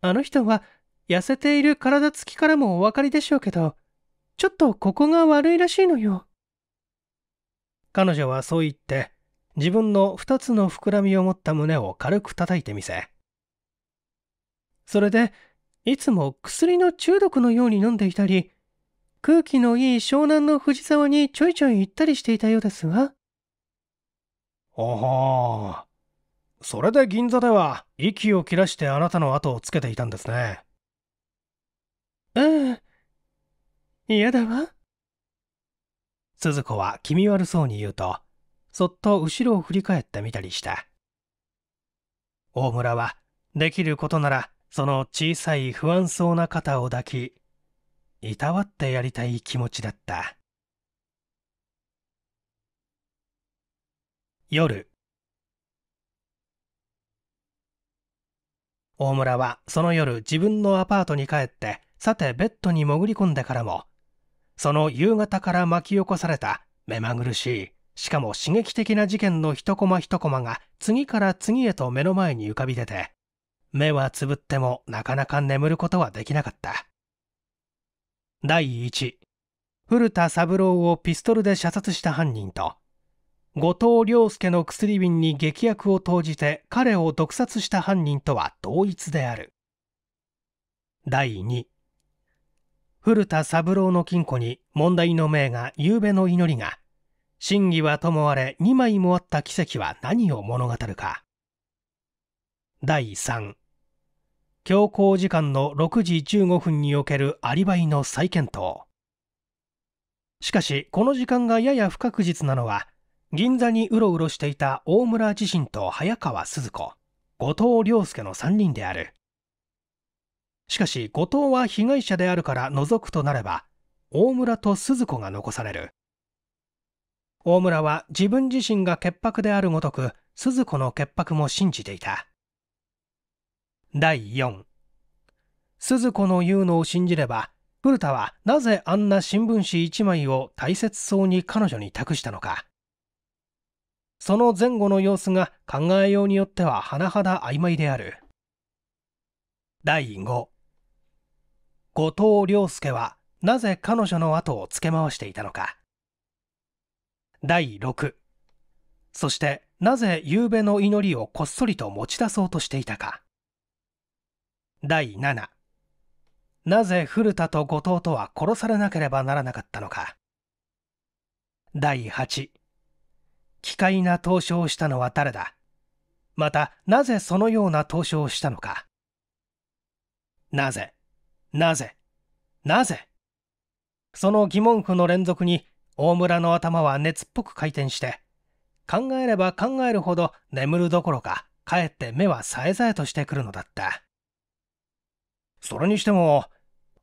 あの人は痩せている体つきからもお分かりでしょうけど、ちょっとここが悪いらしいのよ。彼女はそう言って、自分の2つの膨らみを持った胸を軽く叩いてみせ。それで、いつも薬の中毒のように飲んでいたり、空気のいい湘南の藤沢にちょいちょい行ったりしていたようですわ。おお、それで銀座では息を切らしてあなたの後をつけていたんですね。ああ、嫌だわ。鈴子は気味悪そうに言うと、そっと後ろを振り返ってみたりした。大村は、できることなら、その小さい不安そうな肩を抱き、いたわってやりたい気持ちだった。夜。大村はその夜自分のアパートに帰ってさてベッドに潜り込んでからもその夕方から巻き起こされた目まぐるしいしかも刺激的な事件の一コマ一コマが次から次へと目の前に浮かび出て目はつぶってもなかなか眠ることはできなかった第1古田三郎をピストルで射殺した犯人と後藤良介の薬瓶に劇薬を投じて彼を毒殺した犯人とは同一である第2古田三郎の金庫に問題の名が夕べの祈りが真偽はともあれ2枚もあった奇跡は何を物語るか第3強行時間の6時15分におけるアリバイの再検討しかしこの時間がやや不確実なのは銀座にうろうろしていた大村自身と早川鈴子後藤亮介の3人であるしかし後藤は被害者であるから除くとなれば大村と鈴子が残される大村は自分自身が潔白であるごとく鈴子の潔白も信じていた第4鈴子の言うのを信じれば古田はなぜあんな新聞紙1枚を大切そうに彼女に託したのかその前後の様子が考えようによっては甚だ曖昧である第5後藤良介はなぜ彼女の後をつけ回していたのか第6そしてなぜ夕べの祈りをこっそりと持ち出そうとしていたか第7なぜ古田と後藤とは殺されなければならなかったのか第8奇怪な投書をしたのは誰だまたなぜそのような投書をしたのかなぜなぜなぜその疑問符の連続に大村の頭は熱っぽく回転して考えれば考えるほど眠るどころかかえって目はさえざえとしてくるのだったそれにしても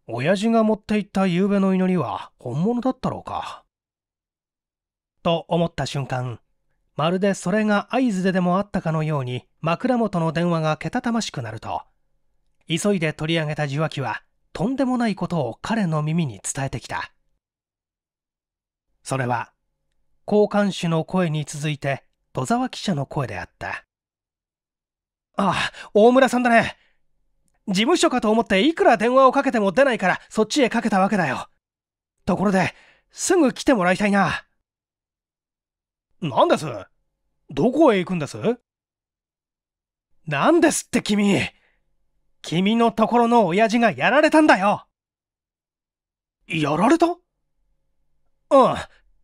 親父が持っていった夕べの祈りは本物だったろうかと思った瞬間まるでそれが合図ででもあったかのように枕元の電話がけたたましくなると急いで取り上げた受話器はとんでもないことを彼の耳に伝えてきたそれは交換手の声に続いて戸沢記者の声であったああ大村さんだね事務所かと思っていくら電話をかけても出ないからそっちへかけたわけだよところですぐ来てもらいたいな何ですどこへ行くんです何ですって君君のところの親父がやられたんだよやられたうん、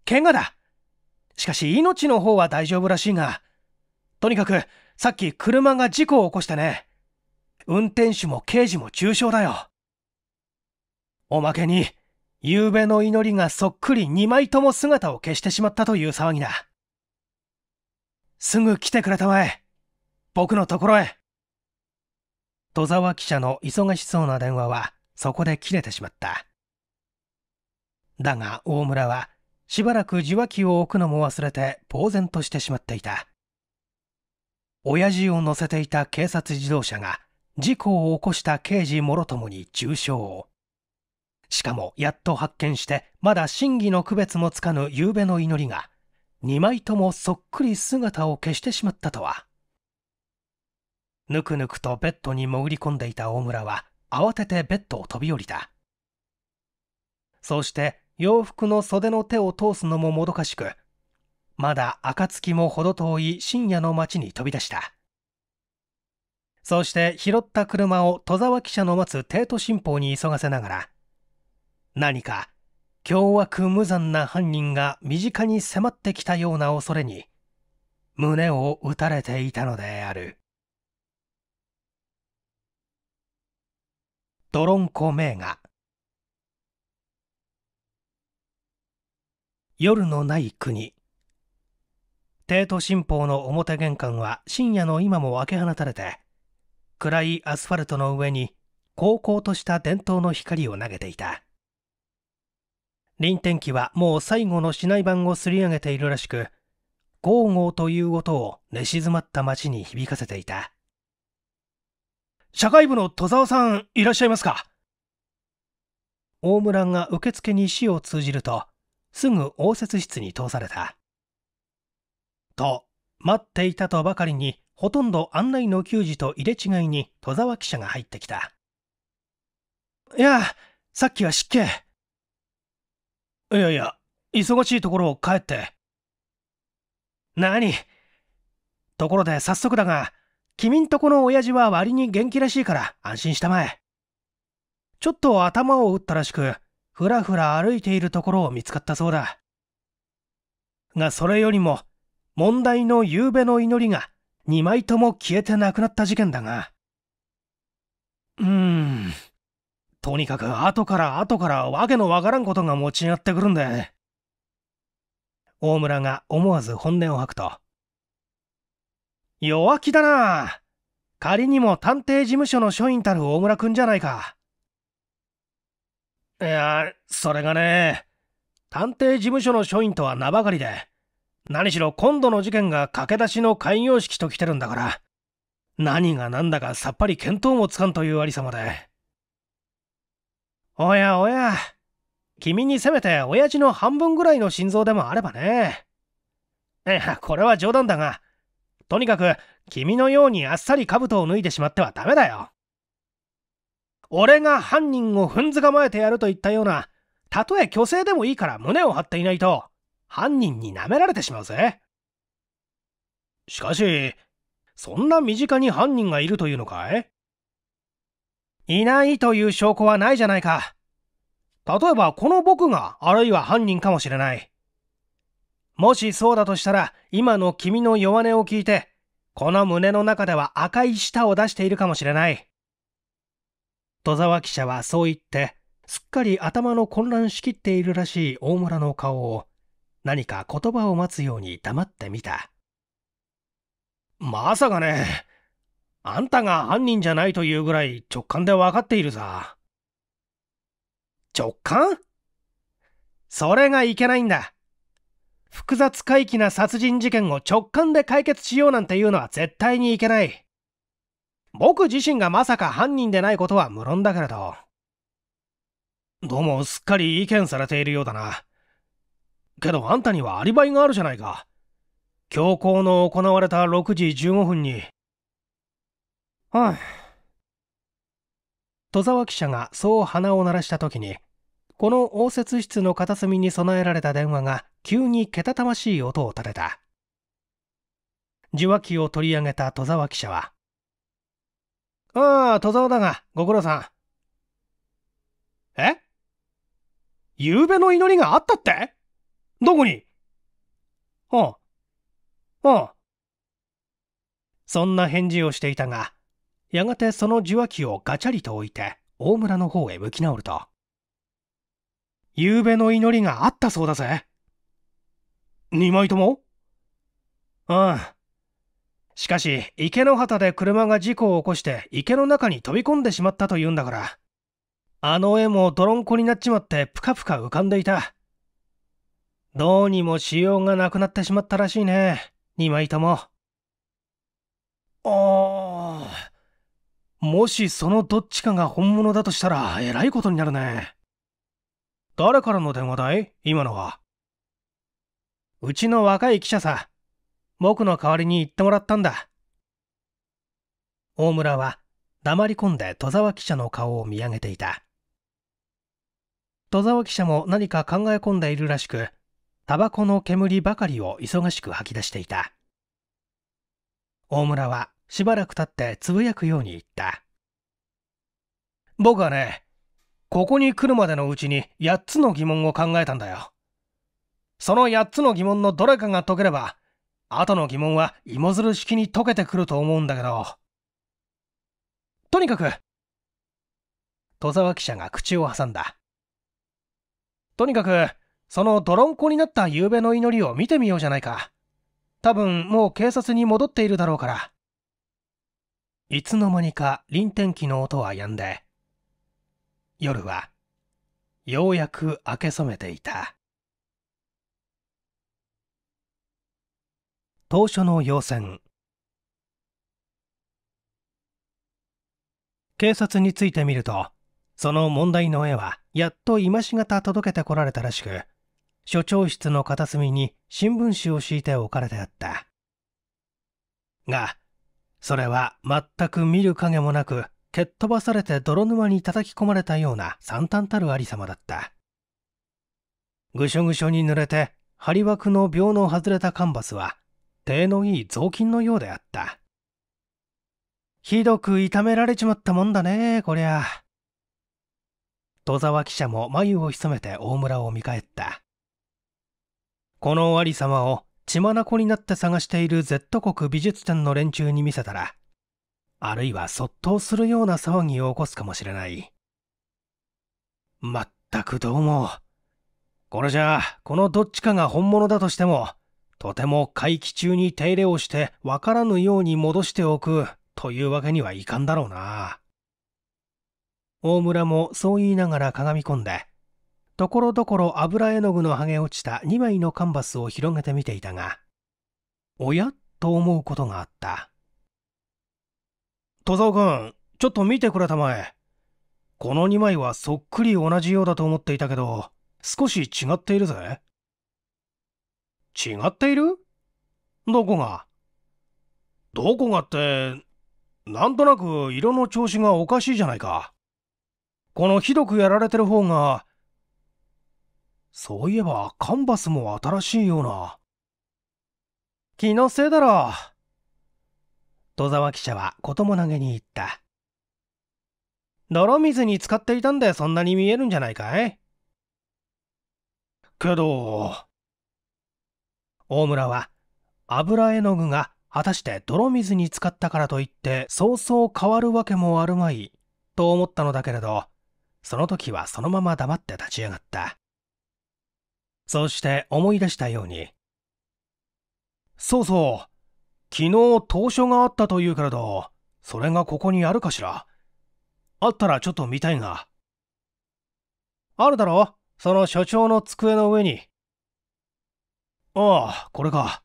怪我だ。しかし命の方は大丈夫らしいが、とにかくさっき車が事故を起こしてね。運転手も刑事も重傷だよ。おまけに、夕べの祈りがそっくり2枚とも姿を消してしまったという騒ぎだ。すぐ来てくれたまえ。僕のところへ。戸沢記者の忙しそうな電話はそこで切れてしまっただが大村はしばらく受話器を置くのも忘れて呆然としてしまっていた親父を乗せていた警察自動車が事故を起こした刑事もろともに重傷をしかもやっと発見してまだ真偽の区別もつかぬ夕べの祈りが2枚ともそっくり姿を消してしまったとはぬくぬくとベッドに潜り込んでいた大村は慌ててベッドを飛び降りたそうして洋服の袖の手を通すのももどかしくまだ暁も程遠い深夜の街に飛び出したそうして拾った車を戸沢記者の待つ帝都新報に急がせながら何か凶悪無残な犯人が身近に迫ってきたような恐れに胸を打たれていたのである。ドロンコ名画夜のない国帝都新報の表玄関は深夜の今も開け放たれて暗いアスファルトの上に高々とした伝統の光を投げていた臨天機はもう最後の市内版をすり上げているらしくゴーゴーという音を寝静まった街に響かせていた社会部の戸沢さんいらっしゃいますか大村が受付に死を通じるとすぐ応接室に通されたと待っていたとばかりにほとんど案内の給仕と入れ違いに戸沢記者が入ってきたいやさっきは失敬いやいや忙しいところを帰って何ところで早速だが君んとこの親父は割に元気らしいから安心したまえ。ちょっと頭を打ったらしく、ふらふら歩いているところを見つかったそうだ。がそれよりも、問題の夕べの祈りが2枚とも消えてなくなった事件だが。うーん。とにかく後から後からわけのわからんことが持ち上がってくるんだ。大村が思わず本音を吐くと、弱気だな仮にも探偵事務所の署員たる大村くんじゃないか。いや、それがね、探偵事務所の署員とは名ばかりで、何しろ今度の事件が駆け出しの開業式と来てるんだから、何が何だかさっぱり見当もつかんというありさまで。おやおや、君にせめて親父の半分ぐらいの心臓でもあればね。いや、これは冗談だが、とにかく君のようにあっさり兜を脱いでしまってはダメだよ俺が犯人を踏んづかまえてやると言ったようなたとえ虚勢でもいいから胸を張っていないと犯人に舐められてしまうぜしかしそんな身近に犯人がいるというのかいいないという証拠はないじゃないか例えばこの僕があるいは犯人かもしれないもしそうだとしたら、今の君の弱音を聞いて、この胸の中では赤い舌を出しているかもしれない。戸沢記者はそう言って、すっかり頭の混乱しきっているらしい大村の顔を、何か言葉を待つように黙ってみた。まさかね、あんたが犯人じゃないというぐらい直感でわかっているさ。直感それがいけないんだ。複雑怪奇な殺人事件を直感で解決しようなんていうのは絶対にいけない。僕自身がまさか犯人でないことは無論だけれど。どうもすっかり意見されているようだな。けどあんたにはアリバイがあるじゃないか。強行の行われた6時15分に。はい。戸沢記者がそう鼻を鳴らした時に、この応接室の片隅に備えられた電話が急にけたたましい音を立てた受話器を取り上げた戸沢記者は「ああ戸沢だがご苦労さん」え夕べの祈りがあったってどこにああ。ああ。そんな返事をしていたが、やがてその受話器をガチャリと置いて、大村の方へ向き直ると。夕べの祈りがあったそうだぜ。2枚ともうんしかし池の旗で車が事故を起こして池の中に飛び込んでしまったというんだからあの絵も泥んこになっちまってぷかぷか浮かんでいたどうにもしようがなくなってしまったらしいね2枚ともああもしそのどっちかが本物だとしたらえらいことになるね誰からの電話だい今のはうちの若い記者さ、僕の代わりに言ってもらったんだ。大村は黙り込んで戸沢記者の顔を見上げていた。戸沢記者も何か考え込んでいるらしく、タバコの煙ばかりを忙しく吐き出していた。大村はしばらく経ってつぶやくように言った。僕はね、ここに来るまでのうちに8つの疑問を考えたんだよ。その8つの疑問のどれかが解ければ、後の疑問は芋づる式に解けてくると思うんだけど。とにかく、戸沢記者が口を挟んだ。とにかく、その泥んこになった夕べの祈りを見てみようじゃないか。多分もう警察に戻っているだろうから。いつの間にか臨天気の音は止んで、夜は、ようやく明け染めていた。当初の要選警察についてみるとその問題の絵はやっと今しがた届けてこられたらしく署長室の片隅に新聞紙を敷いて置かれてあったがそれは全く見る影もなく蹴っ飛ばされて泥沼に叩き込まれたような惨憺たるありさまだったぐしょぐしょに濡れて張り枠の秒の外れたカンバスは手のいい雑巾のようであった。ひどく痛められちまったもんだね、こりゃ。戸沢記者も眉を潜めて大村を見返った。この有様を血眼になって探している Z 国美術展の連中に見せたら、あるいはそっとするような騒ぎを起こすかもしれない。まったくどうも。これじゃあ、このどっちかが本物だとしても、とても会期中に手入れをしてわからぬように戻しておくというわけにはいかんだろうな。大村もそう言いながらかがみ込んで、ところどころ油絵の具の剥げ落ちた2枚のカンバスを広げてみていたが、おやと思うことがあった。戸沢君、ちょっと見てくれたまえ。この2枚はそっくり同じようだと思っていたけど、少し違っているぜ。違っているどこがどこがって、なんとなく色の調子がおかしいじゃないか。このひどくやられてる方が、そういえばカンバスも新しいような。気のせいだろう。戸沢記者は子供投げに言った。泥水に浸かっていたんでそんなに見えるんじゃないかいけど、大村は油絵の具が果たして泥水に浸かったからといってそうそう変わるわけもあるまいと思ったのだけれどその時はそのまま黙って立ち上がったそうして思い出したようにそうそう昨日投書があったというけれどそれがここにあるかしらあったらちょっと見たいがあるだろその所長の机の上にああ、これか。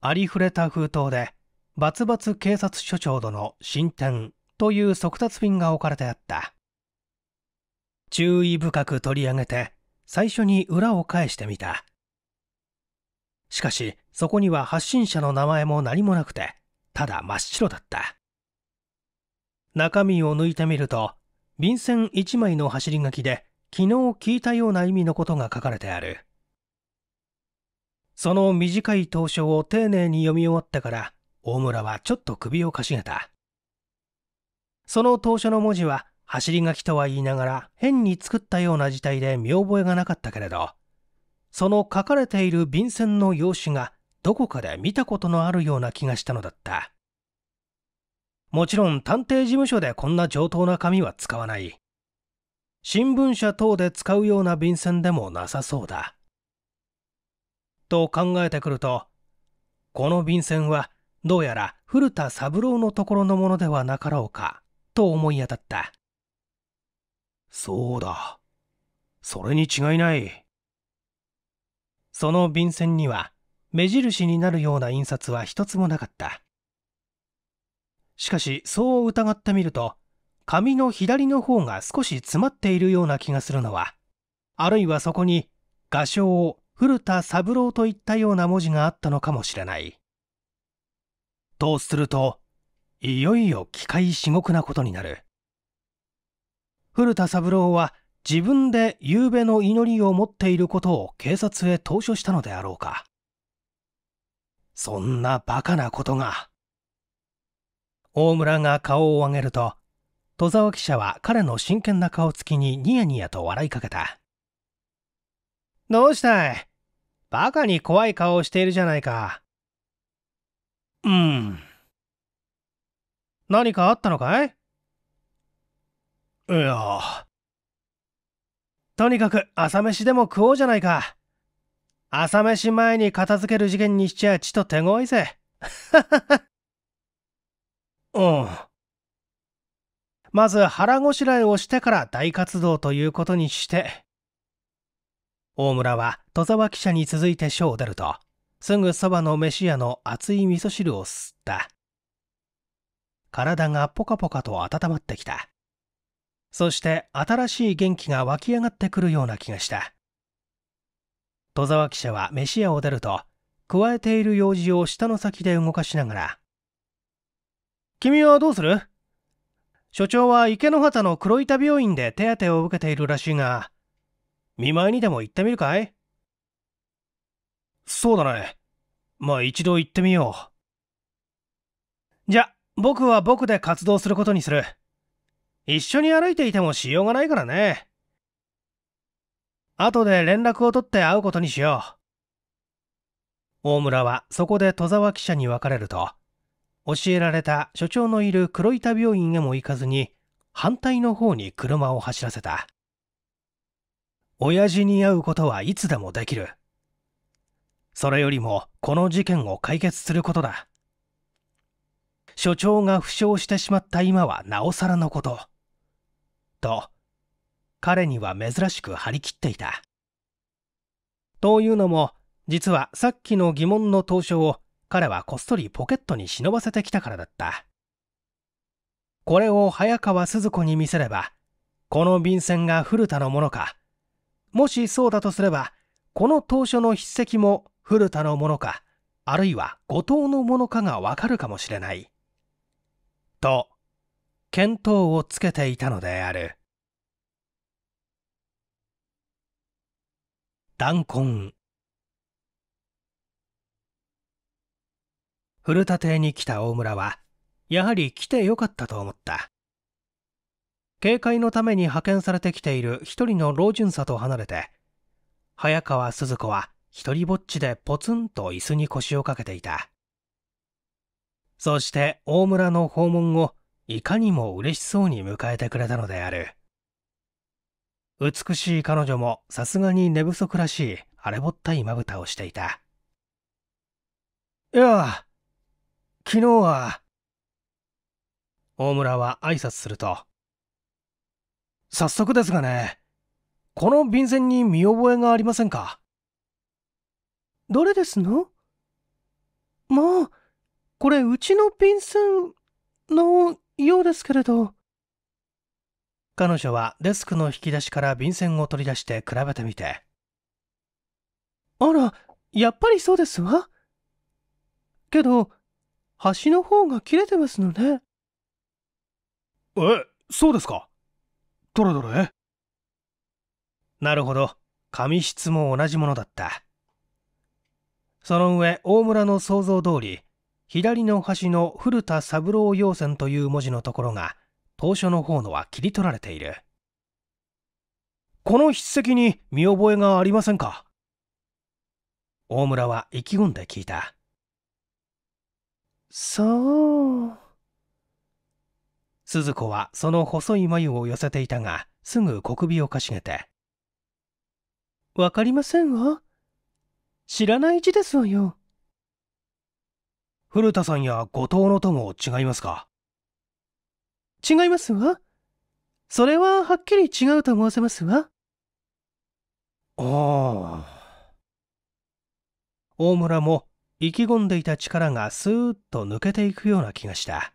ありふれた封筒で、バツバツ警察署長殿進展という速達便が置かれてあった。注意深く取り上げて、最初に裏を返してみた。しかし、そこには発信者の名前も何もなくて、ただ真っ白だった。中身を抜いてみると、便箋1枚の走り書きで、昨日聞いたような意味のことが書かれてある。その短い投書を丁寧に読み終わってから、大村はちょっと首をかしげた。その投書の文字は、走り書きとは言いながら、変に作ったような字体で見覚えがなかったけれど、その書かれている便箋の用紙が、どこかで見たことのあるような気がしたのだった。もちろん探偵事務所でこんな上等な紙は使わない。新聞社等で使うような便箋でもなさそうだ。と考えてくるとこの便箋はどうやら古田三郎のところのものではなかろうかと思い当たったそうだそれに違いないその便箋には目印になるような印刷は一つもなかったしかしそう疑ってみると紙の左の方が少し詰まっているような気がするのはあるいはそこに画商を古田三郎といったような文字があったのかもしれないとするといよいよ機械至極なことになる古田三郎は自分で夕べの祈りを持っていることを警察へ投書したのであろうかそんなバカなことが大村が顔を上げると戸沢記者は彼の真剣な顔つきにニヤニヤと笑いかけたどうしたいバカに怖い顔をしているじゃないか。うん。何かあったのかいいや。とにかく朝飯でも食おうじゃないか。朝飯前に片付ける事件にしちゃちと手強いぜ。うん。まず腹ごしらえをしてから大活動ということにして。大村は戸沢記者に続いて署を出るとすぐそばの飯屋の熱い味噌汁をすった体がポカポカと温まってきたそして新しい元気が湧き上がってくるような気がした戸沢記者は飯屋を出ると加えている用事を舌の先で動かしながら「君はどうする所長は池の畑の黒板病院で手当てを受けているらしいが見舞いにでも行ってみるかいそうだね。まあ一度行ってみよう。じゃ、僕は僕で活動することにする。一緒に歩いていてもしようがないからね。後で連絡を取って会うことにしよう。大村はそこで戸沢記者に別れると、教えられた所長のいる黒板病院へも行かずに、反対の方に車を走らせた。親父に会うことはいつでもできる。それよりもこの事件を解決することだ。所長が負傷してしまった今はなおさらのこと。と、彼には珍しく張り切っていた。というのも、実はさっきの疑問の投書を彼はこっそりポケットに忍ばせてきたからだった。これを早川鈴子に見せれば、この便箋が古田のものか、もしそうだとすれば、この当初の筆跡も古田のものか、あるいは後藤のものかがわかるかもしれない。と、見当をつけていたのである。弾痕古田邸に来た大村は、やはり来てよかったと思った。警戒のために派遣されてきている一人の老巡査と離れて、早川鈴子は一人ぼっちでポツンと椅子に腰をかけていた。そして大村の訪問をいかにも嬉しそうに迎えてくれたのである。美しい彼女もさすがに寝不足らしい荒れぼったいまぶたをしていた。いや、昨日は。大村は挨拶すると、早速ですがね、この便箋に見覚えがありませんかどれですのまあ、これうちの便箋のようですけれど。彼女はデスクの引き出しから便箋を取り出して比べてみて。あら、やっぱりそうですわ。けど、端の方が切れてますのね。え、そうですかどれどれなるほど紙質も同じものだったその上大村の想像通り左の端の古田三郎要線という文字のところが当初の方のは切り取られているこの筆跡に見覚えがありませんか大村は意気込んで聞いたそう鈴子はその細い眉を寄せていたが、すぐ小首をかしげて。わかりませんわ。知らない字ですわよ。古田さんや後藤のとも違いますか違いますわ。それははっきり違うと申せますわ。ああ。大村も意気込んでいた力がスーッと抜けていくような気がした。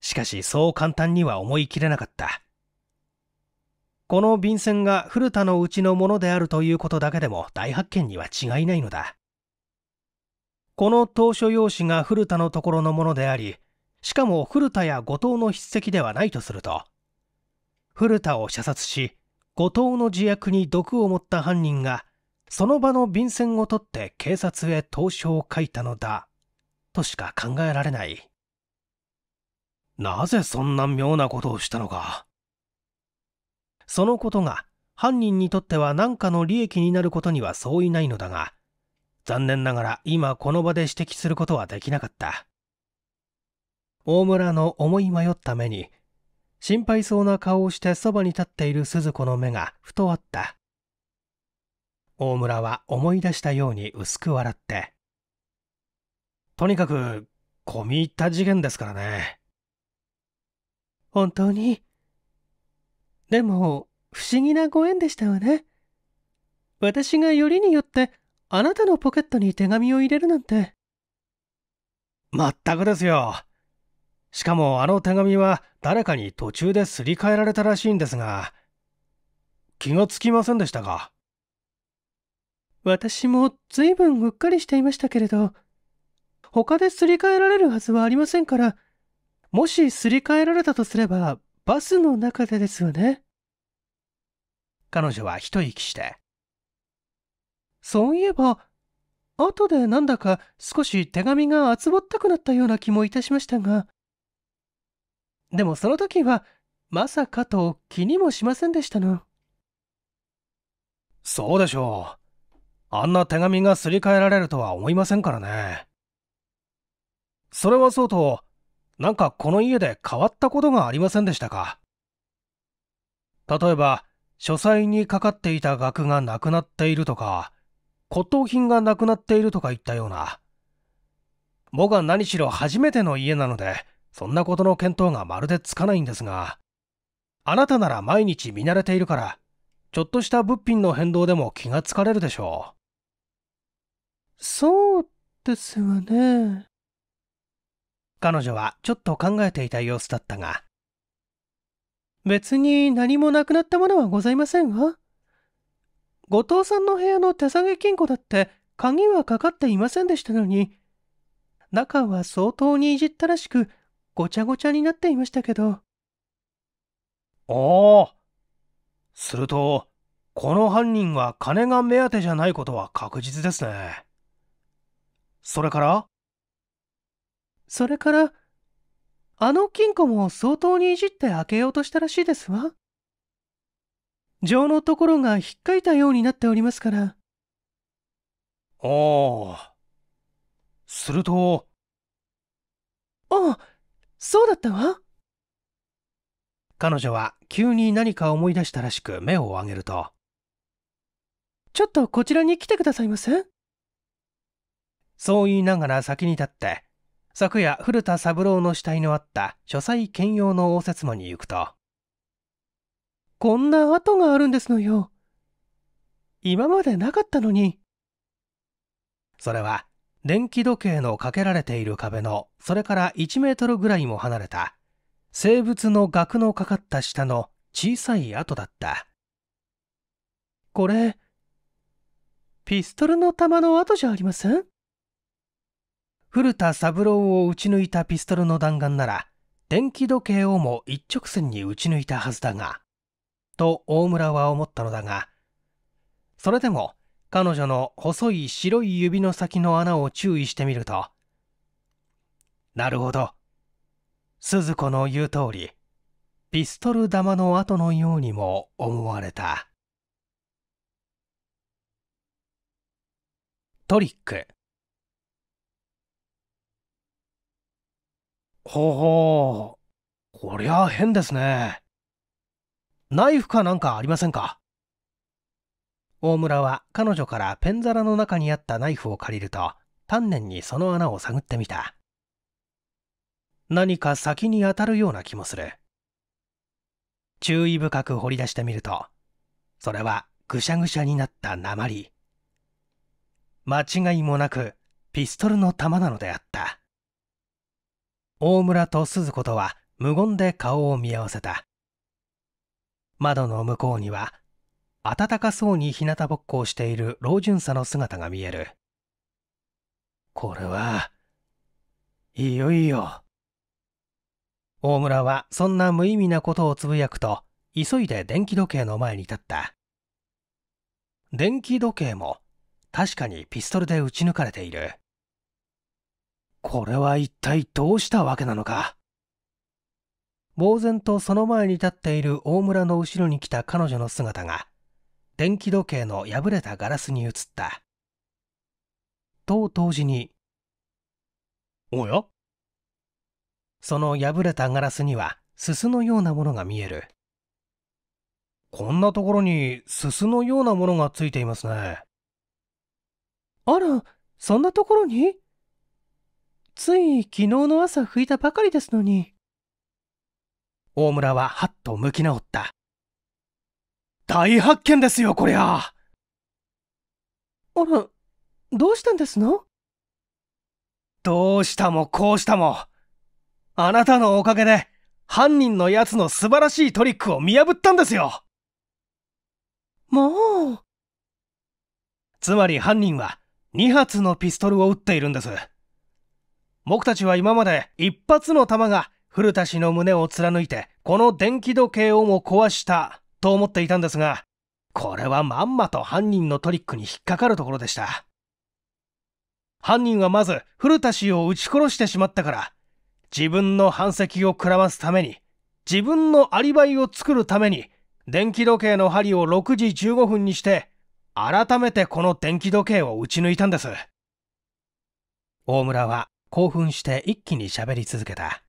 しかしそう簡単には思い切れなかった。この便箋が古田のうちのものであるということだけでも大発見には違いないのだ。この当初用紙が古田のところのものであり、しかも古田や後藤の筆跡ではないとすると、古田を射殺し、後藤の自役に毒を持った犯人が、その場の便箋を取って警察へ投書を書いたのだ、としか考えられない。なぜそんな妙なことをしたのかそのことが犯人にとっては何かの利益になることには相違ないのだが残念ながら今この場で指摘することはできなかった大村の思い迷った目に心配そうな顔をしてそばに立っている鈴子の目がふとあった大村は思い出したように薄く笑ってとにかく込み入った事件ですからね本当に。でも、不思議なご縁でしたわね。私がよりによって、あなたのポケットに手紙を入れるなんて。まったくですよ。しかもあの手紙は誰かに途中ですり替えられたらしいんですが、気がつきませんでしたか。私も随分うっかりしていましたけれど、他ですり替えられるはずはありませんから、もしすり替えられたとすれば、バスの中でですよね。彼女は一息して。そういえば、後でなんだか少し手紙が厚ぼったくなったような気もいたしましたが。でもその時は、まさかと気にもしませんでしたの。そうでしょう。あんな手紙がすり替えられるとは思いませんからね。それはそうと、なんかこの家で変わったことがありませんでしたか例えば、書斎にかかっていた額がなくなっているとか、骨董品がなくなっているとか言ったような。僕は何しろ初めての家なので、そんなことの見当がまるでつかないんですが、あなたなら毎日見慣れているから、ちょっとした物品の変動でも気がつかれるでしょう。そうですがね。彼女はちょっと考えていた様子だったが、別に何もなくなったものはございませんわ。後藤さんの部屋の手提げ金庫だって鍵はかかっていませんでしたのに、中は相当にいじったらしくごちゃごちゃになっていましたけど。ああ。すると、この犯人は金が目当てじゃないことは確実ですね。それからそれから、あの金庫も相当にいじって開けようとしたらしいですわ。情のところが引っかいたようになっておりますから。ああ。すると。ああ、そうだったわ。彼女は急に何か思い出したらしく目を上げると。ちょっとこちらに来てくださいませ。そう言いながら先に立って昨夜古田三郎の死体のあった書斎兼用の応接間に行くとこんな跡があるんですのよ今までなかったのにそれは電気時計のかけられている壁のそれから1メートルぐらいも離れた生物の額のかかった下の小さい跡だったこれピストルの弾の跡じゃありません古田三郎を撃ち抜いたピストルの弾丸なら電気時計をも一直線に撃ち抜いたはずだがと大村は思ったのだがそれでも彼女の細い白い指の先の穴を注意してみるとなるほど鈴子の言う通りピストル玉の跡のようにも思われたトリックほうほう。こりゃ変ですね。ナイフかなんかありませんか大村は彼女からペン皿の中にあったナイフを借りると、丹念にその穴を探ってみた。何か先に当たるような気もする。注意深く掘り出してみると、それはぐしゃぐしゃになった鉛。間違いもなくピストルの弾なのであった。大村と鈴子とは無言で顔を見合わせた窓の向こうには暖かそうに日向ぼっこをしている老巡査の姿が見えるこれはいよいよ大村はそんな無意味なことをつぶやくと急いで電気時計の前に立った電気時計も確かにピストルで撃ち抜かれているこれは一体どうしたわけなのか。呆然とその前に立っている大村の後ろに来た彼女の姿が、電気時計の破れたガラスに映った。と同時に、おやその破れたガラスには、すすのようなものが見える。こんなところに、すすのようなものがついていますね。あら、そんなところについ昨日の朝拭いたばかりですのに。大村ははっと向き直った。大発見ですよ、こりゃあら、どうしたんですのどうしたもこうしたも。あなたのおかげで、犯人のやつの素晴らしいトリックを見破ったんですよもう。つまり犯人は、2発のピストルを撃っているんです。僕たちは今まで一発の弾が古田氏の胸を貫いて、この電気時計をも壊したと思っていたんですが、これはまんまと犯人のトリックに引っかかるところでした。犯人はまず古田氏を撃ち殺してしまったから、自分の反跡をくらますために、自分のアリバイを作るために、電気時計の針を6時15分にして、改めてこの電気時計を撃ち抜いたんです。大村は興奮して一気に喋り続けた。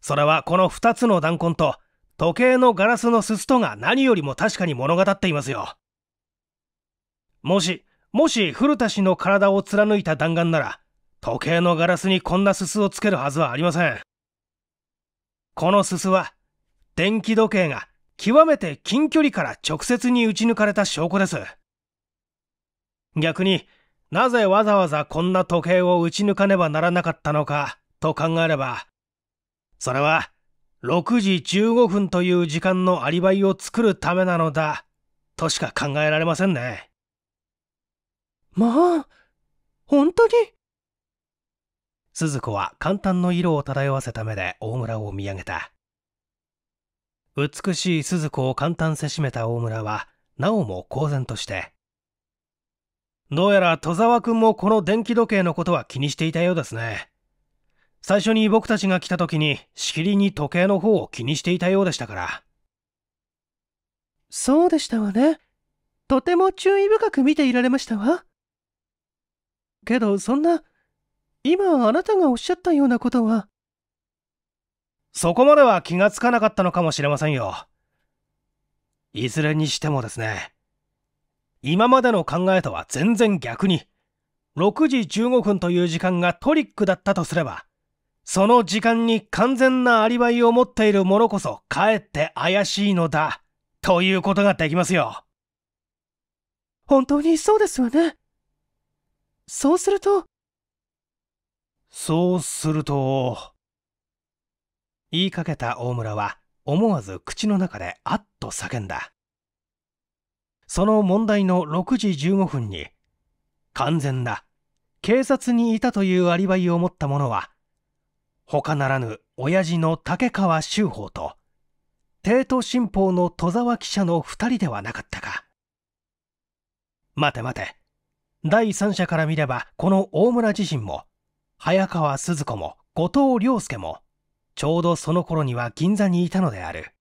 それはこの2つの弾痕と時計のガラスのすすとが何よりも確かに物語っていますよ。もし、もし古田氏の体を貫いた弾丸なら、時計のガラスにこんなすすをつけるはずはありません。このすすは、電気時計が極めて近距離から直接に撃ち抜かれた証拠です。逆に、なぜわざわざこんな時計を打ち抜かねばならなかったのかと考えれば、それは6時15分という時間のアリバイを作るためなのだとしか考えられませんね。まあ、本当に鈴子は簡単の色を漂わせた目で大村を見上げた。美しい鈴子を簡単せしめた大村は、なおも公然として、どうやら戸沢くんもこの電気時計のことは気にしていたようですね。最初に僕たちが来た時にしきりに時計の方を気にしていたようでしたから。そうでしたわね。とても注意深く見ていられましたわ。けどそんな、今あなたがおっしゃったようなことは。そこまでは気がつかなかったのかもしれませんよ。いずれにしてもですね。今までの考えとは全然逆に、6時15分という時間がトリックだったとすれば、その時間に完全なアリバイを持っている者こそかえって怪しいのだ、ということができますよ。本当にそうですわね。そうすると、そうすると、言いかけた大村は思わず口の中であっと叫んだ。その問題の6時15分に完全な警察にいたというアリバイを持った者は他ならぬ親父の竹川修法と帝都新報の戸沢記者の2人ではなかったか待て待て第三者から見ればこの大村自身も早川鈴子も後藤良介もちょうどその頃には銀座にいたのである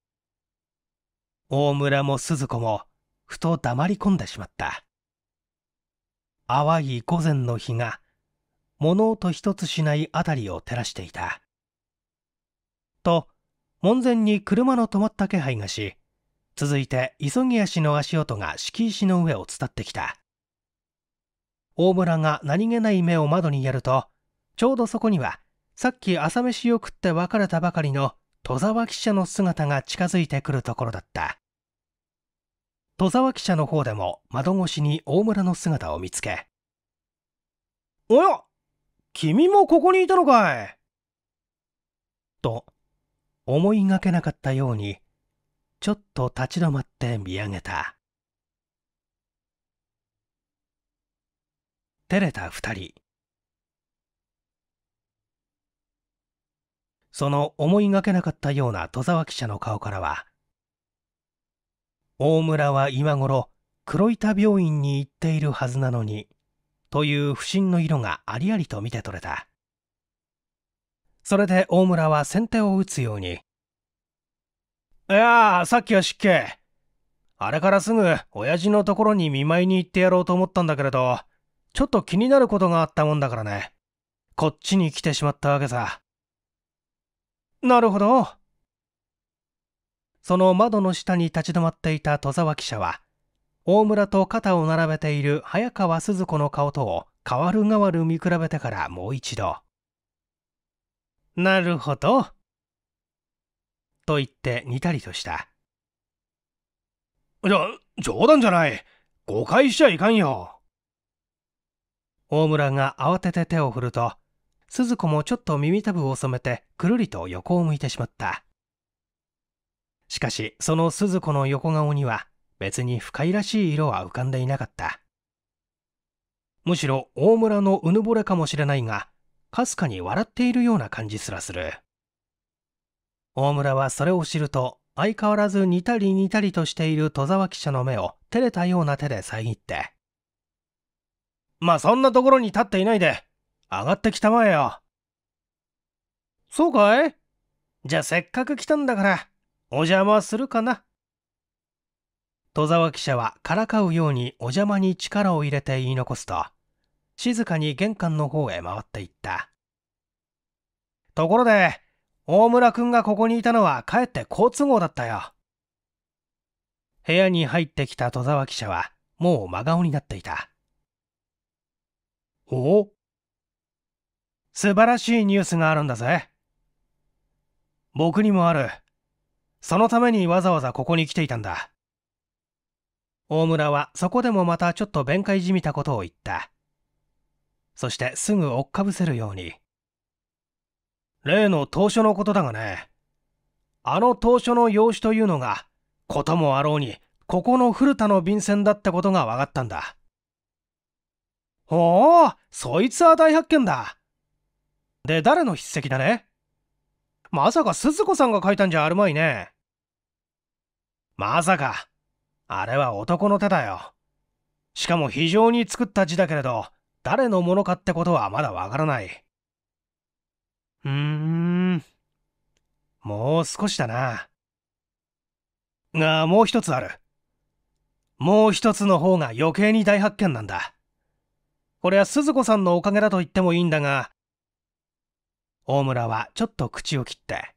大村も鈴子もふと黙り込んでしまった淡い午前の日が物音一つしない辺りを照らしていたと門前に車の止まった気配がし続いて急ぎ足の足音が敷石の上を伝ってきた大村が何気ない目を窓にやるとちょうどそこにはさっき朝飯を食って別れたばかりの戸沢記者の姿が近づいてくるところだった戸沢記者の方でも窓越しに大村の姿を見つけ「おや君もここにいたのかい!」と思いがけなかったようにちょっと立ち止まって見上げた照れた二人その思いがけなかったような戸沢記者の顔からは大村は今頃黒板病院に行っているはずなのにという不審の色がありありと見て取れたそれで大村は先手を打つように「いやあさっきは失敬あれからすぐ親父のところに見舞いに行ってやろうと思ったんだけれどちょっと気になることがあったもんだからねこっちに来てしまったわけさ」なるほどその窓の下に立ち止まっていた戸沢記者は大村と肩を並べている早川鈴子の顔とを変わる変わる見比べてからもう一度「なるほど」と言って似たりとしたじゃ冗談じゃない誤解しちゃいかんよ大村が慌てて手を振ると鈴子もちょっと耳たぶを染めてくるりと横を向いてしまったしかし、その鈴子の横顔には、別に不快らしい色は浮かんでいなかった。むしろ、大村のうぬぼれかもしれないが、かすかに笑っているような感じすらする。大村はそれを知ると、相変わらず似たり似たりとしている戸沢記者の目を照れたような手で遮って。まあそんなところに立っていないで、上がってきたまえよ。そうかいじゃあせっかく来たんだから、お邪魔するかな戸沢記者はからかうようにお邪魔に力を入れて言い残すと静かに玄関の方へ回っていったところで大村君がここにいたのはかえって好都合だったよ部屋に入ってきた戸沢記者はもう真顔になっていたお素晴らしいニュースがあるんだぜ僕にもあるそのためにわざわざここに来ていたんだ。大村はそこでもまたちょっと弁解じみたことを言った。そしてすぐ追っかぶせるように。例の当初のことだがね。あの当初の養子というのが、こともあろうに、ここの古田の便箋だったことが分かったんだ。ほう、そいつは大発見だ。で、誰の筆跡だねまさか鈴子さんが書いたんじゃあるまいね。まさか、あれは男の手だよ。しかも非常に作った字だけれど、誰のものかってことはまだわからない。うーん。もう少しだな。が、もう一つある。もう一つの方が余計に大発見なんだ。これは鈴子さんのおかげだと言ってもいいんだが、大村はちょっと口を切って。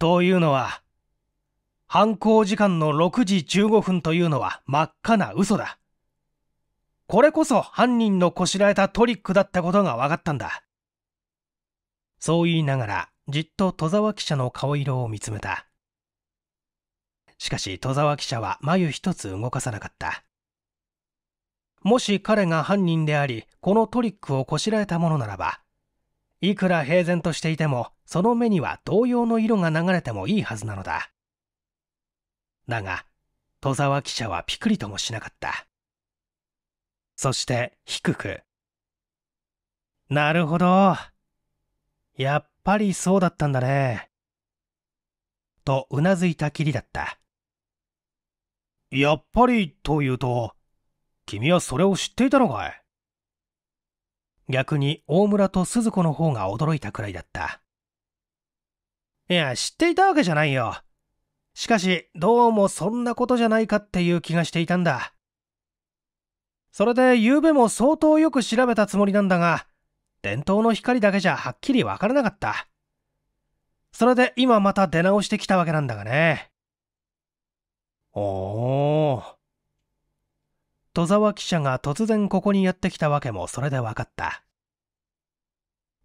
というのは、犯行時間の6時15分というのは真っ赤な嘘だ。これこそ犯人のこしらえたトリックだったことが分かったんだ。そう言いながら、じっと戸沢記者の顔色を見つめた。しかし戸沢記者は眉一つ動かさなかった。もし彼が犯人であり、このトリックをこしらえたものならば、いくら平然としていてもその目には同様の色が流れてもいいはずなのだだが戸沢記者はピクリともしなかったそして低く「なるほどやっぱりそうだったんだね」とうなずいたきりだったやっぱりというと君はそれを知っていたのかい逆に大村と鈴子の方が驚いたくらいだった。いや、知っていたわけじゃないよ。しかし、どうもそんなことじゃないかっていう気がしていたんだ。それで、昨べも相当よく調べたつもりなんだが、伝統の光だけじゃはっきりわからなかった。それで今また出直してきたわけなんだがね。おお戸沢記者が突然ここにやってきたわけもそれで分かった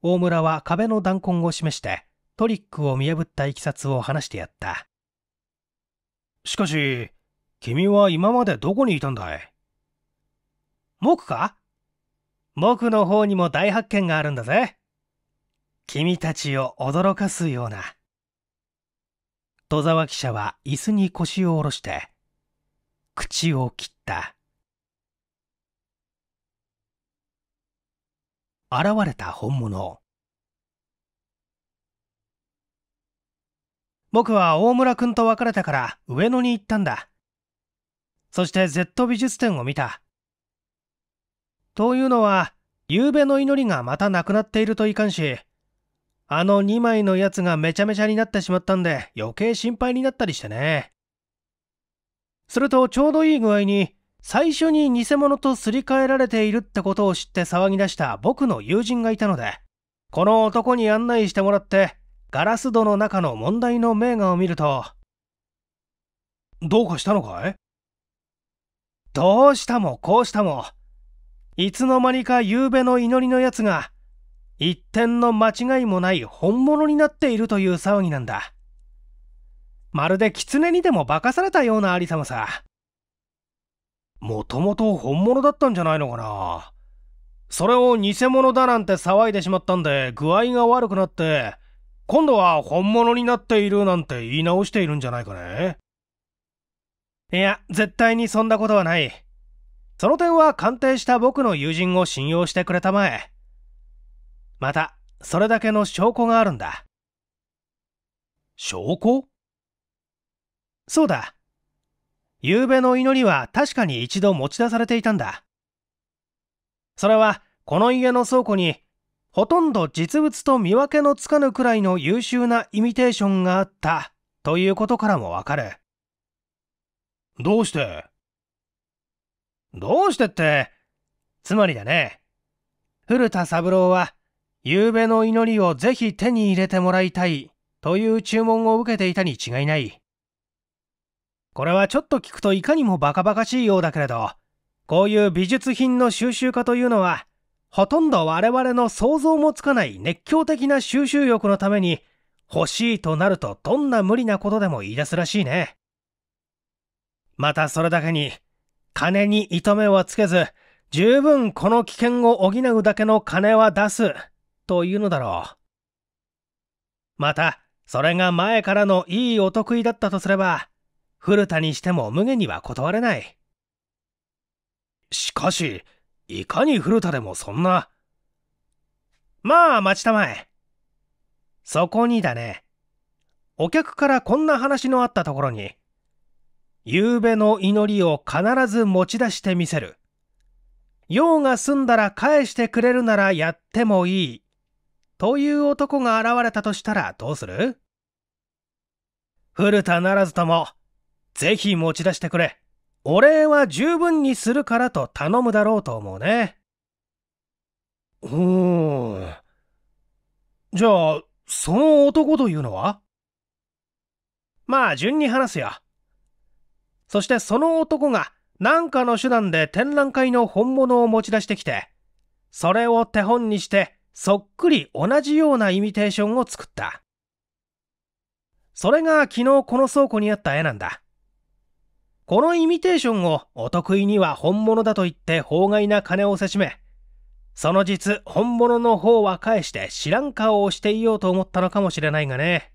大村は壁の弾痕を示してトリックを見破ったいきさつを話してやったしかし君は今までどこにいたんだい僕か僕の方にも大発見があるんだぜ君たちを驚かすような戸沢記者は椅子に腰を下ろして口を切った現れた本物僕は大村君と別れたから上野に行ったんだそして Z 美術展を見たというのは夕べの祈りがまたなくなっているといかんしあの2枚のやつがめちゃめちゃになってしまったんで余計心配になったりしてねするとちょうどいい具合に最初に偽物とすり替えられているってことを知って騒ぎ出した僕の友人がいたので、この男に案内してもらって、ガラス戸の中の問題の名画を見ると、どうかしたのかいどうしたもこうしたも、いつの間にか夕べの祈りのやつが、一点の間違いもない本物になっているという騒ぎなんだ。まるで狐にでも化かされたようなありさまさ。もともと本物だったんじゃないのかなそれを偽物だなんて騒いでしまったんで具合が悪くなって今度は本物になっているなんて言い直しているんじゃないかねいや絶対にそんなことはないその点は鑑定した僕の友人を信用してくれたまえまたそれだけの証拠があるんだ証拠そうだ夕べの祈りは確かに一度持ち出されていたんだ。それは、この家の倉庫に、ほとんど実物と見分けのつかぬくらいの優秀なイミテーションがあった、ということからもわかる。どうしてどうしてって、つまりだね。古田三郎は、夕べの祈りをぜひ手に入れてもらいたい、という注文を受けていたに違いない。これはちょっと聞くといかにもバカバカしいようだけれど、こういう美術品の収集家というのは、ほとんど我々の想像もつかない熱狂的な収集欲のために、欲しいとなるとどんな無理なことでも言い出すらしいね。またそれだけに、金に糸目はつけず、十分この危険を補うだけの金は出す、というのだろう。また、それが前からのいいお得意だったとすれば、古田にしても無下には断れない。しかし、いかに古田でもそんな。まあ、待ちたまえ。そこにだね。お客からこんな話のあったところに、夕べの祈りを必ず持ち出してみせる。用が済んだら返してくれるならやってもいい。という男が現れたとしたらどうする古田ならずとも、ぜひ持ち出してくれ。お礼は十分にするからと頼むだろうと思うね。うーん。じゃあ、その男というのはまあ、順に話すよ。そしてその男が何かの手段で展覧会の本物を持ち出してきて、それを手本にしてそっくり同じようなイミテーションを作った。それが昨日この倉庫にあった絵なんだ。このイミテーションをお得意には本物だと言って法外な金をせしめ、その実本物の方は返して知らん顔をしていようと思ったのかもしれないがね。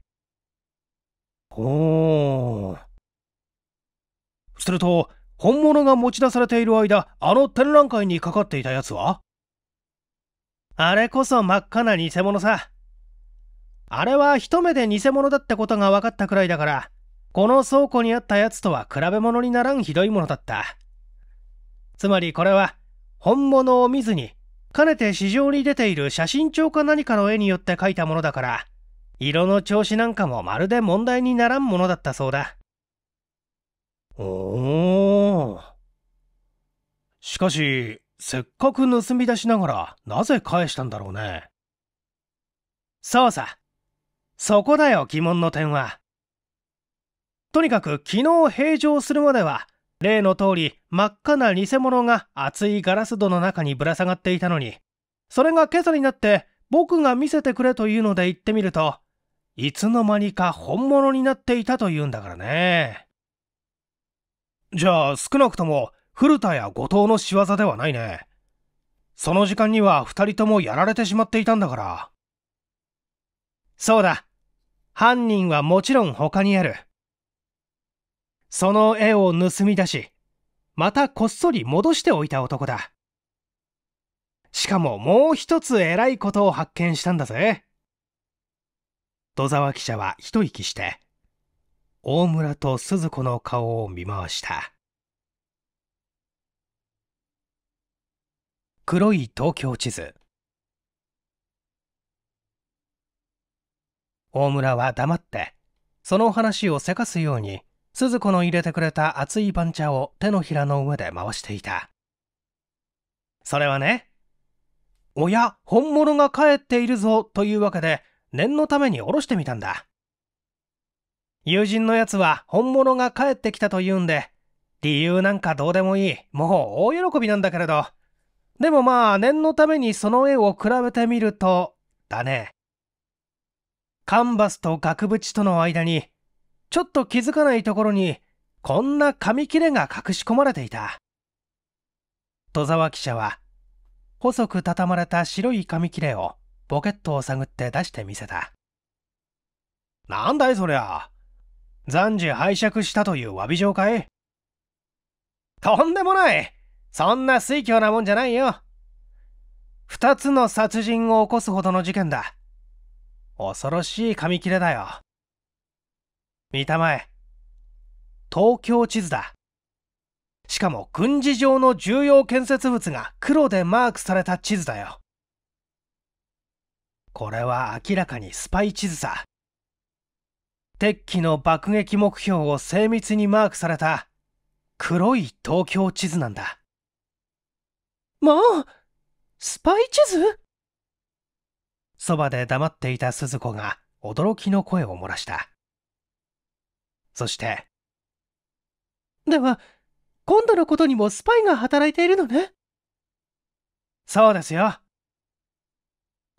ほう。すると、本物が持ち出されている間、あの展覧会にかかっていたやつはあれこそ真っ赤な偽物さ。あれは一目で偽物だってことが分かったくらいだから、この倉庫にあったやつとは比べ物にならんひどいものだった。つまりこれは、本物を見ずに、かねて市場に出ている写真帳か何かの絵によって描いたものだから、色の調子なんかもまるで問題にならんものだったそうだ。おー。しかし、せっかく盗み出しながら、なぜ返したんだろうね。そうさ。そこだよ、疑問の点は。とにかく昨日平常するまでは例の通り真っ赤な偽物が厚いガラス戸の中にぶら下がっていたのにそれが今朝になって僕が見せてくれというので行ってみるといつの間にか本物になっていたというんだからねじゃあ少なくとも古田や後藤の仕業ではないねその時間には2人ともやられてしまっていたんだからそうだ犯人はもちろん他にあるその絵を盗み出し、またこっそり戻しておいた男だ。しかももう一つ偉いことを発見したんだぜ。戸沢記者は一息して、大村と鈴子の顔を見回した。黒い東京地図。大村は黙って、その話をせかすように、鈴子の入れてくれた熱い番茶を手のひらの上で回していた。それはね、おや、本物が帰っているぞというわけで、念のためにおろしてみたんだ。友人のやつは本物が帰ってきたと言うんで、理由なんかどうでもいい。もう大喜びなんだけれど。でもまあ、念のためにその絵を比べてみると、だね。カンバスと額縁との間にちょっと気づかないところにこんな紙切れが隠し込まれていた戸沢記者は細く畳まれた白い紙切れをポケットを探って出してみせたなんだいそりゃ暫時拝借したという詫び状かいとんでもないそんな水凶なもんじゃないよ二つの殺人を起こすほどの事件だ恐ろしい紙切れだよ見たまえ。東京地図だ。しかも軍事上の重要建設物が黒でマークされた地図だよ。これは明らかにスパイ地図さ。敵機の爆撃目標を精密にマークされた黒い東京地図なんだ。もうスパイ地図そばで黙っていた鈴子が驚きの声を漏らした。そして。では、今度のことにもスパイが働いているのねそうですよ。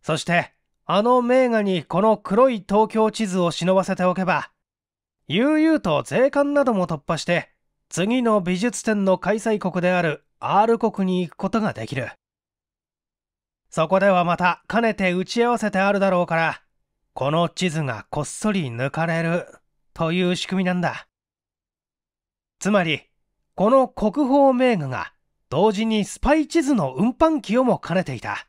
そして、あの名画にこの黒い東京地図を忍ばせておけば、悠々と税関なども突破して、次の美術展の開催国である R 国に行くことができる。そこではまたかねて打ち合わせてあるだろうから、この地図がこっそり抜かれるという仕組みなんだ。つまり、この国宝名画が同時にスパイ地図の運搬機をも兼ねていた。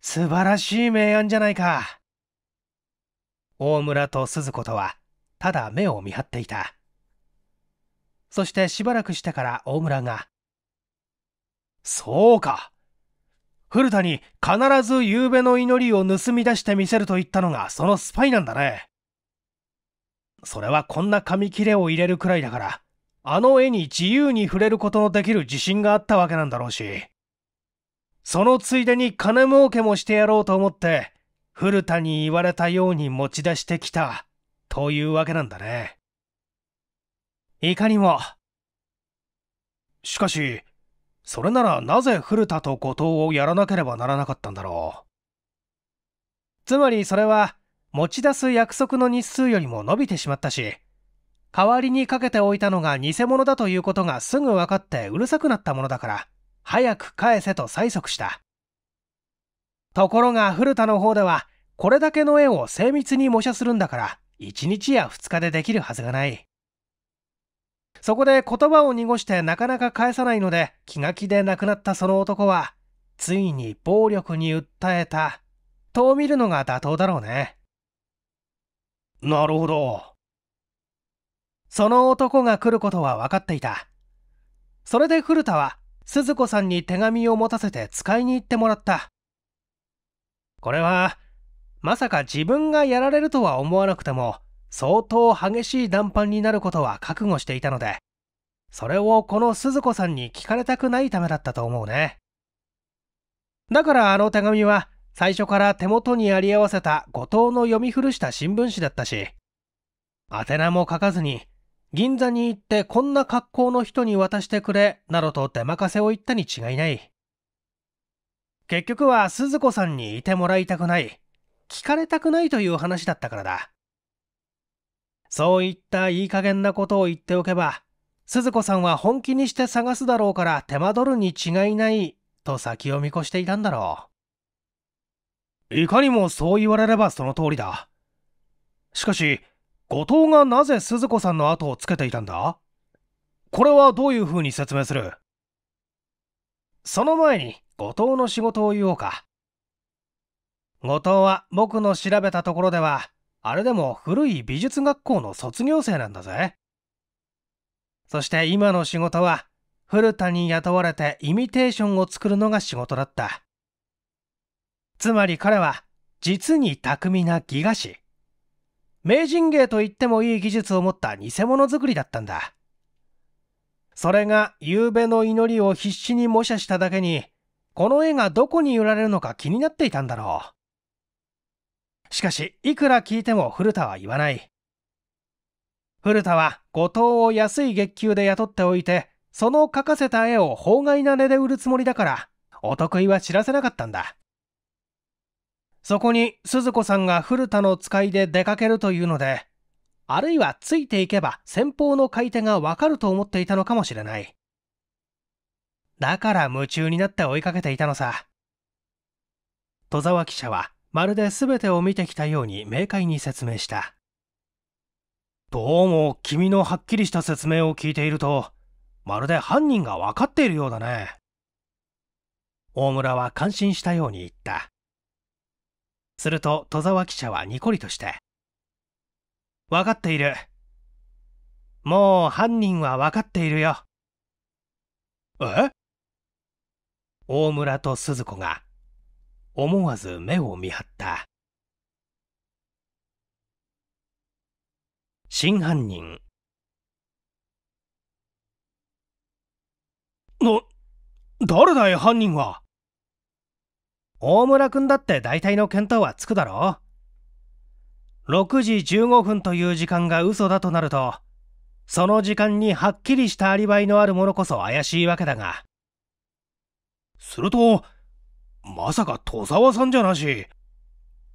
素晴らしい名案じゃないか。大村と鈴子とは、ただ目を見張っていた。そしてしばらくしてから大村が、そうか。古田に必ず夕べの祈りを盗み出してみせると言ったのがそのスパイなんだね。それはこんな紙切れを入れるくらいだから、あの絵に自由に触れることのできる自信があったわけなんだろうし。そのついでに金儲けもしてやろうと思って、古田に言われたように持ち出してきた、というわけなんだね。いかにも。しかし、それならなぜ古田と後藤をやらなければならなかったんだろう。つまりそれは、持ち出す約束の日数よりも伸びてしまったし、代わりにかけておいたのが偽物だということがすぐ分かってうるさくなったものだから、早く返せと催促した。ところが古田の方では、これだけの絵を精密に模写するんだから、1日や2日でできるはずがない。そこで言葉を濁してなかなか返さないので気が気で亡くなったその男は、ついに暴力に訴えた、と見るのが妥当だろうね。なるほど。その男が来ることは分かっていた。それで古田は、鈴子さんに手紙を持たせて使いに行ってもらった。これは、まさか自分がやられるとは思わなくても、相当激しい談判になることは覚悟していたので、それをこの鈴子さんに聞かれたくないためだったと思うね。だからあの手紙は、最初から手元にあり合わせた後藤の読み古した新聞紙だったし、宛名も書かずに、銀座に行ってこんな格好の人に渡してくれ、などと出任せを言ったに違いない。結局は鈴子さんにいてもらいたくない、聞かれたくないという話だったからだ。そういったいい加減なことを言っておけば、鈴子さんは本気にして探すだろうから手間取るに違いない、と先を見越していたんだろう。いかにもそう言われればその通りだ。しかし、後藤がなぜ鈴子さんの後をつけていたんだこれはどういうふうに説明するその前に、後藤の仕事を言おうか。後藤は僕の調べたところでは、あれでも古い美術学校の卒業生なんだぜ。そして今の仕事は、古田に雇われてイミテーションを作るのが仕事だった。つまり彼は実に巧みな技菓子名人芸と言ってもいい技術を持った偽物作りだったんだそれが夕べの祈りを必死に模写しただけにこの絵がどこに売られるのか気になっていたんだろうしかしいくら聞いても古田は言わない古田は後藤を安い月給で雇っておいてその描かせた絵を法外な値で売るつもりだからお得意は知らせなかったんだそこに鈴子さんが古田の使いで出かけるというので、あるいはついていけば先方の買い手がわかると思っていたのかもしれない。だから夢中になって追いかけていたのさ。戸沢記者はまるで全てを見てきたように明快に説明した。どうも君のはっきりした説明を聞いていると、まるで犯人が分かっているようだね。大村は感心したように言った。すると戸沢記者はニコリとして。わかっている。もう犯人はわかっているよ。え大村と鈴子が思わず目を見張った。真犯人の誰だい犯人は大村くんだって大体の見当はつくだろ ?6 時15分という時間が嘘だとなると、その時間にはっきりしたアリバイのあるものこそ怪しいわけだが。すると、まさか戸沢さんじゃなし、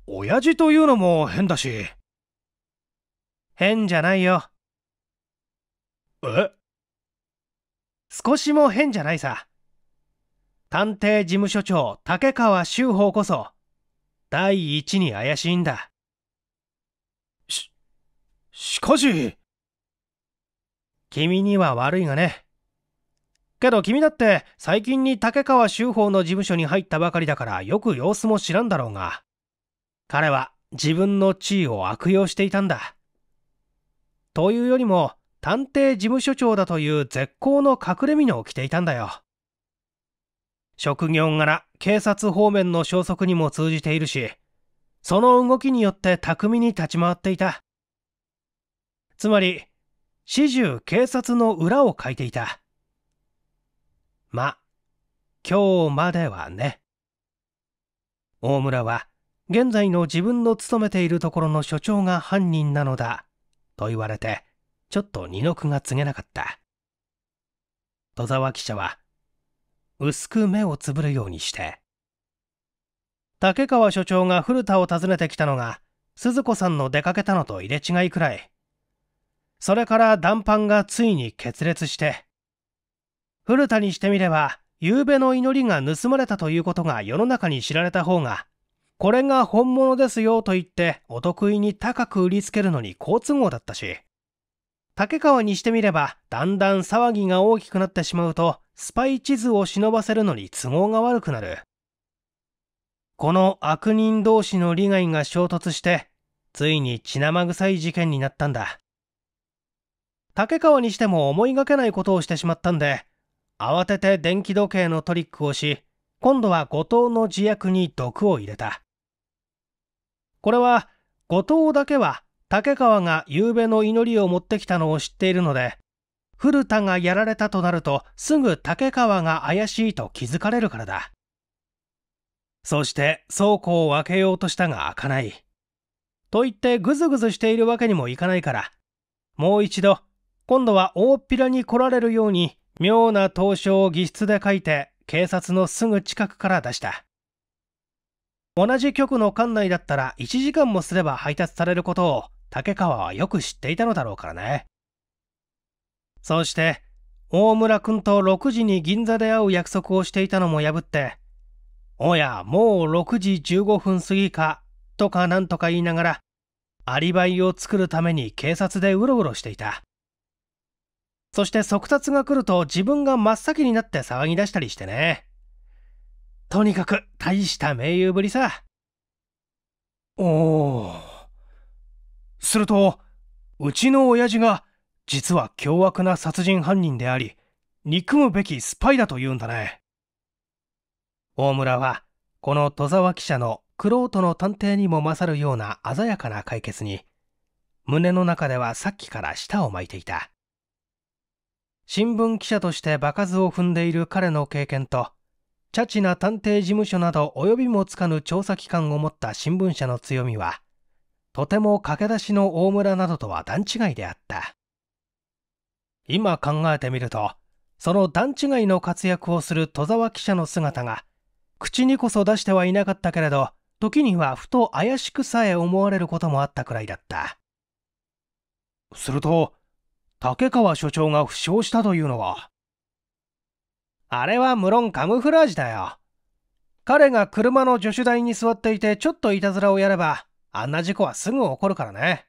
親父というのも変だし。変じゃないよ。え少しも変じゃないさ。探偵事務所長竹川修法こそ第一に怪しいんだ。し、しかし。君には悪いがね。けど君だって最近に竹川修法の事務所に入ったばかりだからよく様子も知らんだろうが。彼は自分の地位を悪用していたんだ。というよりも探偵事務所長だという絶好の隠れ身のを着ていたんだよ。職業柄、警察方面の消息にも通じているし、その動きによって巧みに立ち回っていた。つまり、始終警察の裏を書いていた。ま、今日まではね。大村は、現在の自分の勤めているところの所長が犯人なのだ、と言われて、ちょっと二の句が告げなかった。戸沢記者は、薄く目をつぶるようにして竹川所長が古田を訪ねてきたのが鈴子さんの出かけたのと入れ違いくらいそれから談判がついに決裂して古田にしてみれば夕べの祈りが盗まれたということが世の中に知られた方がこれが本物ですよと言ってお得意に高く売りつけるのに好都合だったし竹川にしてみれば、だんだん騒ぎが大きくなってしまうと、スパイ地図を忍ばせるのに都合が悪くなる。この悪人同士の利害が衝突して、ついに血生臭い事件になったんだ。竹川にしても思いがけないことをしてしまったんで、慌てて電気時計のトリックをし、今度は後藤の自虐に毒を入れた。これは、後藤だけは竹川が夕べの祈りを持ってきたのを知っているので、古田がやられたとなるとすぐ竹川が怪しいと気づかれるからだ。そして倉庫を開けようとしたが開かない。と言ってぐずぐずしているわけにもいかないから、もう一度、今度は大っぴらに来られるように妙な投書を技筆で書いて警察のすぐ近くから出した。同じ局の管内だったら1時間もすれば配達されることを竹川はよく知っていたのだろうからね。そうして、大村君と6時に銀座で会う約束をしていたのも破って、おや、もう6時15分過ぎか、とかなんとか言いながら、アリバイを作るために警察でうろうろしていた。そして速達が来ると自分が真っ先になって騒ぎ出したりしてね。とにかく大した名友ぶりさ。おー。すると、うちの親父が実は凶悪な殺人犯人であり、憎むべきスパイだと言うんだね。大村は、この戸沢記者の玄人の探偵にも勝るような鮮やかな解決に、胸の中ではさっきから舌を巻いていた。新聞記者として場数を踏んでいる彼の経験と、チャチな探偵事務所など及びもつかぬ調査機関を持った新聞社の強みは、とても駆け出しの大村などとは段違いであった今考えてみるとその段違いの活躍をする戸沢記者の姿が口にこそ出してはいなかったけれど時にはふと怪しくさえ思われることもあったくらいだったすると竹川所長が負傷したというのはあれは無論カムフラージュだよ彼が車の助手台に座っていてちょっといたずらをやればあんな事故はすぐ起こるからね。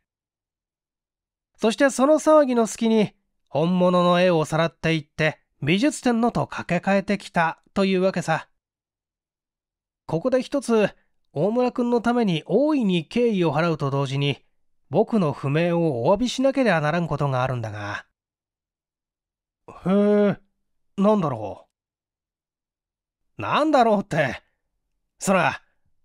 そしてその騒ぎの隙に、本物の絵をさらっていって、美術展のと掛け替えてきたというわけさ。ここで一つ、大村くんのために大いに敬意を払うと同時に、僕の不明をお詫びしなければならんことがあるんだが。へえ、なんだろう。なんだろうって。そら、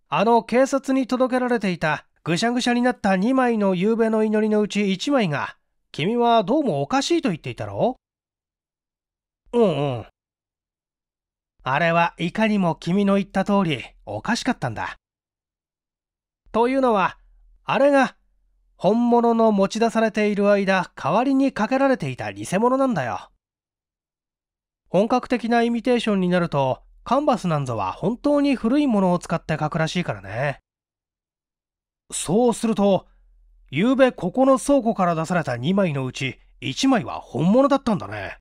あの警察に届けられていたぐしゃぐしゃになった2枚の夕べの祈りのうち1枚が、君はどうもおかしいと言っていたろうんうん。あれはいかにも君の言った通りおかしかったんだ。というのは、あれが本物の持ち出されている間、代わりにかけられていた偽物なんだよ。本格的なイミテーションになると、カンバスなんぞは本当に古いものを使って書くらしいからね。そうすると、昨べここの倉庫から出された2枚のうち1枚は本物だったんだね。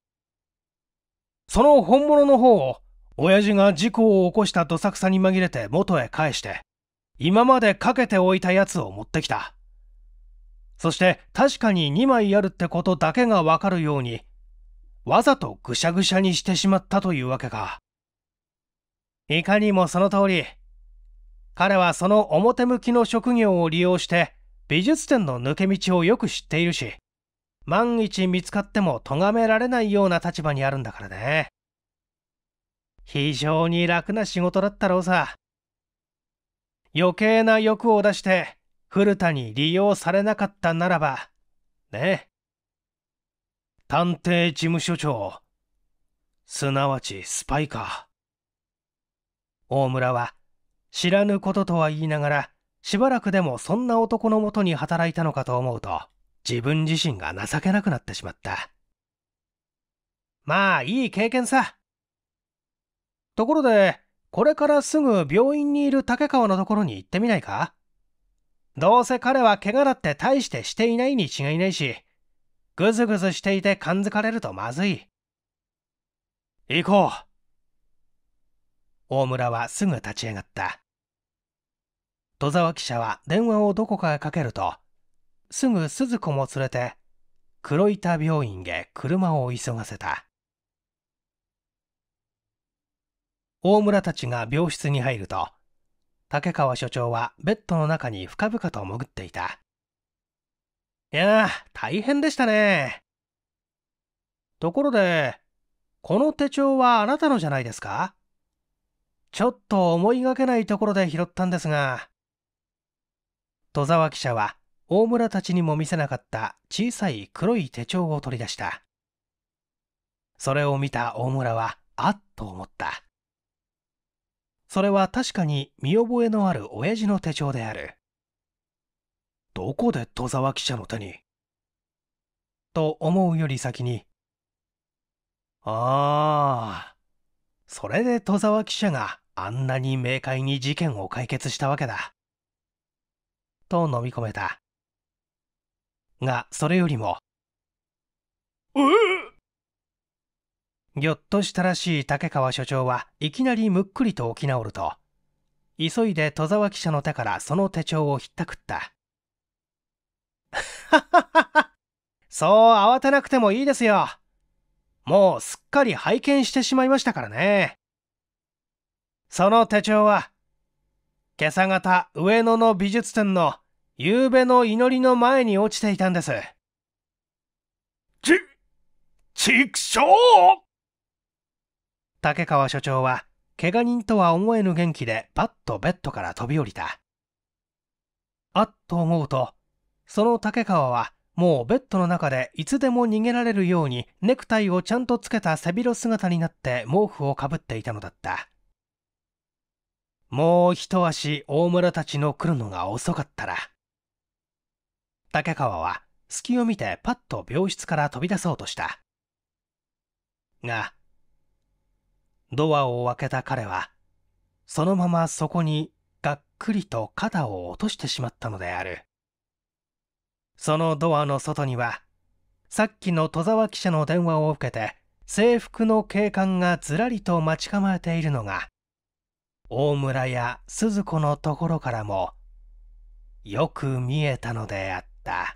その本物の方を、親父が事故を起こしたどさくさに紛れて元へ返して、今までかけておいたやつを持ってきた。そして確かに2枚あるってことだけがわかるように、わざとぐしゃぐしゃにしてしまったというわけか。いかにもその通り、彼はその表向きの職業を利用して美術展の抜け道をよく知っているし万一見つかっても咎められないような立場にあるんだからね非常に楽な仕事だったろうさ余計な欲を出して古田に利用されなかったならばね探偵事務所長すなわちスパイか大村は知らぬこととは言いながらしばらくでもそんな男のもとに働いたのかと思うと自分自身が情けなくなってしまったまあいい経験さところでこれからすぐ病院にいる竹川のところに行ってみないかどうせ彼は怪我だって大してしていないに違いないしぐずぐずしていて感づかれるとまずい行こう大村はすぐ立ち上がった戸沢記者は電話をどこかへかけるとすぐ鈴子も連れて黒板病院へ車を急がせた大村たちが病室に入ると竹川所長はベッドの中に深々と潜っていたいや大変でしたねところでこの手帳はあなたのじゃないですかちょっと思いがけないところで拾ったんですが戸沢記者は大村たちにも見せなかった小さい黒い手帳を取り出したそれを見た大村はあっと思ったそれは確かに見覚えのある親父の手帳であるどこで戸沢記者の手にと思うより先にああそれで戸沢記者があんなに明快に事件を解決したわけだと飲み込めた。が、それよりも、うぎょっとしたらしい竹川所長はいきなりむっくりと起き直ると、急いで戸沢記者の手からその手帳をひったくった。そう慌てなくてもいいですよ。もうすっかり拝見してしまいましたからね。その手帳は今朝方上野の美術展の夕べの祈りの前に落ちていたんです。ち、畜生竹川所長は怪我人とは思えぬ元気でパッとベッドから飛び降りた。あっと思うと、その竹川はもうベッドの中でいつでも逃げられるようにネクタイをちゃんとつけた背広姿になって毛布をかぶっていたのだった。もう一足大村たちの来るのが遅かったら。竹川は隙を見てパッと病室から飛び出そうとした。が、ドアを開けた彼は、そのままそこにがっくりと肩を落としてしまったのである。そのドアの外には、さっきの戸沢記者の電話を受けて、制服の警官がずらりと待ち構えているのが大村や鈴子のところからもよく見えたのであった。